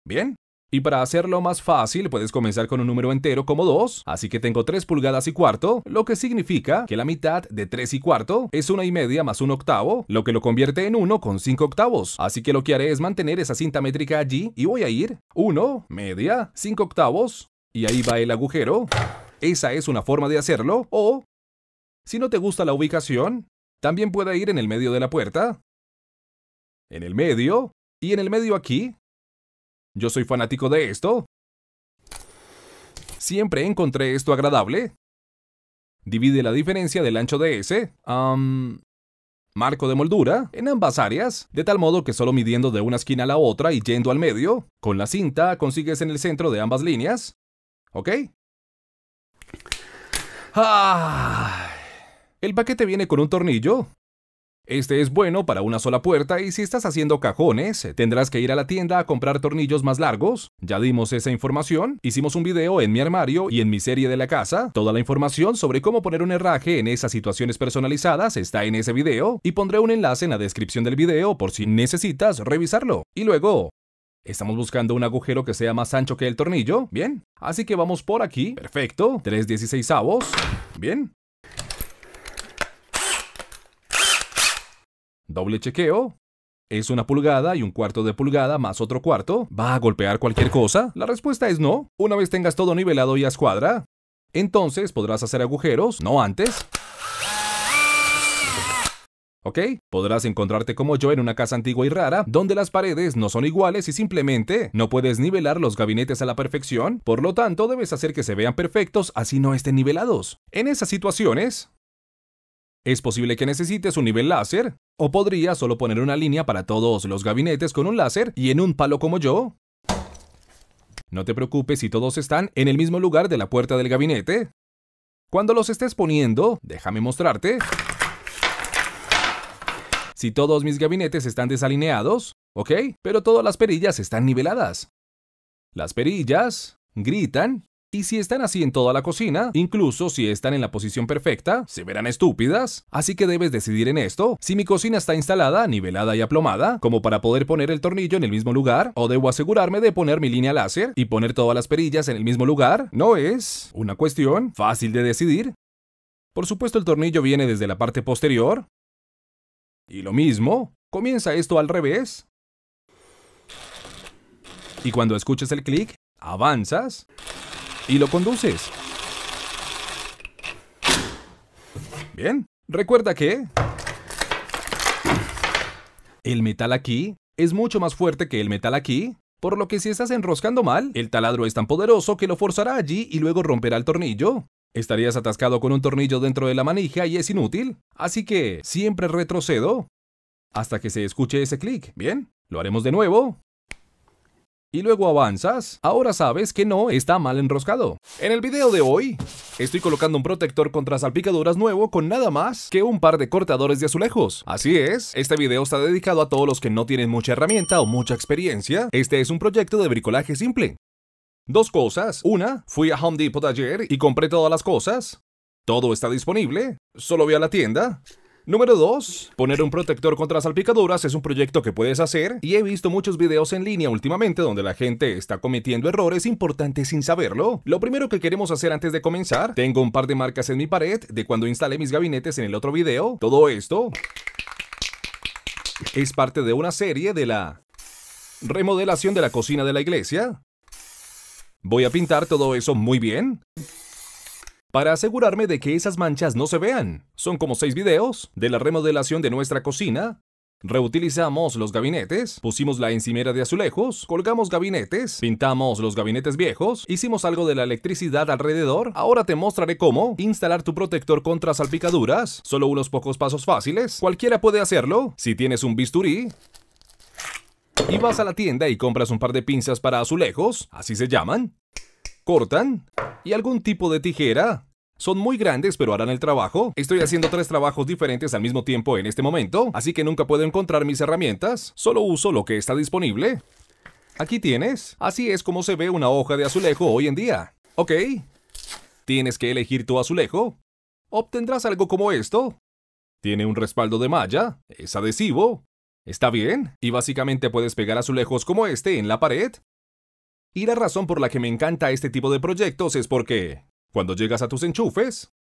Bien. Y para hacerlo más fácil, puedes comenzar con un número entero como 2, así que tengo 3 pulgadas y cuarto, lo que significa que la mitad de 3 y cuarto es una y media más un octavo, lo que lo convierte en 1 con 5 octavos. Así que lo que haré es mantener esa cinta métrica allí y voy a ir 1, media, 5 octavos, y ahí va el agujero esa es una forma de hacerlo, o si no te gusta la ubicación, también puede ir en el medio de la puerta, en el medio y en el medio aquí. Yo soy fanático de esto. Siempre encontré esto agradable. Divide la diferencia del ancho de ese, marco de moldura, en ambas áreas, de tal modo que solo midiendo de una esquina a la otra y yendo al medio, con la cinta consigues en el centro de ambas líneas. ¿Ok? Ah. El paquete viene con un tornillo. Este es bueno para una sola puerta y si estás haciendo cajones, tendrás que ir a la tienda a comprar tornillos más largos. Ya dimos esa información, hicimos un video en mi armario y en mi serie de la casa. Toda la información sobre cómo poner un herraje en esas situaciones personalizadas está en ese video y pondré un enlace en la descripción del video por si necesitas revisarlo. Y luego, Estamos buscando un agujero que sea más ancho que el tornillo, bien. Así que vamos por aquí, perfecto, 3 avos, bien. Doble chequeo, ¿Es una pulgada y un cuarto de pulgada más otro cuarto? ¿Va a golpear cualquier cosa? La respuesta es no. Una vez tengas todo nivelado y a escuadra, entonces podrás hacer agujeros, no antes. ¿ok? Podrás encontrarte como yo en una casa antigua y rara, donde las paredes no son iguales y simplemente no puedes nivelar los gabinetes a la perfección, por lo tanto debes hacer que se vean perfectos así no estén nivelados. En esas situaciones, es posible que necesites un nivel láser, o podrías solo poner una línea para todos los gabinetes con un láser y en un palo como yo. No te preocupes si todos están en el mismo lugar de la puerta del gabinete. Cuando los estés poniendo, déjame mostrarte, si todos mis gabinetes están desalineados, ¿ok? Pero todas las perillas están niveladas. Las perillas gritan y si están así en toda la cocina, incluso si están en la posición perfecta, se verán estúpidas. Así que debes decidir en esto, si mi cocina está instalada, nivelada y aplomada, como para poder poner el tornillo en el mismo lugar, o debo asegurarme de poner mi línea láser y poner todas las perillas en el mismo lugar, no es una cuestión fácil de decidir. Por supuesto el tornillo viene desde la parte posterior, y lo mismo, comienza esto al revés. Y cuando escuchas el clic, avanzas y lo conduces. Bien, recuerda que... El metal aquí es mucho más fuerte que el metal aquí, por lo que si estás enroscando mal, el taladro es tan poderoso que lo forzará allí y luego romperá el tornillo, Estarías atascado con un tornillo dentro de la manija y es inútil, así que siempre retrocedo hasta que se escuche ese clic, ¿bien? Lo haremos de nuevo. Y luego avanzas, ahora sabes que no está mal enroscado. En el video de hoy, estoy colocando un protector contra salpicaduras nuevo con nada más que un par de cortadores de azulejos. Así es, este video está dedicado a todos los que no tienen mucha herramienta o mucha experiencia. Este es un proyecto de bricolaje simple. Dos cosas. Una, fui a Home Depot ayer y compré todas las cosas. Todo está disponible. Solo voy a la tienda. Número 2. Poner un protector contra salpicaduras es un proyecto que puedes hacer y he visto muchos videos en línea últimamente donde la gente está cometiendo errores importantes sin saberlo. Lo primero que queremos hacer antes de comenzar, tengo un par de marcas en mi pared de cuando instalé mis gabinetes en el otro video. Todo esto es parte de una serie de la remodelación de la cocina de la iglesia. Voy a pintar todo eso muy bien para asegurarme de que esas manchas no se vean. Son como seis videos de la remodelación de nuestra cocina. Reutilizamos los gabinetes, pusimos la encimera de azulejos, colgamos gabinetes, pintamos los gabinetes viejos, hicimos algo de la electricidad alrededor. Ahora te mostraré cómo instalar tu protector contra salpicaduras. Solo unos pocos pasos fáciles. Cualquiera puede hacerlo. Si tienes un bisturí, y vas a la tienda y compras un par de pinzas para azulejos, así se llaman, cortan y algún tipo de tijera. Son muy grandes, pero harán el trabajo. Estoy haciendo tres trabajos diferentes al mismo tiempo en este momento, así que nunca puedo encontrar mis herramientas. Solo uso lo que está disponible. Aquí tienes. Así es como se ve una hoja de azulejo hoy en día. Ok. Tienes que elegir tu azulejo. Obtendrás algo como esto. Tiene un respaldo de malla, es adhesivo, Está bien, y básicamente puedes pegar azulejos como este en la pared. Y la razón por la que me encanta este tipo de proyectos es porque, cuando llegas a tus enchufes,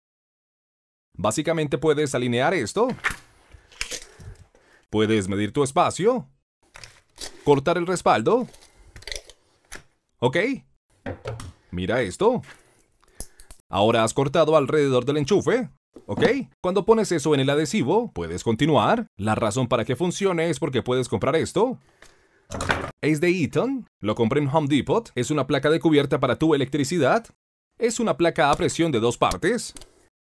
básicamente puedes alinear esto, puedes medir tu espacio, cortar el respaldo, ok, mira esto, ahora has cortado alrededor del enchufe, ¿Ok? Cuando pones eso en el adhesivo, puedes continuar. La razón para que funcione es porque puedes comprar esto. Es de Eaton, lo compré en Home Depot, es una placa de cubierta para tu electricidad, es una placa a presión de dos partes.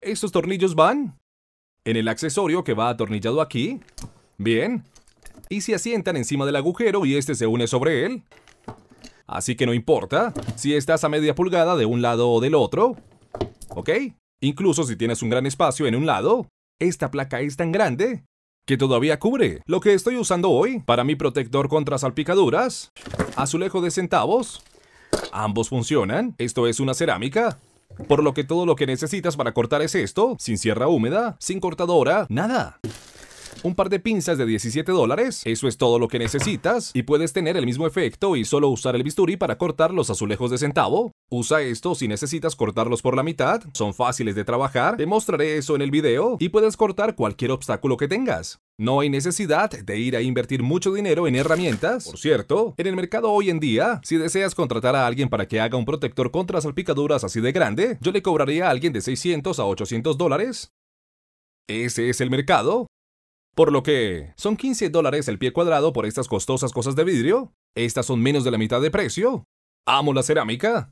Estos tornillos van en el accesorio que va atornillado aquí, bien, y se asientan encima del agujero y este se une sobre él. Así que no importa si estás a media pulgada de un lado o del otro, ¿ok? Incluso si tienes un gran espacio en un lado, esta placa es tan grande que todavía cubre lo que estoy usando hoy para mi protector contra salpicaduras, azulejo de centavos. Ambos funcionan, esto es una cerámica. Por lo que todo lo que necesitas para cortar es esto, sin sierra húmeda, sin cortadora, nada un par de pinzas de 17 dólares, eso es todo lo que necesitas, y puedes tener el mismo efecto y solo usar el bisturí para cortar los azulejos de centavo. Usa esto si necesitas cortarlos por la mitad, son fáciles de trabajar, te mostraré eso en el video, y puedes cortar cualquier obstáculo que tengas. No hay necesidad de ir a invertir mucho dinero en herramientas. Por cierto, en el mercado hoy en día, si deseas contratar a alguien para que haga un protector contra salpicaduras así de grande, yo le cobraría a alguien de 600 a 800 dólares. Ese es el mercado. Por lo que, ¿son 15 dólares el pie cuadrado por estas costosas cosas de vidrio? ¿Estas son menos de la mitad de precio? ¿Amo la cerámica?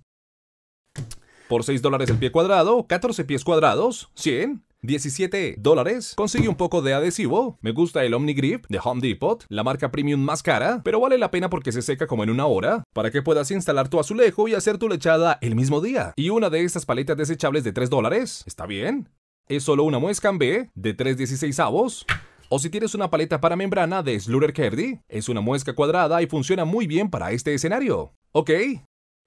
Por 6 dólares el pie cuadrado, 14 pies cuadrados, 100, 17 dólares. Consigue un poco de adhesivo. Me gusta el OmniGrip de Home Depot, la marca premium más cara, pero vale la pena porque se seca como en una hora, para que puedas instalar tu azulejo y hacer tu lechada el mismo día. Y una de estas paletas desechables de 3 dólares, ¿está bien? Es solo una muesca en B de 3 16 avos. O si tienes una paleta para membrana de Slurker kerdi es una muesca cuadrada y funciona muy bien para este escenario. ¿Ok?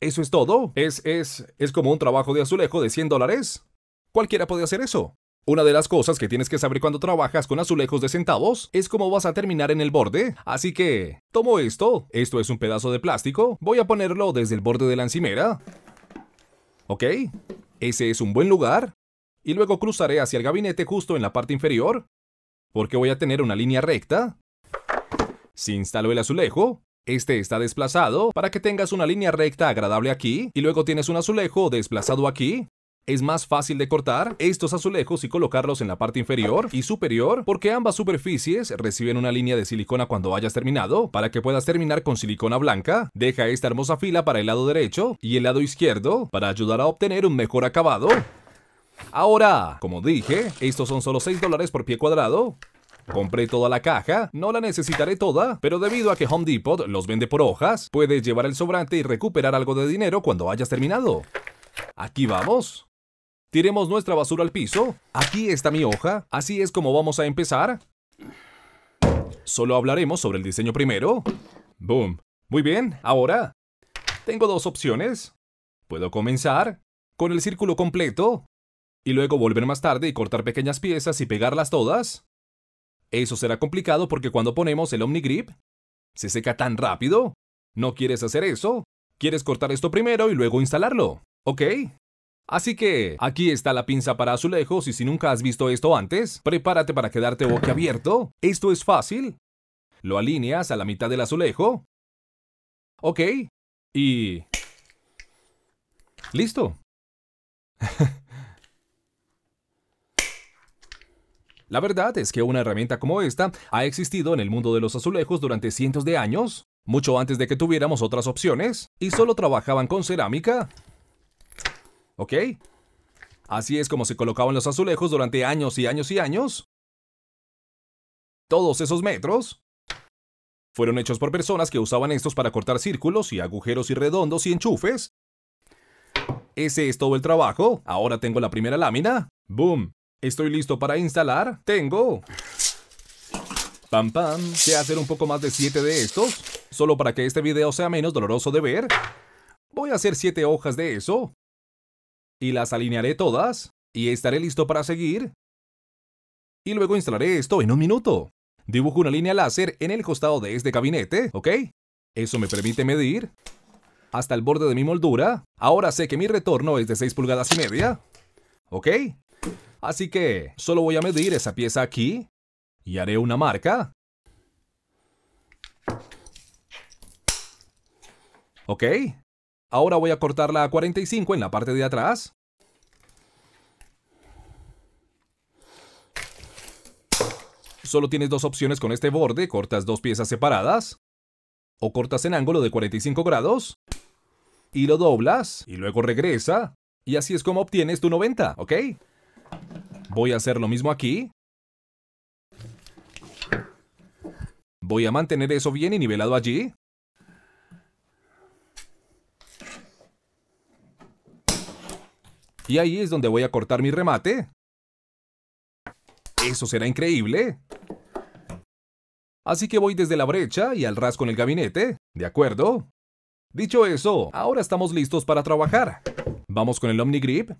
¿Eso es todo? ¿Es, es, es como un trabajo de azulejo de 100 dólares? Cualquiera puede hacer eso. Una de las cosas que tienes que saber cuando trabajas con azulejos de centavos es cómo vas a terminar en el borde. Así que, tomo esto, esto es un pedazo de plástico, voy a ponerlo desde el borde de la encimera. ¿Ok? Ese es un buen lugar. Y luego cruzaré hacia el gabinete justo en la parte inferior porque voy a tener una línea recta. Si instalo el azulejo, este está desplazado para que tengas una línea recta agradable aquí y luego tienes un azulejo desplazado aquí. Es más fácil de cortar estos azulejos y colocarlos en la parte inferior y superior porque ambas superficies reciben una línea de silicona cuando hayas terminado. Para que puedas terminar con silicona blanca, deja esta hermosa fila para el lado derecho y el lado izquierdo para ayudar a obtener un mejor acabado. Ahora, como dije, estos son solo 6 dólares por pie cuadrado. Compré toda la caja, no la necesitaré toda, pero debido a que Home Depot los vende por hojas, puedes llevar el sobrante y recuperar algo de dinero cuando hayas terminado. Aquí vamos. Tiremos nuestra basura al piso. Aquí está mi hoja, así es como vamos a empezar. Solo hablaremos sobre el diseño primero. Boom. Muy bien, ahora. Tengo dos opciones. Puedo comenzar con el círculo completo y luego volver más tarde y cortar pequeñas piezas y pegarlas todas? Eso será complicado porque cuando ponemos el OmniGrip, se seca tan rápido. ¿No quieres hacer eso? ¿Quieres cortar esto primero y luego instalarlo? ¿Ok? Así que, aquí está la pinza para azulejos y si nunca has visto esto antes, prepárate para quedarte boquiabierto. Esto es fácil. Lo alineas a la mitad del azulejo. Ok. Y... Listo. La verdad es que una herramienta como esta ha existido en el mundo de los azulejos durante cientos de años, mucho antes de que tuviéramos otras opciones, y solo trabajaban con cerámica. ¿Ok? Así es como se colocaban los azulejos durante años y años y años. Todos esos metros fueron hechos por personas que usaban estos para cortar círculos y agujeros y redondos y enchufes. Ese es todo el trabajo. Ahora tengo la primera lámina. ¡Boom! ¿Estoy listo para instalar? ¡Tengo! Pam pam, sé hacer un poco más de 7 de estos, solo para que este video sea menos doloroso de ver. Voy a hacer 7 hojas de eso. Y las alinearé todas, y estaré listo para seguir. Y luego instalaré esto en un minuto. Dibujo una línea láser en el costado de este gabinete, ¿ok? Eso me permite medir hasta el borde de mi moldura. Ahora sé que mi retorno es de 6 pulgadas y media. ¿Ok? Así que solo voy a medir esa pieza aquí y haré una marca. Ok. Ahora voy a cortarla a 45 en la parte de atrás. Solo tienes dos opciones con este borde, cortas dos piezas separadas o cortas en ángulo de 45 grados y lo doblas y luego regresa y así es como obtienes tu 90, ¿ok? Voy a hacer lo mismo aquí. Voy a mantener eso bien y nivelado allí. Y ahí es donde voy a cortar mi remate. Eso será increíble. Así que voy desde la brecha y al ras con el gabinete. ¿De acuerdo? Dicho eso, ahora estamos listos para trabajar. Vamos con el Omnigrip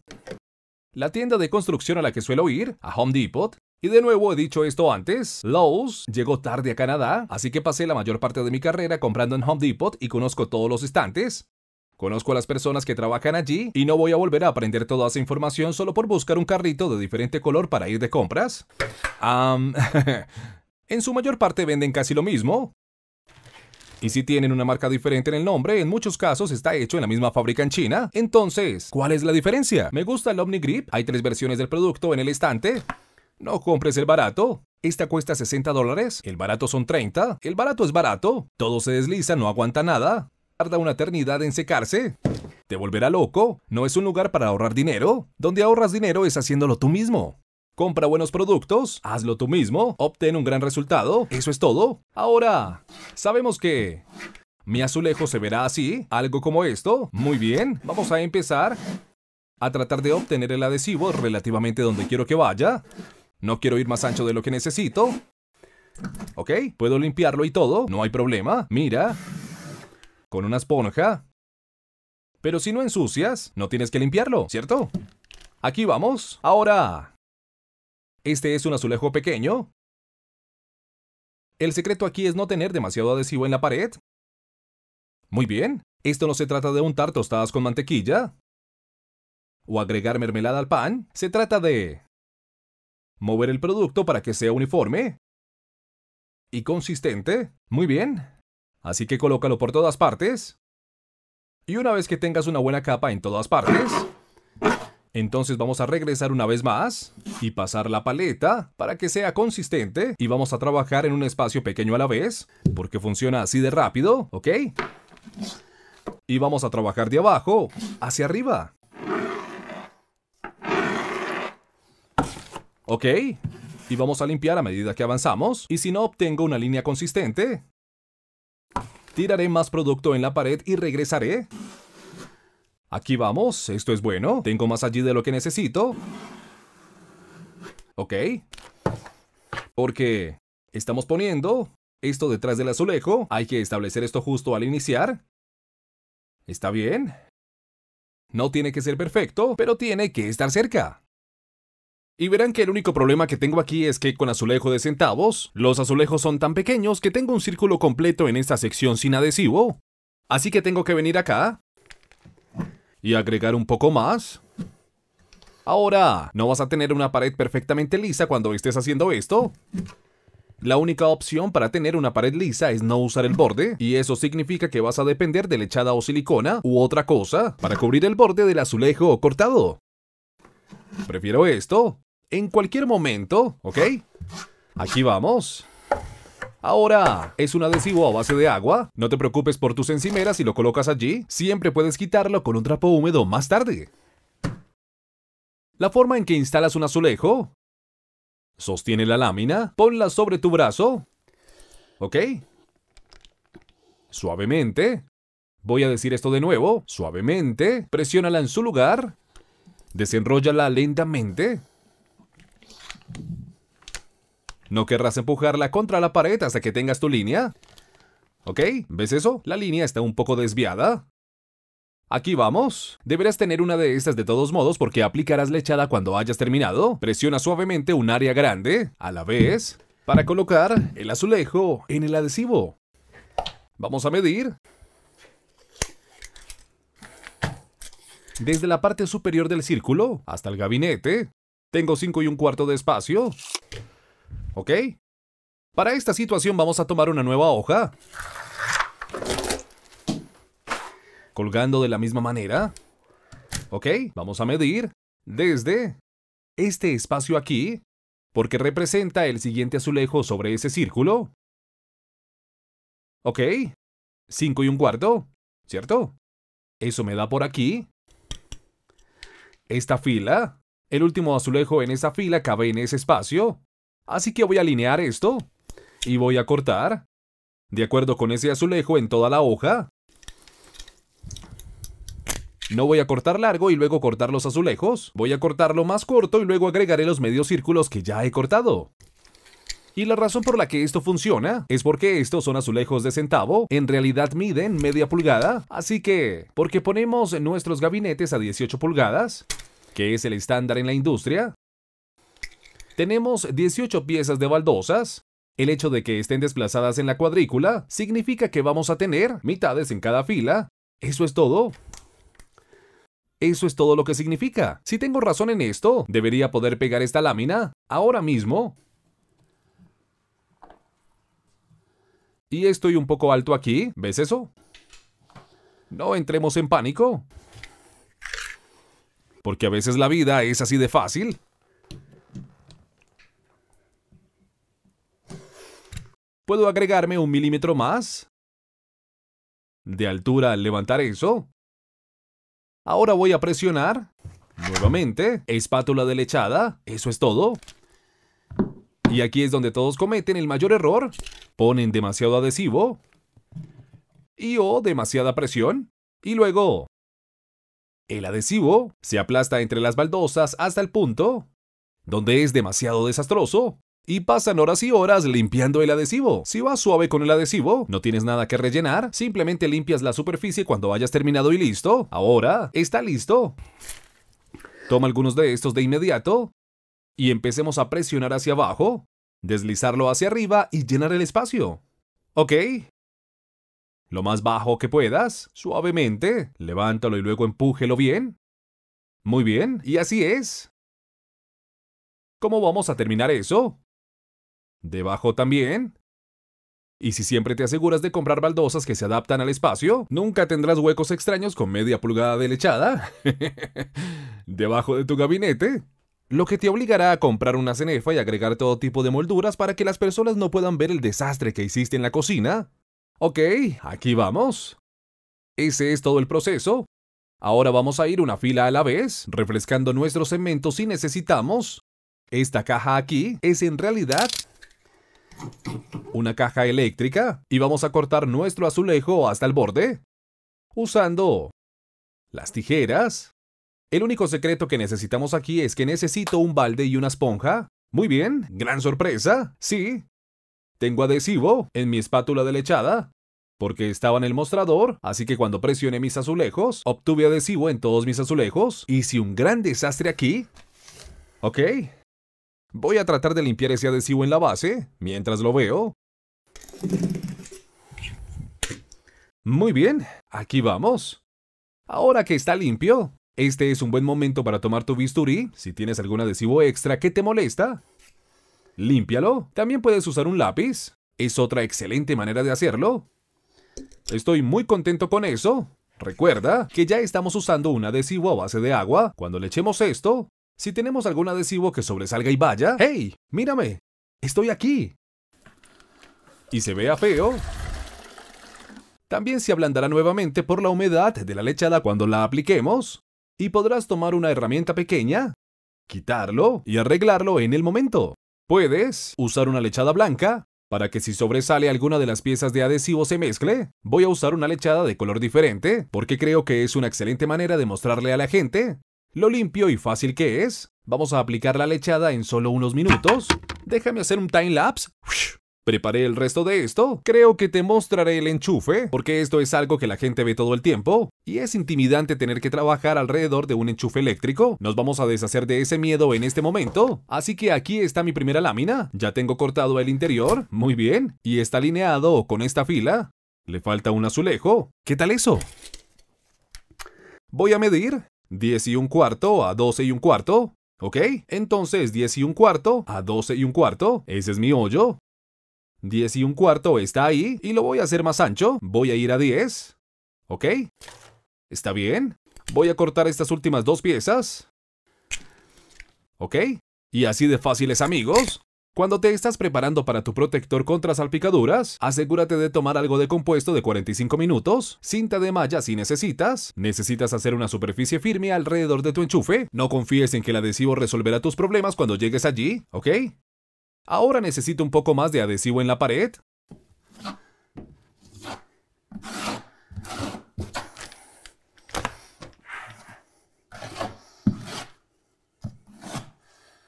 la tienda de construcción a la que suelo ir, a Home Depot, y de nuevo he dicho esto antes, Lowe's llegó tarde a Canadá, así que pasé la mayor parte de mi carrera comprando en Home Depot y conozco todos los estantes. Conozco a las personas que trabajan allí y no voy a volver a aprender toda esa información solo por buscar un carrito de diferente color para ir de compras. Um, en su mayor parte venden casi lo mismo, y si tienen una marca diferente en el nombre, en muchos casos está hecho en la misma fábrica en China. Entonces, ¿cuál es la diferencia? Me gusta el OmniGrip, hay tres versiones del producto en el estante. No compres el barato. Esta cuesta 60 dólares, el barato son 30, el barato es barato, todo se desliza, no aguanta nada, tarda una eternidad en secarse. ¿Te volverá loco? ¿No es un lugar para ahorrar dinero? Donde ahorras dinero es haciéndolo tú mismo. Compra buenos productos, hazlo tú mismo, obtén un gran resultado, eso es todo. Ahora, sabemos que... Mi azulejo se verá así, algo como esto. Muy bien, vamos a empezar a tratar de obtener el adhesivo relativamente donde quiero que vaya. No quiero ir más ancho de lo que necesito. Ok, puedo limpiarlo y todo, no hay problema. Mira, con una esponja. Pero si no ensucias, no tienes que limpiarlo, ¿cierto? Aquí vamos. Ahora, ¿Este es un azulejo pequeño? El secreto aquí es no tener demasiado adhesivo en la pared. Muy bien, esto no se trata de untar tostadas con mantequilla o agregar mermelada al pan, se trata de mover el producto para que sea uniforme y consistente. Muy bien. Así que colócalo por todas partes. Y una vez que tengas una buena capa en todas partes, entonces vamos a regresar una vez más y pasar la paleta para que sea consistente y vamos a trabajar en un espacio pequeño a la vez porque funciona así de rápido, ¿ok? Y vamos a trabajar de abajo hacia arriba. ¿Ok? Y vamos a limpiar a medida que avanzamos y si no obtengo una línea consistente, tiraré más producto en la pared y regresaré Aquí vamos, esto es bueno. Tengo más allí de lo que necesito. Ok. Porque estamos poniendo esto detrás del azulejo. Hay que establecer esto justo al iniciar. ¿Está bien? No tiene que ser perfecto, pero tiene que estar cerca. Y verán que el único problema que tengo aquí es que con azulejo de centavos, los azulejos son tan pequeños que tengo un círculo completo en esta sección sin adhesivo. Así que tengo que venir acá, y agregar un poco más. Ahora, ¿no vas a tener una pared perfectamente lisa cuando estés haciendo esto? La única opción para tener una pared lisa es no usar el borde, y eso significa que vas a depender de lechada o silicona u otra cosa para cubrir el borde del azulejo cortado. Prefiero esto. En cualquier momento, ¿ok? Aquí vamos. Ahora, ¿es un adhesivo a base de agua? No te preocupes por tus encimeras si lo colocas allí. Siempre puedes quitarlo con un trapo húmedo más tarde. La forma en que instalas un azulejo. Sostiene la lámina, ponla sobre tu brazo. ¿Ok? Suavemente. Voy a decir esto de nuevo. Suavemente. Presiónala en su lugar. Desenróllala lentamente. No querrás empujarla contra la pared hasta que tengas tu línea. ¿Ok? ¿Ves eso? La línea está un poco desviada. Aquí vamos. Deberás tener una de estas de todos modos porque aplicarás la echada cuando hayas terminado. Presiona suavemente un área grande, a la vez, para colocar el azulejo en el adhesivo. Vamos a medir. Desde la parte superior del círculo hasta el gabinete. Tengo 5 y un cuarto de espacio. ¿ok? Para esta situación vamos a tomar una nueva hoja. Colgando de la misma manera. ¿Ok? Vamos a medir desde este espacio aquí, porque representa el siguiente azulejo sobre ese círculo. ¿Ok? 5 y un cuarto, ¿cierto? Eso me da por aquí. Esta fila. El último azulejo en esa fila cabe en ese espacio. Así que voy a alinear esto y voy a cortar, de acuerdo con ese azulejo en toda la hoja. No voy a cortar largo y luego cortar los azulejos. Voy a cortarlo más corto y luego agregaré los medios círculos que ya he cortado. Y la razón por la que esto funciona es porque estos son azulejos de centavo, en realidad miden media pulgada, así que, porque ponemos nuestros gabinetes a 18 pulgadas, que es el estándar en la industria, tenemos 18 piezas de baldosas. El hecho de que estén desplazadas en la cuadrícula significa que vamos a tener mitades en cada fila. Eso es todo. Eso es todo lo que significa. Si tengo razón en esto, debería poder pegar esta lámina ahora mismo. Y estoy un poco alto aquí, ¿ves eso? No entremos en pánico. Porque a veces la vida es así de fácil. ¿Puedo agregarme un milímetro más? ¿De altura al levantar eso? Ahora voy a presionar. Nuevamente, espátula de lechada. Eso es todo. Y aquí es donde todos cometen el mayor error. Ponen demasiado adhesivo. Y o demasiada presión. Y luego... El adhesivo se aplasta entre las baldosas hasta el punto donde es demasiado desastroso y pasan horas y horas limpiando el adhesivo. Si vas suave con el adhesivo, no tienes nada que rellenar, simplemente limpias la superficie cuando hayas terminado y listo. Ahora está listo. Toma algunos de estos de inmediato y empecemos a presionar hacia abajo, deslizarlo hacia arriba y llenar el espacio. ¿Ok? Lo más bajo que puedas, suavemente, levántalo y luego empújelo bien. Muy bien, y así es. ¿Cómo vamos a terminar eso? Debajo también. Y si siempre te aseguras de comprar baldosas que se adaptan al espacio, nunca tendrás huecos extraños con media pulgada de lechada debajo de tu gabinete, lo que te obligará a comprar una cenefa y agregar todo tipo de molduras para que las personas no puedan ver el desastre que hiciste en la cocina. Ok, aquí vamos. Ese es todo el proceso. Ahora vamos a ir una fila a la vez, refrescando nuestros cemento si necesitamos. Esta caja aquí es en realidad una caja eléctrica y vamos a cortar nuestro azulejo hasta el borde usando las tijeras. El único secreto que necesitamos aquí es que necesito un balde y una esponja. Muy bien, gran sorpresa. Sí. Tengo adhesivo en mi espátula de lechada porque estaba en el mostrador, así que cuando presioné mis azulejos, obtuve adhesivo en todos mis azulejos. Hice un gran desastre aquí. Ok, Voy a tratar de limpiar ese adhesivo en la base, mientras lo veo. Muy bien, aquí vamos. Ahora que está limpio, este es un buen momento para tomar tu bisturí, si tienes algún adhesivo extra que te molesta. Límpialo. También puedes usar un lápiz. Es otra excelente manera de hacerlo. Estoy muy contento con eso. Recuerda que ya estamos usando un adhesivo a base de agua. Cuando le echemos esto, si tenemos algún adhesivo que sobresalga y vaya, ¡Hey! ¡Mírame! ¡Estoy aquí! Y se vea feo. También se ablandará nuevamente por la humedad de la lechada cuando la apliquemos. Y podrás tomar una herramienta pequeña, quitarlo y arreglarlo en el momento. Puedes usar una lechada blanca para que si sobresale alguna de las piezas de adhesivo se mezcle, voy a usar una lechada de color diferente porque creo que es una excelente manera de mostrarle a la gente lo limpio y fácil que es. Vamos a aplicar la lechada en solo unos minutos. Déjame hacer un time lapse. Preparé el resto de esto. Creo que te mostraré el enchufe, porque esto es algo que la gente ve todo el tiempo. Y es intimidante tener que trabajar alrededor de un enchufe eléctrico. Nos vamos a deshacer de ese miedo en este momento. Así que aquí está mi primera lámina. Ya tengo cortado el interior. Muy bien. Y está alineado con esta fila. Le falta un azulejo. ¿Qué tal eso? Voy a medir. 10 y un cuarto a 12 y un cuarto. ¿Ok? Entonces 10 y un cuarto a 12 y un cuarto. Ese es mi hoyo. 10 y un cuarto está ahí y lo voy a hacer más ancho. Voy a ir a 10. ¿Ok? ¿Está bien? Voy a cortar estas últimas dos piezas. ¿Ok? Y así de fáciles, amigos. Cuando te estás preparando para tu protector contra salpicaduras, asegúrate de tomar algo de compuesto de 45 minutos, cinta de malla si necesitas, necesitas hacer una superficie firme alrededor de tu enchufe, no confíes en que el adhesivo resolverá tus problemas cuando llegues allí, ¿ok? Ahora necesito un poco más de adhesivo en la pared.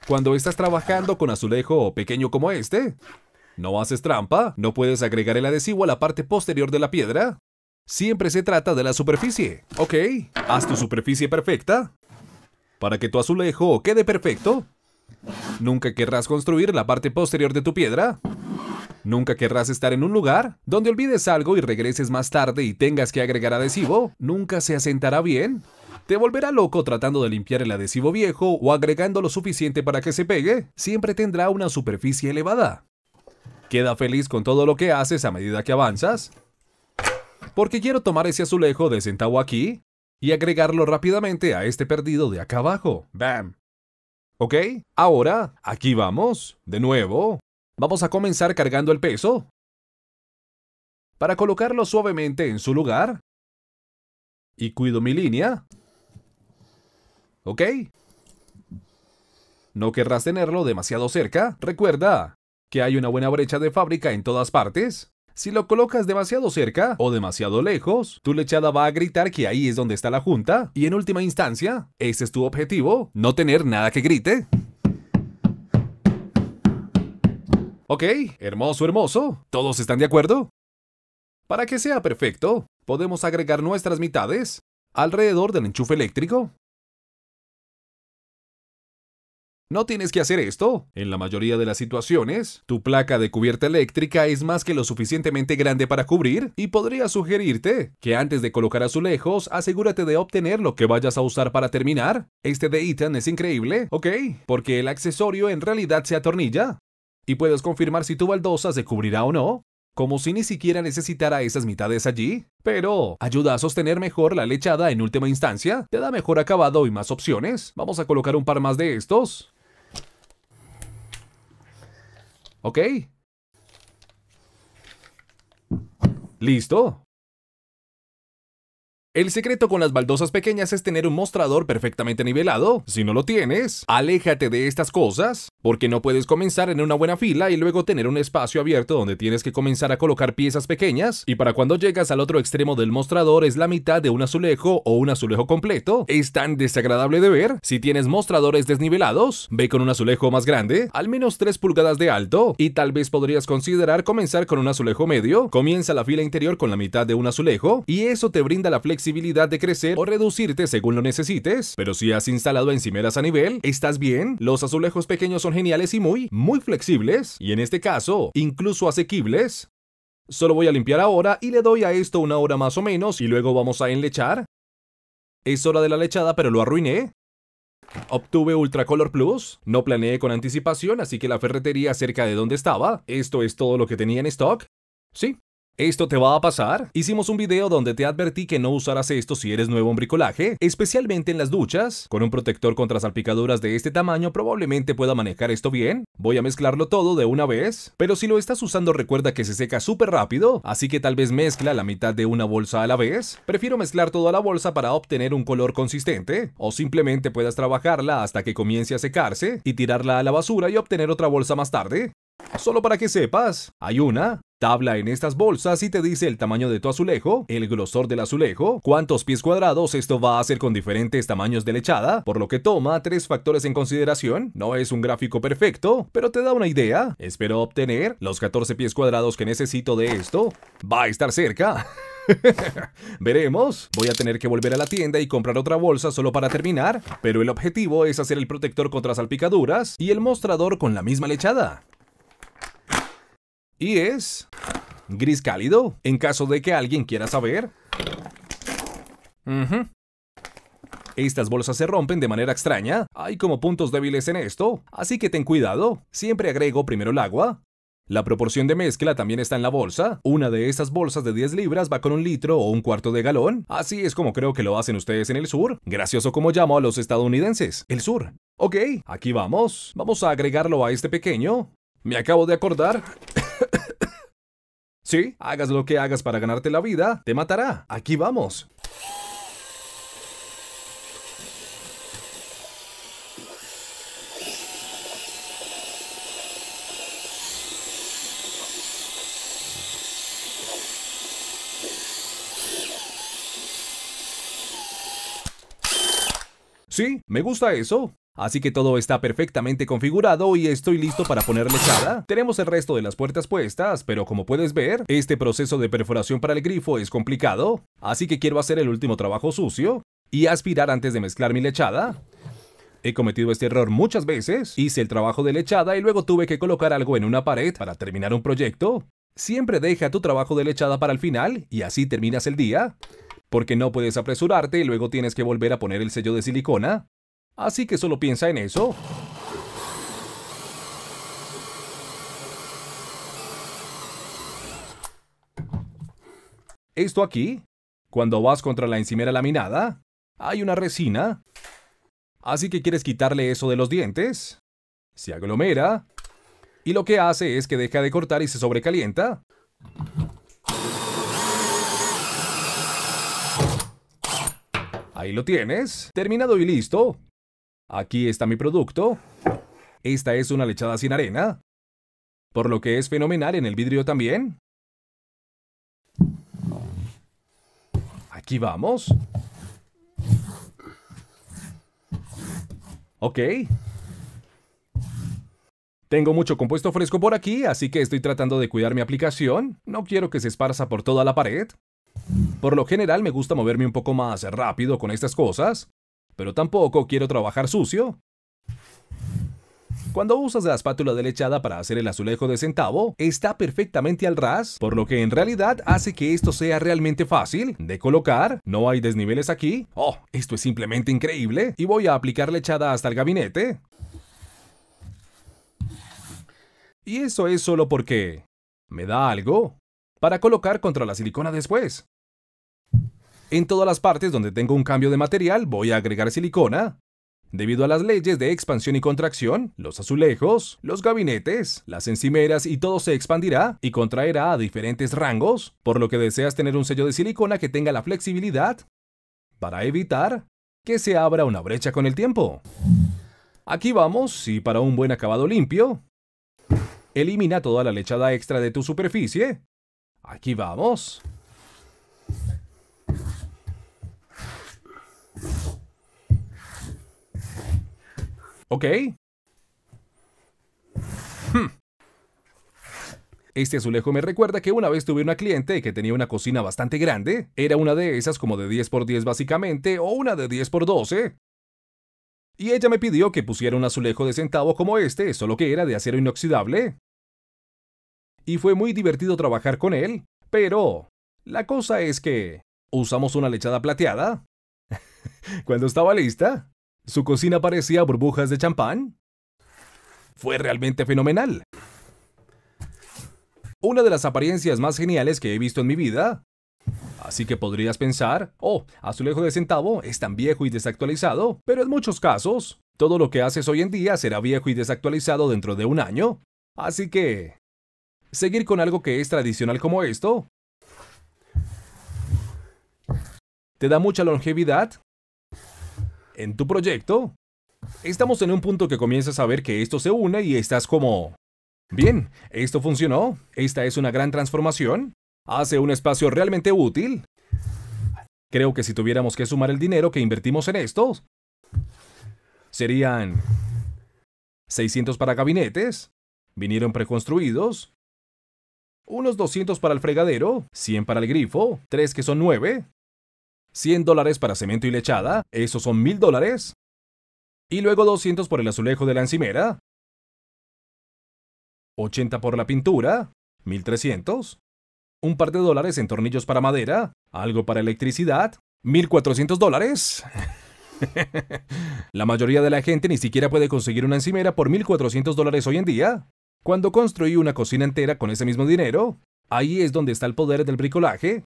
Cuando estás trabajando con azulejo pequeño como este, ¿no haces trampa? ¿No puedes agregar el adhesivo a la parte posterior de la piedra? Siempre se trata de la superficie. Ok, haz tu superficie perfecta. Para que tu azulejo quede perfecto, nunca querrás construir la parte posterior de tu piedra. Nunca querrás estar en un lugar donde olvides algo y regreses más tarde y tengas que agregar adhesivo. Nunca se asentará bien. ¿Te volverá loco tratando de limpiar el adhesivo viejo o agregando lo suficiente para que se pegue? Siempre tendrá una superficie elevada. ¿Queda feliz con todo lo que haces a medida que avanzas? Porque quiero tomar ese azulejo de centavo aquí y agregarlo rápidamente a este perdido de acá abajo. ¡Bam! ¿Ok? Ahora, aquí vamos, de nuevo. Vamos a comenzar cargando el peso. Para colocarlo suavemente en su lugar. Y cuido mi línea. ¿ok? ¿No querrás tenerlo demasiado cerca? Recuerda que hay una buena brecha de fábrica en todas partes. Si lo colocas demasiado cerca o demasiado lejos, tu lechada va a gritar que ahí es donde está la junta. Y en última instancia, ese es tu objetivo, no tener nada que grite. Ok, hermoso, hermoso. ¿Todos están de acuerdo? Para que sea perfecto, podemos agregar nuestras mitades alrededor del enchufe eléctrico No tienes que hacer esto. En la mayoría de las situaciones, tu placa de cubierta eléctrica es más que lo suficientemente grande para cubrir y podría sugerirte que antes de colocar azulejos, asegúrate de obtener lo que vayas a usar para terminar. Este de Ethan es increíble, ¿ok? Porque el accesorio en realidad se atornilla. Y puedes confirmar si tu baldosa se cubrirá o no, como si ni siquiera necesitara esas mitades allí. Pero ayuda a sostener mejor la lechada en última instancia, te da mejor acabado y más opciones. Vamos a colocar un par más de estos. ¿Ok? ¿Listo? El secreto con las baldosas pequeñas es tener un mostrador perfectamente nivelado. Si no lo tienes, aléjate de estas cosas porque no puedes comenzar en una buena fila y luego tener un espacio abierto donde tienes que comenzar a colocar piezas pequeñas y para cuando llegas al otro extremo del mostrador es la mitad de un azulejo o un azulejo completo. Es tan desagradable de ver. Si tienes mostradores desnivelados, ve con un azulejo más grande, al menos 3 pulgadas de alto y tal vez podrías considerar comenzar con un azulejo medio. Comienza la fila interior con la mitad de un azulejo y eso te brinda la flexibilidad de crecer o reducirte según lo necesites. Pero si has instalado encimeras a nivel, ¿estás bien? Los azulejos pequeños son geniales y muy, muy flexibles, y en este caso, incluso asequibles. Solo voy a limpiar ahora y le doy a esto una hora más o menos y luego vamos a enlechar. Es hora de la lechada pero lo arruiné. Obtuve Ultra Color Plus, no planeé con anticipación así que la ferretería cerca de donde estaba, esto es todo lo que tenía en stock. Sí, ¿Esto te va a pasar? Hicimos un video donde te advertí que no usaras esto si eres nuevo en bricolaje, especialmente en las duchas. Con un protector contra salpicaduras de este tamaño probablemente pueda manejar esto bien. Voy a mezclarlo todo de una vez, pero si lo estás usando recuerda que se seca súper rápido, así que tal vez mezcla la mitad de una bolsa a la vez. Prefiero mezclar toda la bolsa para obtener un color consistente, o simplemente puedas trabajarla hasta que comience a secarse y tirarla a la basura y obtener otra bolsa más tarde. Solo para que sepas, hay una, tabla en estas bolsas y te dice el tamaño de tu azulejo, el grosor del azulejo, cuántos pies cuadrados esto va a hacer con diferentes tamaños de lechada, por lo que toma tres factores en consideración, no es un gráfico perfecto, pero te da una idea, espero obtener los 14 pies cuadrados que necesito de esto, va a estar cerca. Veremos. Voy a tener que volver a la tienda y comprar otra bolsa solo para terminar, pero el objetivo es hacer el protector contra salpicaduras y el mostrador con la misma lechada. Y es gris cálido, en caso de que alguien quiera saber. Estas bolsas se rompen de manera extraña, hay como puntos débiles en esto, así que ten cuidado. Siempre agrego primero el agua, la proporción de mezcla también está en la bolsa. Una de estas bolsas de 10 libras va con un litro o un cuarto de galón. Así es como creo que lo hacen ustedes en el sur. Gracioso como llamo a los estadounidenses. El sur. Ok, aquí vamos. Vamos a agregarlo a este pequeño. Me acabo de acordar. sí, hagas lo que hagas para ganarte la vida, te matará. Aquí vamos. Sí, me gusta eso. Así que todo está perfectamente configurado y estoy listo para poner lechada. Tenemos el resto de las puertas puestas, pero como puedes ver, este proceso de perforación para el grifo es complicado. Así que quiero hacer el último trabajo sucio y aspirar antes de mezclar mi lechada. He cometido este error muchas veces, hice el trabajo de lechada y luego tuve que colocar algo en una pared para terminar un proyecto. Siempre deja tu trabajo de lechada para el final y así terminas el día, porque no puedes apresurarte y luego tienes que volver a poner el sello de silicona. Así que solo piensa en eso. Esto aquí, cuando vas contra la encimera laminada, hay una resina. Así que quieres quitarle eso de los dientes. Se aglomera. Y lo que hace es que deja de cortar y se sobrecalienta. Ahí lo tienes. Terminado y listo. Aquí está mi producto. Esta es una lechada sin arena. Por lo que es fenomenal en el vidrio también. Aquí vamos. Ok. Tengo mucho compuesto fresco por aquí, así que estoy tratando de cuidar mi aplicación. No quiero que se esparza por toda la pared. Por lo general me gusta moverme un poco más rápido con estas cosas pero tampoco quiero trabajar sucio. Cuando usas la espátula de lechada para hacer el azulejo de centavo, está perfectamente al ras, por lo que en realidad hace que esto sea realmente fácil de colocar. No hay desniveles aquí. ¡Oh, esto es simplemente increíble! Y voy a aplicar lechada hasta el gabinete. Y eso es solo porque... me da algo para colocar contra la silicona después. En todas las partes donde tengo un cambio de material voy a agregar silicona. Debido a las leyes de expansión y contracción, los azulejos, los gabinetes, las encimeras y todo se expandirá y contraerá a diferentes rangos, por lo que deseas tener un sello de silicona que tenga la flexibilidad para evitar que se abra una brecha con el tiempo. Aquí vamos y para un buen acabado limpio, elimina toda la lechada extra de tu superficie. Aquí vamos. Ok. Hmm. Este azulejo me recuerda que una vez tuve una cliente que tenía una cocina bastante grande. Era una de esas como de 10x10 básicamente, o una de 10x12. Y ella me pidió que pusiera un azulejo de centavo como este, solo que era de acero inoxidable. Y fue muy divertido trabajar con él, pero... La cosa es que... Usamos una lechada plateada. Cuando estaba lista, su cocina parecía burbujas de champán. Fue realmente fenomenal. Una de las apariencias más geniales que he visto en mi vida. Así que podrías pensar, oh, azulejo de centavo es tan viejo y desactualizado, pero en muchos casos, todo lo que haces hoy en día será viejo y desactualizado dentro de un año. Así que... Seguir con algo que es tradicional como esto te da mucha longevidad en tu proyecto, estamos en un punto que comienzas a ver que esto se une y estás como... Bien, esto funcionó, esta es una gran transformación, hace un espacio realmente útil. Creo que si tuviéramos que sumar el dinero que invertimos en estos, serían 600 para gabinetes, vinieron preconstruidos, unos 200 para el fregadero, 100 para el grifo, 3 que son 9, 100 dólares para cemento y lechada, esos son 1000 dólares. Y luego 200 por el azulejo de la encimera. 80 por la pintura, 1300. Un par de dólares en tornillos para madera, algo para electricidad, 1400 dólares. la mayoría de la gente ni siquiera puede conseguir una encimera por 1400 dólares hoy en día. Cuando construí una cocina entera con ese mismo dinero, ahí es donde está el poder del bricolaje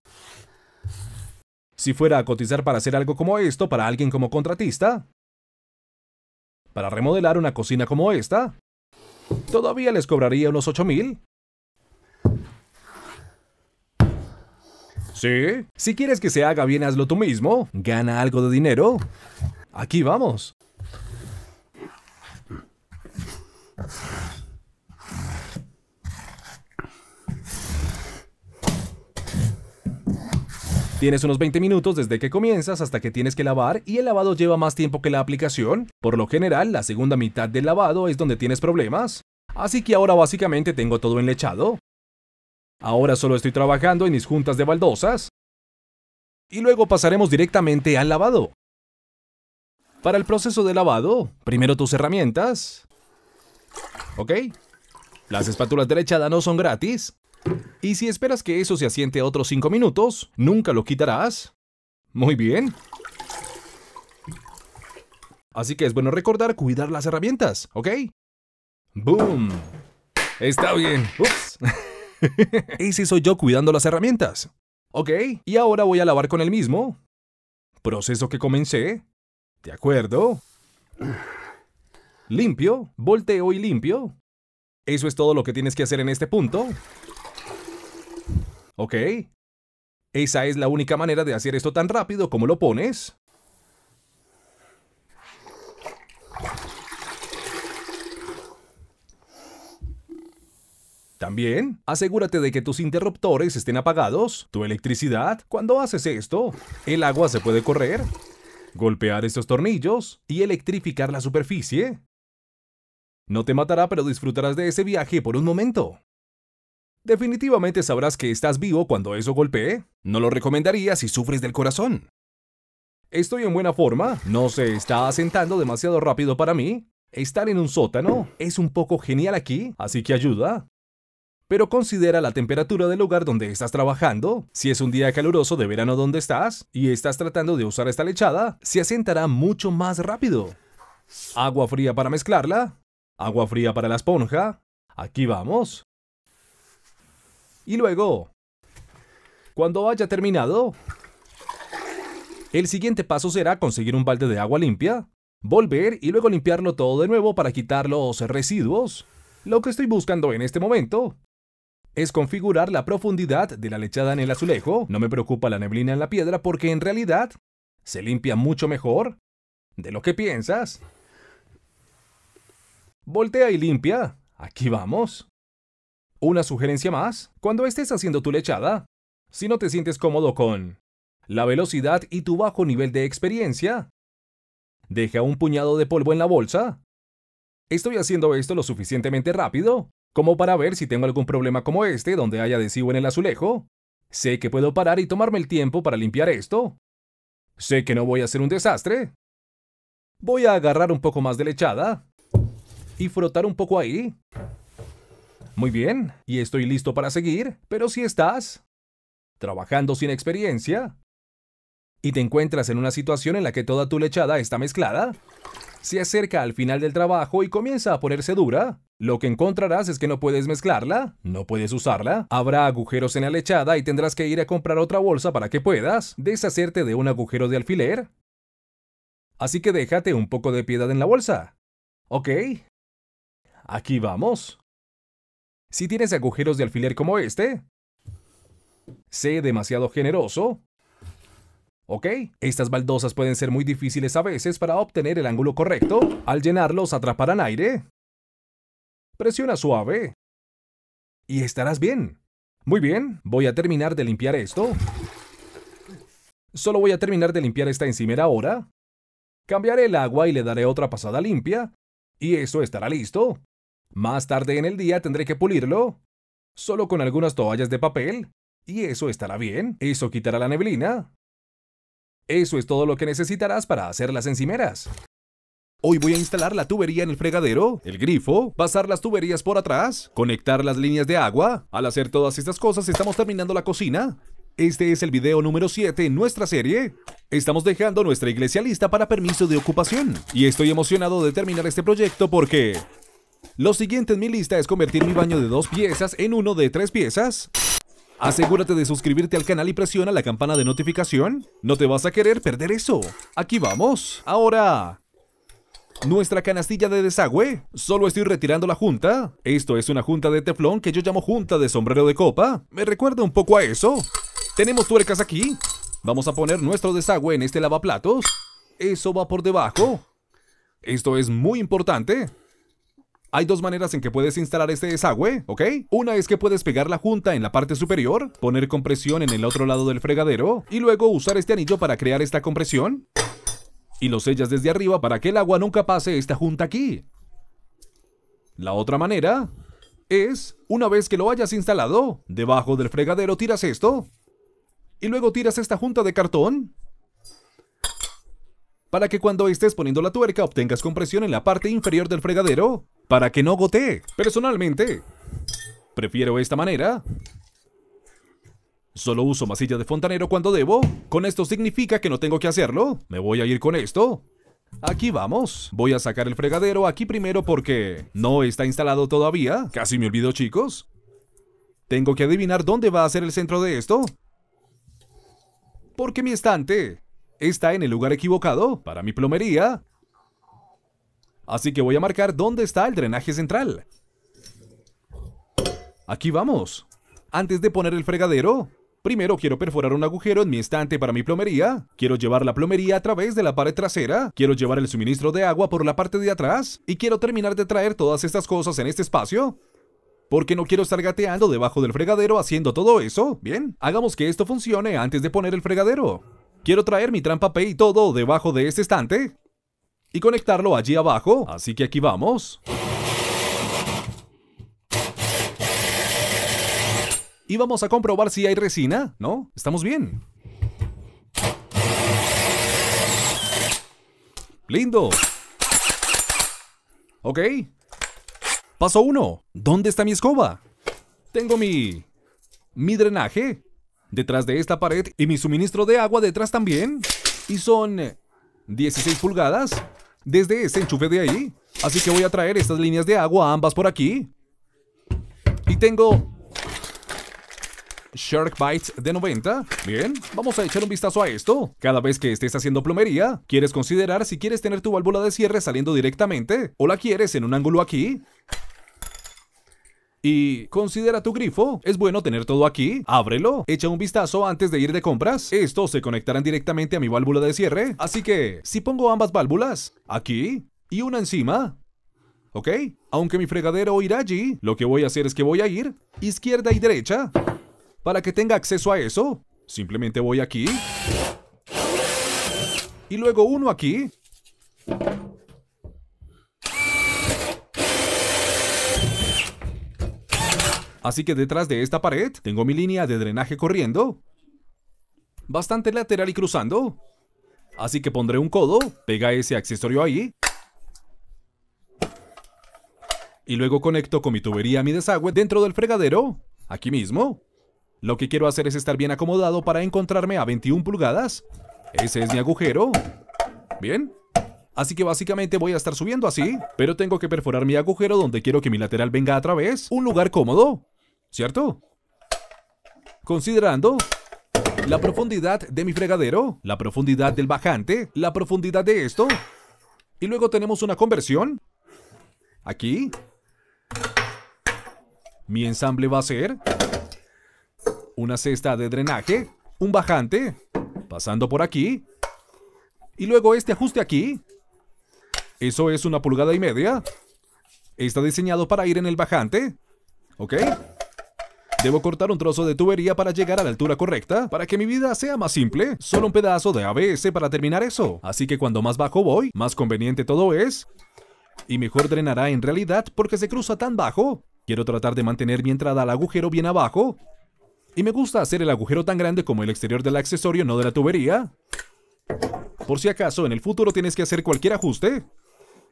si fuera a cotizar para hacer algo como esto para alguien como contratista? ¿Para remodelar una cocina como esta? ¿Todavía les cobraría unos 8,000? ¿Sí? Si quieres que se haga bien, hazlo tú mismo. Gana algo de dinero. Aquí vamos. Tienes unos 20 minutos desde que comienzas hasta que tienes que lavar y el lavado lleva más tiempo que la aplicación. Por lo general, la segunda mitad del lavado es donde tienes problemas. Así que ahora básicamente tengo todo enlechado. Ahora solo estoy trabajando en mis juntas de baldosas. Y luego pasaremos directamente al lavado. Para el proceso de lavado, primero tus herramientas. ¿Ok? Las espátulas derechadas no son gratis. Y si esperas que eso se asiente otros 5 minutos, nunca lo quitarás. Muy bien. Así que es bueno recordar cuidar las herramientas, ¿ok? ¡Boom! Está bien. Ups. Ese soy yo cuidando las herramientas. Ok, y ahora voy a lavar con el mismo. Proceso que comencé. De acuerdo. Limpio, volteo y limpio. Eso es todo lo que tienes que hacer en este punto. ¿Ok? Esa es la única manera de hacer esto tan rápido como lo pones. También, asegúrate de que tus interruptores estén apagados, tu electricidad, cuando haces esto, el agua se puede correr, golpear estos tornillos y electrificar la superficie. No te matará, pero disfrutarás de ese viaje por un momento. Definitivamente sabrás que estás vivo cuando eso golpee. No lo recomendaría si sufres del corazón. Estoy en buena forma, no se está asentando demasiado rápido para mí. Estar en un sótano es un poco genial aquí, así que ayuda. Pero considera la temperatura del lugar donde estás trabajando. Si es un día caluroso de verano donde estás y estás tratando de usar esta lechada, se asentará mucho más rápido. Agua fría para mezclarla. Agua fría para la esponja. Aquí vamos. Y luego, cuando haya terminado, el siguiente paso será conseguir un balde de agua limpia, volver y luego limpiarlo todo de nuevo para quitar los residuos. Lo que estoy buscando en este momento es configurar la profundidad de la lechada en el azulejo. No me preocupa la neblina en la piedra porque en realidad se limpia mucho mejor de lo que piensas. Voltea y limpia. Aquí vamos. Una sugerencia más, cuando estés haciendo tu lechada, si no te sientes cómodo con la velocidad y tu bajo nivel de experiencia, deja un puñado de polvo en la bolsa. Estoy haciendo esto lo suficientemente rápido como para ver si tengo algún problema como este donde haya adhesivo en el azulejo. Sé que puedo parar y tomarme el tiempo para limpiar esto. Sé que no voy a hacer un desastre. Voy a agarrar un poco más de lechada y frotar un poco ahí. Muy bien, y estoy listo para seguir, pero si estás trabajando sin experiencia y te encuentras en una situación en la que toda tu lechada está mezclada, se acerca al final del trabajo y comienza a ponerse dura, lo que encontrarás es que no puedes mezclarla, no puedes usarla, habrá agujeros en la lechada y tendrás que ir a comprar otra bolsa para que puedas deshacerte de un agujero de alfiler. Así que déjate un poco de piedad en la bolsa. ¿Ok? Aquí vamos. Si tienes agujeros de alfiler como este, sé demasiado generoso. ¿Ok? Estas baldosas pueden ser muy difíciles a veces para obtener el ángulo correcto. Al llenarlos atraparán aire. Presiona suave. Y estarás bien. Muy bien, voy a terminar de limpiar esto. Solo voy a terminar de limpiar esta encimera ahora. Cambiaré el agua y le daré otra pasada limpia. Y eso estará listo. Más tarde en el día tendré que pulirlo, solo con algunas toallas de papel, y eso estará bien, eso quitará la neblina. Eso es todo lo que necesitarás para hacer las encimeras. Hoy voy a instalar la tubería en el fregadero, el grifo, pasar las tuberías por atrás, conectar las líneas de agua. Al hacer todas estas cosas estamos terminando la cocina. Este es el video número 7 en nuestra serie. Estamos dejando nuestra iglesia lista para permiso de ocupación. Y estoy emocionado de terminar este proyecto porque lo siguiente en mi lista es convertir mi baño de dos piezas en uno de tres piezas. Asegúrate de suscribirte al canal y presiona la campana de notificación. No te vas a querer perder eso. Aquí vamos. Ahora, nuestra canastilla de desagüe. Solo estoy retirando la junta. Esto es una junta de teflón que yo llamo junta de sombrero de copa. Me recuerda un poco a eso. Tenemos tuercas aquí. Vamos a poner nuestro desagüe en este lavaplatos. Eso va por debajo. Esto es muy importante. Hay dos maneras en que puedes instalar este desagüe, ¿ok? Una es que puedes pegar la junta en la parte superior, poner compresión en el otro lado del fregadero y luego usar este anillo para crear esta compresión y lo sellas desde arriba para que el agua nunca pase esta junta aquí. La otra manera es, una vez que lo hayas instalado, debajo del fregadero tiras esto y luego tiras esta junta de cartón para que cuando estés poniendo la tuerca obtengas compresión en la parte inferior del fregadero para que no gotee. Personalmente, prefiero esta manera. Solo uso masilla de fontanero cuando debo. Con esto significa que no tengo que hacerlo. Me voy a ir con esto. Aquí vamos. Voy a sacar el fregadero aquí primero porque no está instalado todavía. Casi me olvido, chicos. Tengo que adivinar dónde va a ser el centro de esto. Porque mi estante está en el lugar equivocado para mi plomería. Así que voy a marcar dónde está el drenaje central. Aquí vamos. Antes de poner el fregadero, Primero quiero perforar un agujero en mi estante para mi plomería. Quiero llevar la plomería a través de la pared trasera. Quiero llevar el suministro de agua por la parte de atrás. Y quiero terminar de traer todas estas cosas en este espacio. Porque no quiero estar gateando debajo del fregadero haciendo todo eso. Bien, hagamos que esto funcione antes de poner el fregadero. Quiero traer mi trampa P y todo debajo de este estante y conectarlo allí abajo. Así que aquí vamos. Y vamos a comprobar si hay resina, ¿no? Estamos bien. Lindo. Ok. Paso 1. ¿Dónde está mi escoba? Tengo mi... mi drenaje. Detrás de esta pared y mi suministro de agua detrás también. Y son... 16 pulgadas desde ese enchufe de ahí. Así que voy a traer estas líneas de agua ambas por aquí. Y tengo Shark Bites de 90. Bien, vamos a echar un vistazo a esto. Cada vez que estés haciendo plomería, ¿quieres considerar si quieres tener tu válvula de cierre saliendo directamente? ¿O la quieres en un ángulo aquí? Y considera tu grifo. Es bueno tener todo aquí. Ábrelo. Echa un vistazo antes de ir de compras. Estos se conectarán directamente a mi válvula de cierre. Así que, si pongo ambas válvulas, aquí y una encima, ¿ok? Aunque mi fregadero irá allí, lo que voy a hacer es que voy a ir izquierda y derecha. Para que tenga acceso a eso, simplemente voy aquí. Y luego uno aquí. Así que detrás de esta pared tengo mi línea de drenaje corriendo. Bastante lateral y cruzando. Así que pondré un codo, pega ese accesorio ahí. Y luego conecto con mi tubería mi desagüe dentro del fregadero. Aquí mismo. Lo que quiero hacer es estar bien acomodado para encontrarme a 21 pulgadas. Ese es mi agujero. Bien. Así que básicamente voy a estar subiendo así, pero tengo que perforar mi agujero donde quiero que mi lateral venga a través. Un lugar cómodo. ¿cierto? Considerando la profundidad de mi fregadero, la profundidad del bajante, la profundidad de esto. Y luego tenemos una conversión. Aquí. Mi ensamble va a ser una cesta de drenaje, un bajante, pasando por aquí. Y luego este ajuste aquí. Eso es una pulgada y media. Está diseñado para ir en el bajante. ¿Ok? Debo cortar un trozo de tubería para llegar a la altura correcta, para que mi vida sea más simple. Solo un pedazo de ABS para terminar eso. Así que cuando más bajo voy, más conveniente todo es. Y mejor drenará en realidad porque se cruza tan bajo. Quiero tratar de mantener mi entrada al agujero bien abajo. Y me gusta hacer el agujero tan grande como el exterior del accesorio, no de la tubería. Por si acaso en el futuro tienes que hacer cualquier ajuste.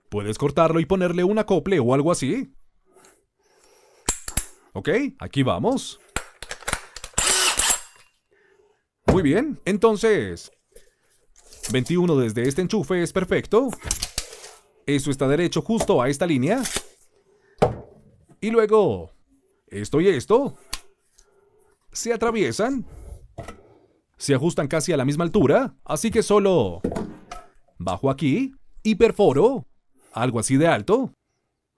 Puedes cortarlo y ponerle un acople o algo así. ¿Ok? Aquí vamos. Muy bien, entonces... 21 desde este enchufe es perfecto. Eso está derecho justo a esta línea. Y luego... Esto y esto. Se atraviesan. Se ajustan casi a la misma altura. Así que solo... Bajo aquí y perforo. Algo así de alto.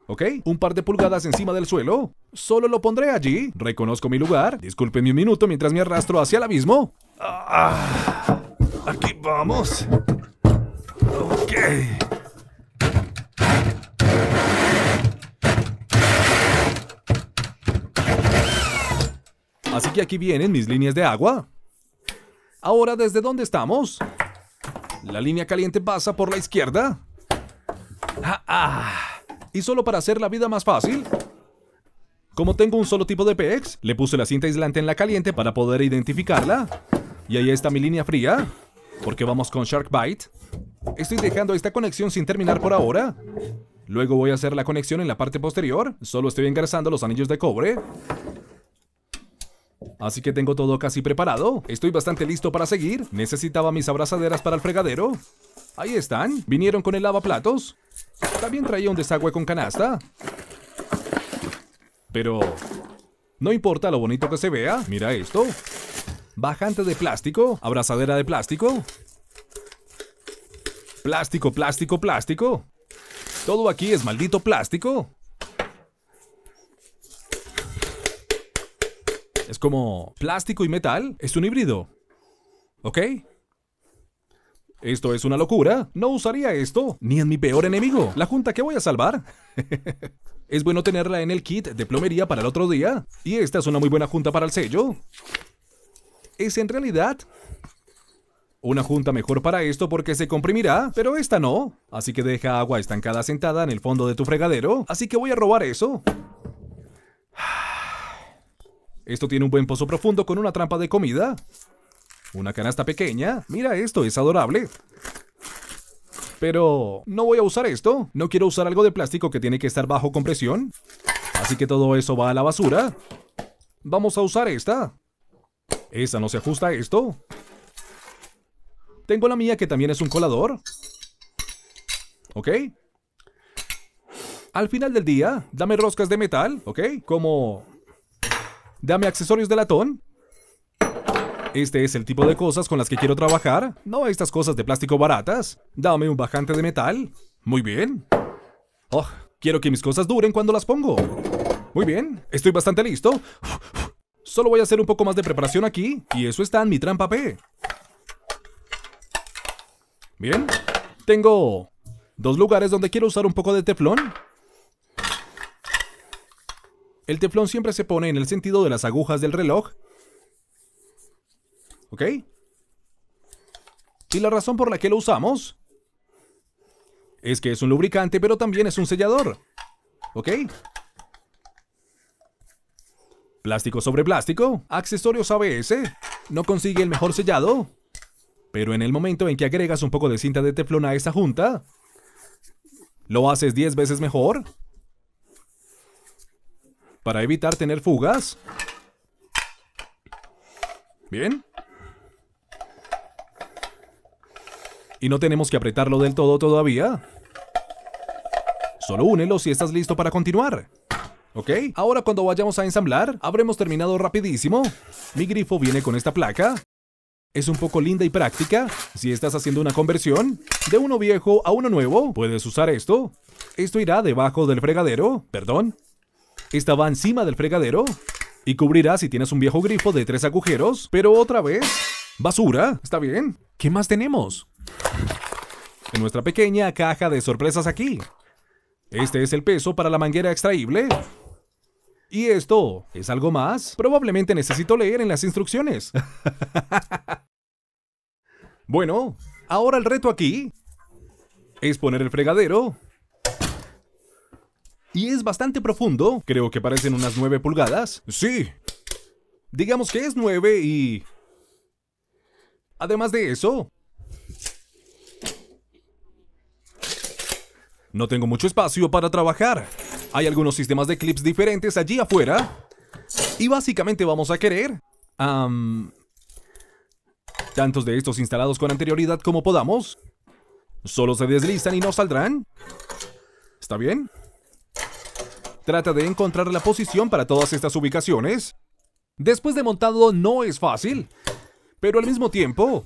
¿Ok? Un par de pulgadas encima del suelo. Solo lo pondré allí. Reconozco mi lugar. Disculpenme un minuto mientras me arrastro hacia el abismo. Ah, aquí vamos. Ok. Así que aquí vienen mis líneas de agua. Ahora, ¿desde dónde estamos? La línea caliente pasa por la izquierda. Ah, ah. Y solo para hacer la vida más fácil... Como tengo un solo tipo de PEX, le puse la cinta aislante en la caliente para poder identificarla. Y ahí está mi línea fría, porque vamos con Sharkbite. Estoy dejando esta conexión sin terminar por ahora. Luego voy a hacer la conexión en la parte posterior, solo estoy engrasando los anillos de cobre. Así que tengo todo casi preparado, estoy bastante listo para seguir. Necesitaba mis abrazaderas para el fregadero. Ahí están. ¿Vinieron con el lavaplatos? También traía un desagüe con canasta. Pero... No importa lo bonito que se vea, mira esto. Bajante de plástico, abrazadera de plástico. Plástico, plástico, plástico. Todo aquí es maldito plástico. Es como plástico y metal, es un híbrido. ¿Ok? Esto es una locura. No usaría esto, ni en mi peor enemigo. La junta que voy a salvar. es bueno tenerla en el kit de plomería para el otro día. Y esta es una muy buena junta para el sello. Es en realidad una junta mejor para esto porque se comprimirá, pero esta no. Así que deja agua estancada sentada en el fondo de tu fregadero. Así que voy a robar eso. Esto tiene un buen pozo profundo con una trampa de comida. Una canasta pequeña. Mira esto, es adorable. Pero... ¿No voy a usar esto? ¿No quiero usar algo de plástico que tiene que estar bajo compresión? Así que todo eso va a la basura. Vamos a usar esta. Esa no se ajusta a esto. Tengo la mía que también es un colador. ¿Ok? Al final del día, dame roscas de metal, ¿ok? Como... Dame accesorios de latón. Este es el tipo de cosas con las que quiero trabajar, no estas cosas de plástico baratas. Dame un bajante de metal. Muy bien. Oh, quiero que mis cosas duren cuando las pongo. Muy bien, estoy bastante listo. Solo voy a hacer un poco más de preparación aquí, y eso está en mi trampa P. Bien, tengo dos lugares donde quiero usar un poco de teflón. El teflón siempre se pone en el sentido de las agujas del reloj ¿Ok? Y la razón por la que lo usamos es que es un lubricante, pero también es un sellador. ¿Ok? Plástico sobre plástico, accesorios ABS, no consigue el mejor sellado. Pero en el momento en que agregas un poco de cinta de teflón a esa junta, lo haces 10 veces mejor. Para evitar tener fugas. Bien. y no tenemos que apretarlo del todo todavía. Solo únelo si estás listo para continuar. ¿Ok? Ahora cuando vayamos a ensamblar, habremos terminado rapidísimo. Mi grifo viene con esta placa. Es un poco linda y práctica. Si estás haciendo una conversión de uno viejo a uno nuevo, puedes usar esto. Esto irá debajo del fregadero, perdón. Esta va encima del fregadero y cubrirá si tienes un viejo grifo de tres agujeros, pero otra vez, basura, ¿está bien? ¿Qué más tenemos? en nuestra pequeña caja de sorpresas aquí. Este es el peso para la manguera extraíble. ¿Y esto es algo más? Probablemente necesito leer en las instrucciones. bueno, ahora el reto aquí es poner el fregadero. Y es bastante profundo. Creo que parecen unas 9 pulgadas. Sí. Digamos que es 9 y... Además de eso, No tengo mucho espacio para trabajar. Hay algunos sistemas de clips diferentes allí afuera. Y básicamente vamos a querer... tantos de estos instalados con anterioridad como podamos. Solo se deslizan y no saldrán. ¿Está bien? Trata de encontrar la posición para todas estas ubicaciones. Después de montado no es fácil, pero al mismo tiempo...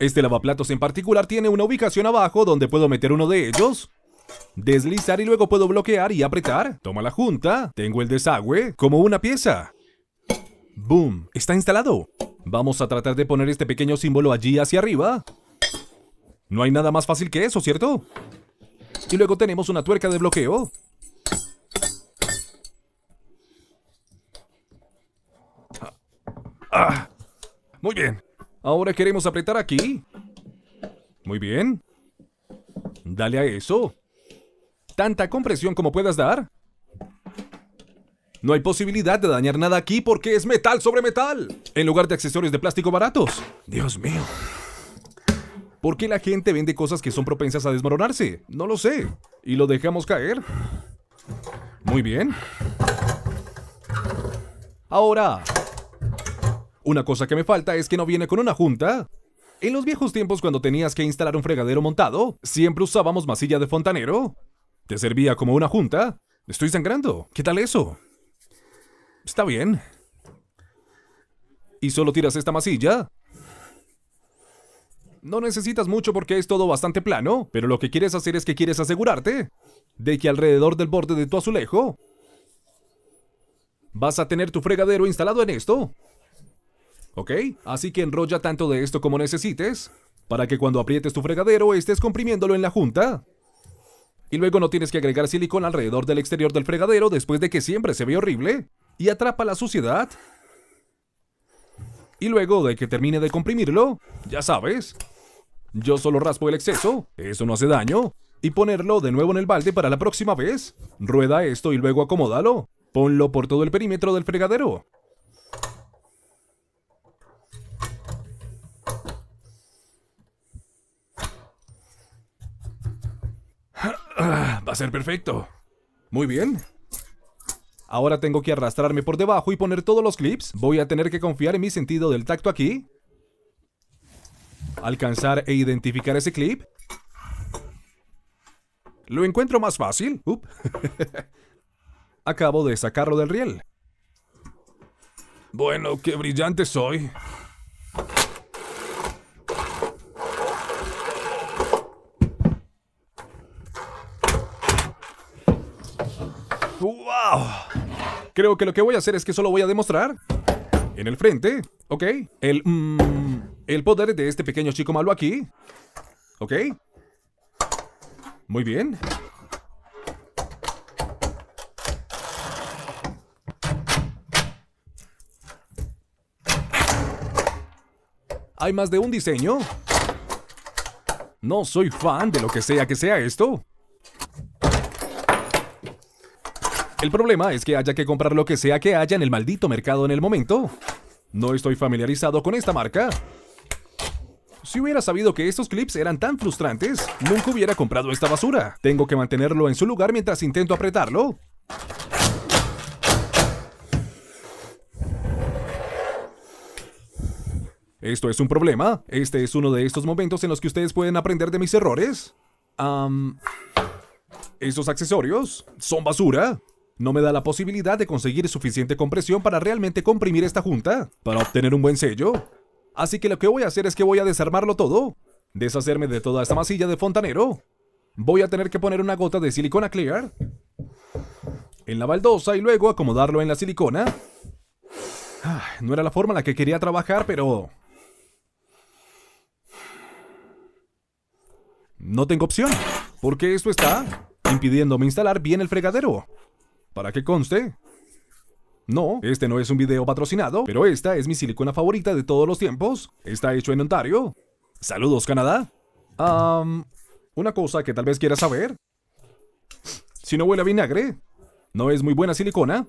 Este lavaplatos en particular tiene una ubicación abajo donde puedo meter uno de ellos. Deslizar y luego puedo bloquear y apretar. Toma la junta. Tengo el desagüe como una pieza. ¡Boom! Está instalado. Vamos a tratar de poner este pequeño símbolo allí hacia arriba. No hay nada más fácil que eso, ¿cierto? Y luego tenemos una tuerca de bloqueo. Ah, muy bien. Ahora queremos apretar aquí. Muy bien. Dale a eso tanta compresión como puedas dar. No hay posibilidad de dañar nada aquí porque es metal sobre metal, en lugar de accesorios de plástico baratos. Dios mío. ¿Por qué la gente vende cosas que son propensas a desmoronarse? No lo sé. Y lo dejamos caer. Muy bien. Ahora, una cosa que me falta es que no viene con una junta. En los viejos tiempos cuando tenías que instalar un fregadero montado, siempre usábamos masilla de fontanero. ¿Te servía como una junta? Estoy sangrando. ¿Qué tal eso? Está bien. ¿Y solo tiras esta masilla? No necesitas mucho porque es todo bastante plano, pero lo que quieres hacer es que quieres asegurarte de que alrededor del borde de tu azulejo vas a tener tu fregadero instalado en esto. ¿Ok? Así que enrolla tanto de esto como necesites para que cuando aprietes tu fregadero estés comprimiéndolo en la junta. Y luego no tienes que agregar silicón alrededor del exterior del fregadero después de que siempre se ve horrible. Y atrapa la suciedad. Y luego de que termine de comprimirlo, ya sabes. Yo solo raspo el exceso, eso no hace daño. Y ponerlo de nuevo en el balde para la próxima vez. Rueda esto y luego acomódalo. Ponlo por todo el perímetro del fregadero. Ah, va a ser perfecto. Muy bien. Ahora tengo que arrastrarme por debajo y poner todos los clips. Voy a tener que confiar en mi sentido del tacto aquí. Alcanzar e identificar ese clip. Lo encuentro más fácil. Up. Acabo de sacarlo del riel. Bueno, qué brillante soy. ¡Wow! Creo que lo que voy a hacer es que solo voy a demostrar en el frente, ¿ok? El, mm, el poder de este pequeño chico malo aquí, ¿ok? Muy bien. ¿Hay más de un diseño? No soy fan de lo que sea que sea esto. El problema es que haya que comprar lo que sea que haya en el maldito mercado en el momento. No estoy familiarizado con esta marca. Si hubiera sabido que estos clips eran tan frustrantes, nunca hubiera comprado esta basura. Tengo que mantenerlo en su lugar mientras intento apretarlo. ¿Esto es un problema? ¿Este es uno de estos momentos en los que ustedes pueden aprender de mis errores? ¿Estos accesorios son basura? no me da la posibilidad de conseguir suficiente compresión para realmente comprimir esta junta, para obtener un buen sello. Así que lo que voy a hacer es que voy a desarmarlo todo, deshacerme de toda esta masilla de fontanero. Voy a tener que poner una gota de silicona clear en la baldosa y luego acomodarlo en la silicona. Ah, no era la forma en la que quería trabajar, pero... No tengo opción, porque esto está impidiéndome instalar bien el fregadero para que conste. No, este no es un video patrocinado, pero esta es mi silicona favorita de todos los tiempos. Está hecho en Ontario. Saludos, Canadá. una cosa que tal vez quieras saber. Si no huele a vinagre, no es muy buena silicona.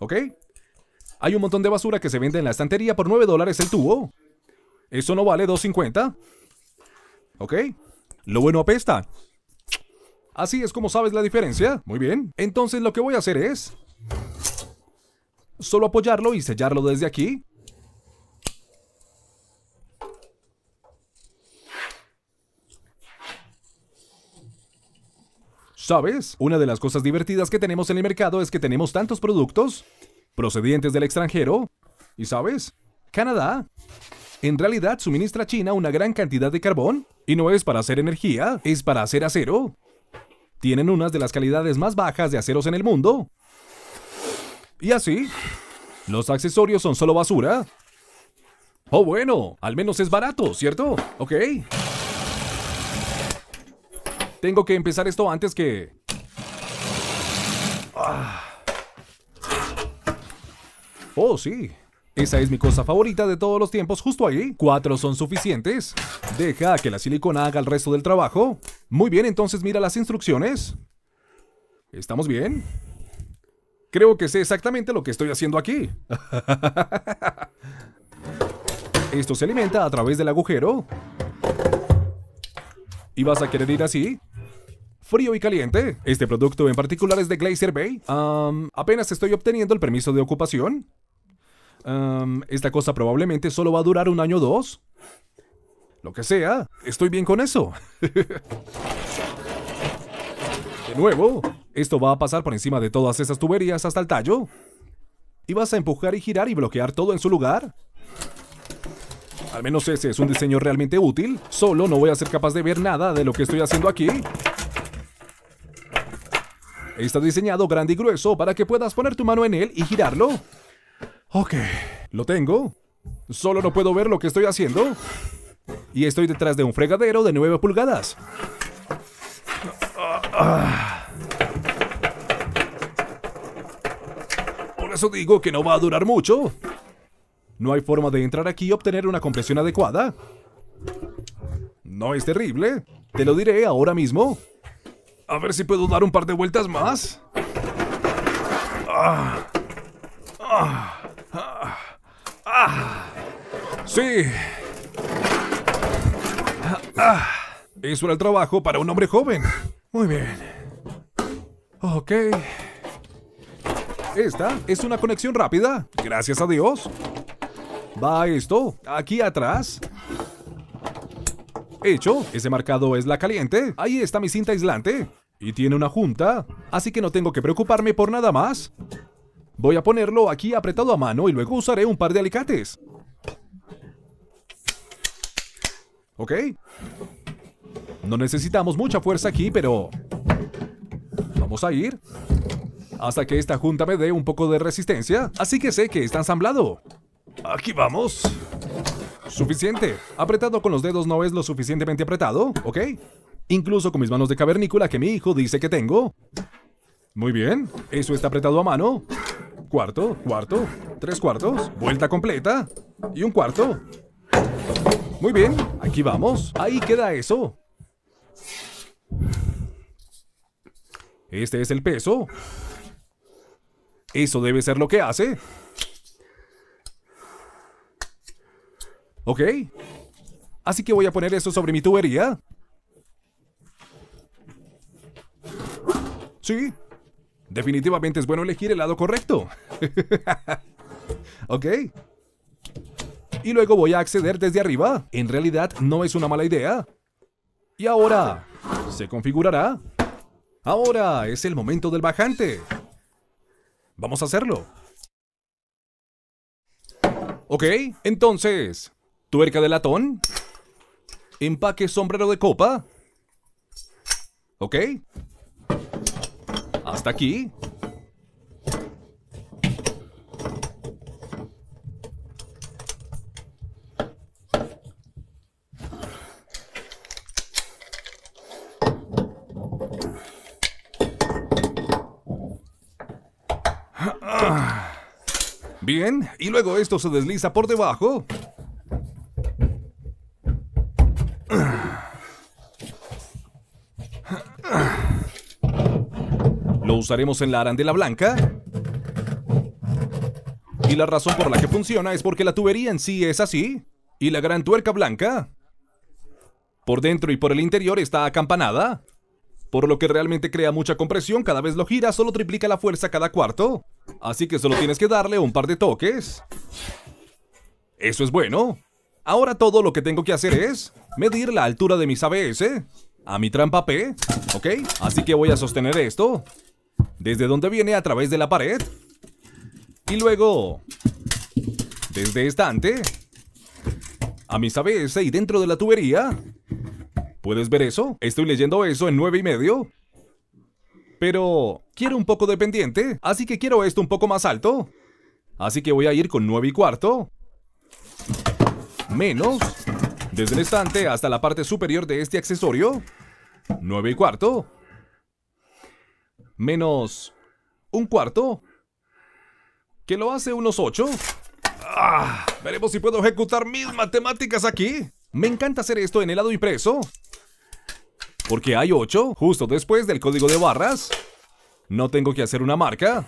¿Ok? Hay un montón de basura que se vende en la estantería por 9 dólares el tubo. Eso no vale 2.50. ¿Ok? Lo bueno apesta. ¿Así es como sabes la diferencia? Muy bien. Entonces lo que voy a hacer es... Solo apoyarlo y sellarlo desde aquí. ¿Sabes? Una de las cosas divertidas que tenemos en el mercado es que tenemos tantos productos procedientes del extranjero. ¿Y sabes? Canadá. En realidad suministra a China una gran cantidad de carbón y no es para hacer energía, es para hacer acero tienen unas de las calidades más bajas de aceros en el mundo. Y así, los accesorios son solo basura. Oh, bueno, al menos es barato, ¿cierto? Ok. Tengo que empezar esto antes que... Ah. Oh, sí. Esa es mi cosa favorita de todos los tiempos justo ahí. Cuatro son suficientes. Deja que la silicona haga el resto del trabajo. Muy bien, entonces mira las instrucciones. ¿Estamos bien? Creo que sé exactamente lo que estoy haciendo aquí. Esto se alimenta a través del agujero. ¿Y vas a querer ir así? Frío y caliente. Este producto en particular es de Glacier Bay. apenas estoy obteniendo el permiso de ocupación esta cosa probablemente solo va a durar un año o dos. Lo que sea, estoy bien con eso. de nuevo, esto va a pasar por encima de todas esas tuberías hasta el tallo. Y vas a empujar y girar y bloquear todo en su lugar. Al menos ese es un diseño realmente útil. Solo no voy a ser capaz de ver nada de lo que estoy haciendo aquí. Está diseñado grande y grueso para que puedas poner tu mano en él y girarlo. Ok, lo tengo. Solo no puedo ver lo que estoy haciendo. Y estoy detrás de un fregadero de 9 pulgadas. Por eso digo que no va a durar mucho. No hay forma de entrar aquí y obtener una compresión adecuada. No es terrible. Te lo diré ahora mismo. A ver si puedo dar un par de vueltas más. Ah. Ah. ¡Sí! Eso era el trabajo para un hombre joven. Muy bien. Ok. Esta es una conexión rápida. Gracias a Dios. Va esto. Aquí atrás. Hecho. Ese marcado es la caliente. Ahí está mi cinta aislante. Y tiene una junta. Así que no tengo que preocuparme por nada más. Voy a ponerlo aquí apretado a mano y luego usaré un par de alicates. ¿Ok? No necesitamos mucha fuerza aquí, pero... Vamos a ir hasta que esta junta me dé un poco de resistencia, así que sé que está ensamblado. Aquí vamos. Suficiente. Apretado con los dedos no es lo suficientemente apretado, ¿ok? Incluso con mis manos de cavernícola que mi hijo dice que tengo. Muy bien, eso está apretado a mano. Cuarto, cuarto, tres cuartos, vuelta completa y un cuarto. Muy bien, aquí vamos. Ahí queda eso. Este es el peso. Eso debe ser lo que hace. Ok. Así que voy a poner eso sobre mi tubería. Sí, Definitivamente es bueno elegir el lado correcto. ok. Y luego voy a acceder desde arriba. En realidad no es una mala idea. Y ahora, se configurará. Ahora es el momento del bajante. Vamos a hacerlo. Ok, entonces, tuerca de latón, empaque sombrero de copa. Ok, ¿Hasta aquí? Ah. Bien, y luego esto se desliza por debajo usaremos en la arandela blanca. Y la razón por la que funciona es porque la tubería en sí es así. Y la gran tuerca blanca, por dentro y por el interior, está acampanada. Por lo que realmente crea mucha compresión, cada vez lo gira solo triplica la fuerza cada cuarto. Así que solo tienes que darle un par de toques. Eso es bueno. Ahora todo lo que tengo que hacer es medir la altura de mis ABS a mi trampa P, ¿ok? Así que voy a sostener esto desde donde viene a través de la pared. Y luego... Desde estante. A mi cabeza y dentro de la tubería. ¿Puedes ver eso? Estoy leyendo eso en 9 y medio. Pero quiero un poco de pendiente, así que quiero esto un poco más alto. Así que voy a ir con 9 y cuarto. Menos. Desde el estante hasta la parte superior de este accesorio. 9 y cuarto menos un cuarto, que lo hace unos ocho. Ah, veremos si puedo ejecutar mis matemáticas aquí. Me encanta hacer esto en helado impreso. Porque hay ocho justo después del código de barras. No tengo que hacer una marca.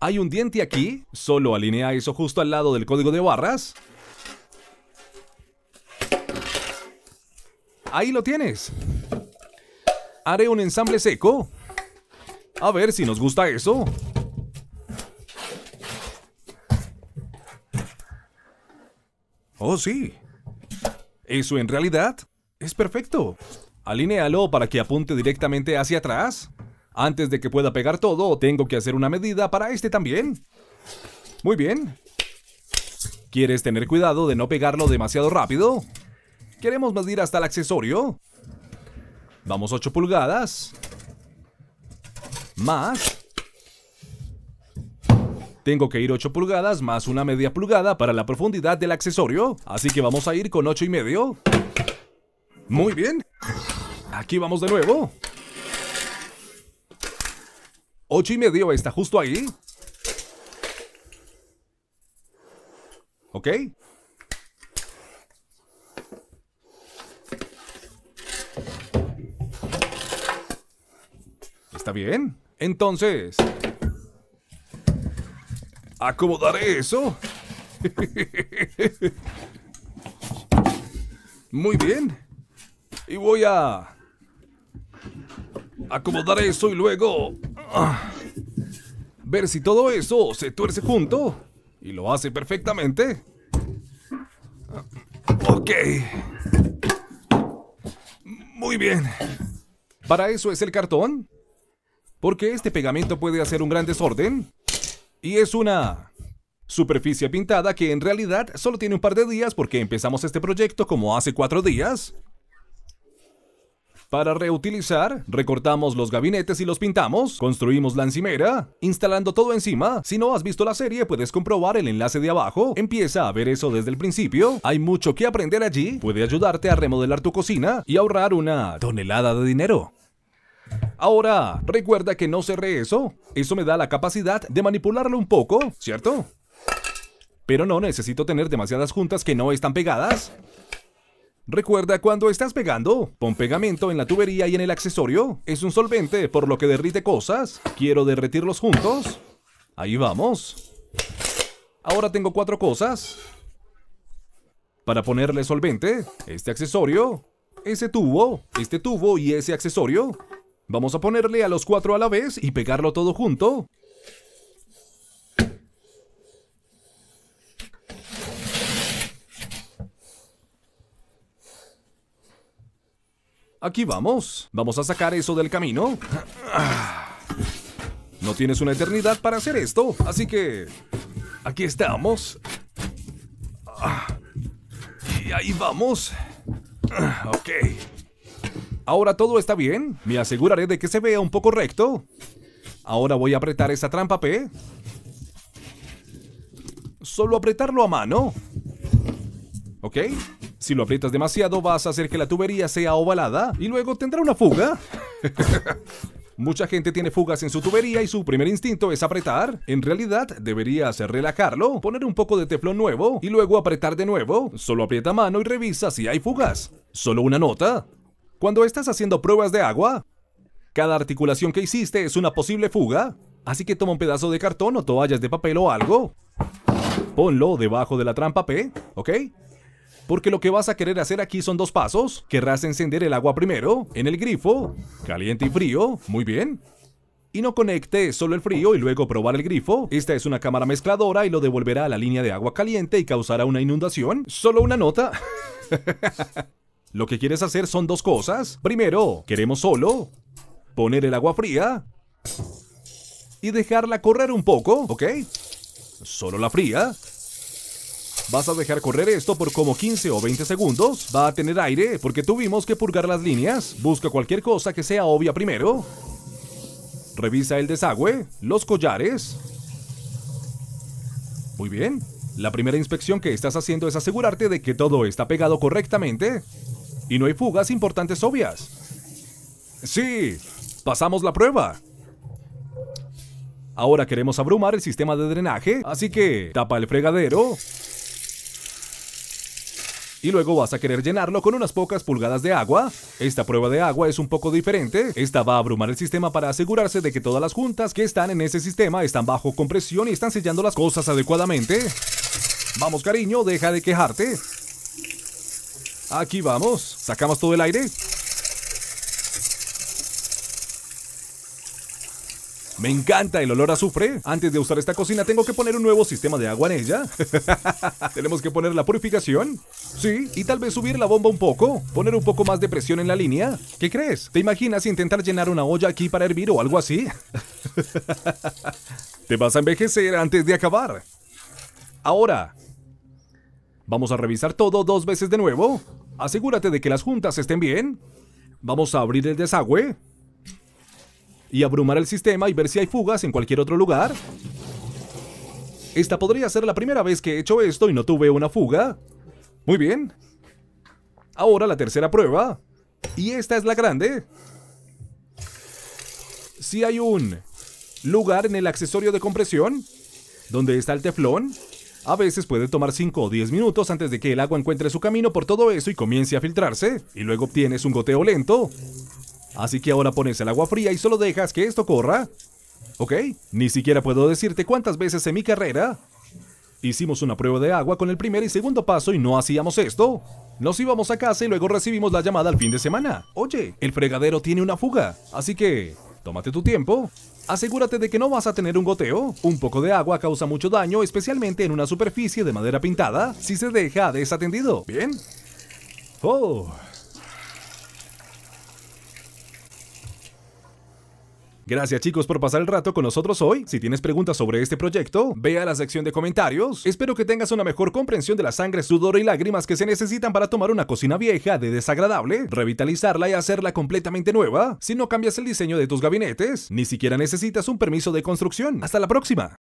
Hay un diente aquí. Solo alinea eso justo al lado del código de barras. Ahí lo tienes. Haré un ensamble seco. A ver si nos gusta eso. Oh, sí. Eso en realidad es perfecto. Alinealo para que apunte directamente hacia atrás. Antes de que pueda pegar todo, tengo que hacer una medida para este también. Muy bien. ¿Quieres tener cuidado de no pegarlo demasiado rápido? Queremos medir hasta el accesorio. Vamos 8 pulgadas más... Tengo que ir 8 pulgadas más una media pulgada para la profundidad del accesorio, así que vamos a ir con 8 y medio. Muy bien. Aquí vamos de nuevo. 8 y medio está justo ahí. ¿Ok? ¿Está bien? Entonces, acomodaré eso. Muy bien. Y voy a acomodar eso y luego ah, ver si todo eso se tuerce junto y lo hace perfectamente. Ah, ok. Muy bien. Para eso es el cartón porque este pegamento puede hacer un gran desorden. Y es una superficie pintada que en realidad solo tiene un par de días porque empezamos este proyecto como hace cuatro días. Para reutilizar, recortamos los gabinetes y los pintamos, construimos la encimera, instalando todo encima. Si no has visto la serie, puedes comprobar el enlace de abajo. Empieza a ver eso desde el principio. Hay mucho que aprender allí. Puede ayudarte a remodelar tu cocina y ahorrar una tonelada de dinero. Ahora, recuerda que no cerré eso. Eso me da la capacidad de manipularlo un poco, ¿cierto? Pero no necesito tener demasiadas juntas que no están pegadas. Recuerda cuando estás pegando, pon pegamento en la tubería y en el accesorio. Es un solvente, por lo que derrite cosas. Quiero derretirlos juntos. Ahí vamos. Ahora tengo cuatro cosas. Para ponerle solvente, este accesorio, ese tubo, este tubo y ese accesorio. Vamos a ponerle a los cuatro a la vez y pegarlo todo junto. Aquí vamos. Vamos a sacar eso del camino. No tienes una eternidad para hacer esto, así que... Aquí estamos. Y ahí vamos. Ok. Ahora todo está bien. Me aseguraré de que se vea un poco recto. Ahora voy a apretar esa trampa P. Solo apretarlo a mano. ¿Ok? Si lo aprietas demasiado vas a hacer que la tubería sea ovalada y luego tendrá una fuga. Mucha gente tiene fugas en su tubería y su primer instinto es apretar. En realidad, debería hacer relajarlo, poner un poco de teflón nuevo y luego apretar de nuevo. Solo aprieta a mano y revisa si hay fugas. Solo una nota. Cuando estás haciendo pruebas de agua, cada articulación que hiciste es una posible fuga, así que toma un pedazo de cartón o toallas de papel o algo. Ponlo debajo de la trampa P, ¿ok? Porque lo que vas a querer hacer aquí son dos pasos. Querrás encender el agua primero, en el grifo, caliente y frío, muy bien. Y no conecte solo el frío y luego probar el grifo. Esta es una cámara mezcladora y lo devolverá a la línea de agua caliente y causará una inundación. Solo una nota. Lo que quieres hacer son dos cosas. Primero, queremos solo poner el agua fría y dejarla correr un poco, ¿ok? Solo la fría. Vas a dejar correr esto por como 15 o 20 segundos. Va a tener aire porque tuvimos que purgar las líneas. Busca cualquier cosa que sea obvia primero. Revisa el desagüe, los collares. Muy bien. La primera inspección que estás haciendo es asegurarte de que todo está pegado correctamente y no hay fugas importantes obvias. Sí, pasamos la prueba. Ahora queremos abrumar el sistema de drenaje, así que tapa el fregadero. Y luego vas a querer llenarlo con unas pocas pulgadas de agua. Esta prueba de agua es un poco diferente. Esta va a abrumar el sistema para asegurarse de que todas las juntas que están en ese sistema están bajo compresión y están sellando las cosas adecuadamente. Vamos cariño, deja de quejarte. Aquí vamos. Sacamos todo el aire. Me encanta el olor a azufre. Antes de usar esta cocina tengo que poner un nuevo sistema de agua en ella. Tenemos que poner la purificación. Sí, y tal vez subir la bomba un poco. Poner un poco más de presión en la línea. ¿Qué crees? ¿Te imaginas intentar llenar una olla aquí para hervir o algo así? Te vas a envejecer antes de acabar. Ahora, Vamos a revisar todo dos veces de nuevo. Asegúrate de que las juntas estén bien. Vamos a abrir el desagüe. Y abrumar el sistema y ver si hay fugas en cualquier otro lugar. Esta podría ser la primera vez que he hecho esto y no tuve una fuga. Muy bien. Ahora la tercera prueba. Y esta es la grande. Si hay un lugar en el accesorio de compresión, donde está el teflón, a veces puede tomar 5 o 10 minutos antes de que el agua encuentre su camino por todo eso y comience a filtrarse, y luego obtienes un goteo lento. Así que ahora pones el agua fría y solo dejas que esto corra. ¿Ok? Ni siquiera puedo decirte cuántas veces en mi carrera hicimos una prueba de agua con el primer y segundo paso y no hacíamos esto. Nos íbamos a casa y luego recibimos la llamada al fin de semana. Oye, el fregadero tiene una fuga, así que tómate tu tiempo. Asegúrate de que no vas a tener un goteo. Un poco de agua causa mucho daño, especialmente en una superficie de madera pintada, si se deja desatendido. ¿Bien? ¡Oh! Gracias chicos por pasar el rato con nosotros hoy. Si tienes preguntas sobre este proyecto, ve a la sección de comentarios. Espero que tengas una mejor comprensión de la sangre, sudor y lágrimas que se necesitan para tomar una cocina vieja de desagradable, revitalizarla y hacerla completamente nueva. Si no cambias el diseño de tus gabinetes, ni siquiera necesitas un permiso de construcción. Hasta la próxima.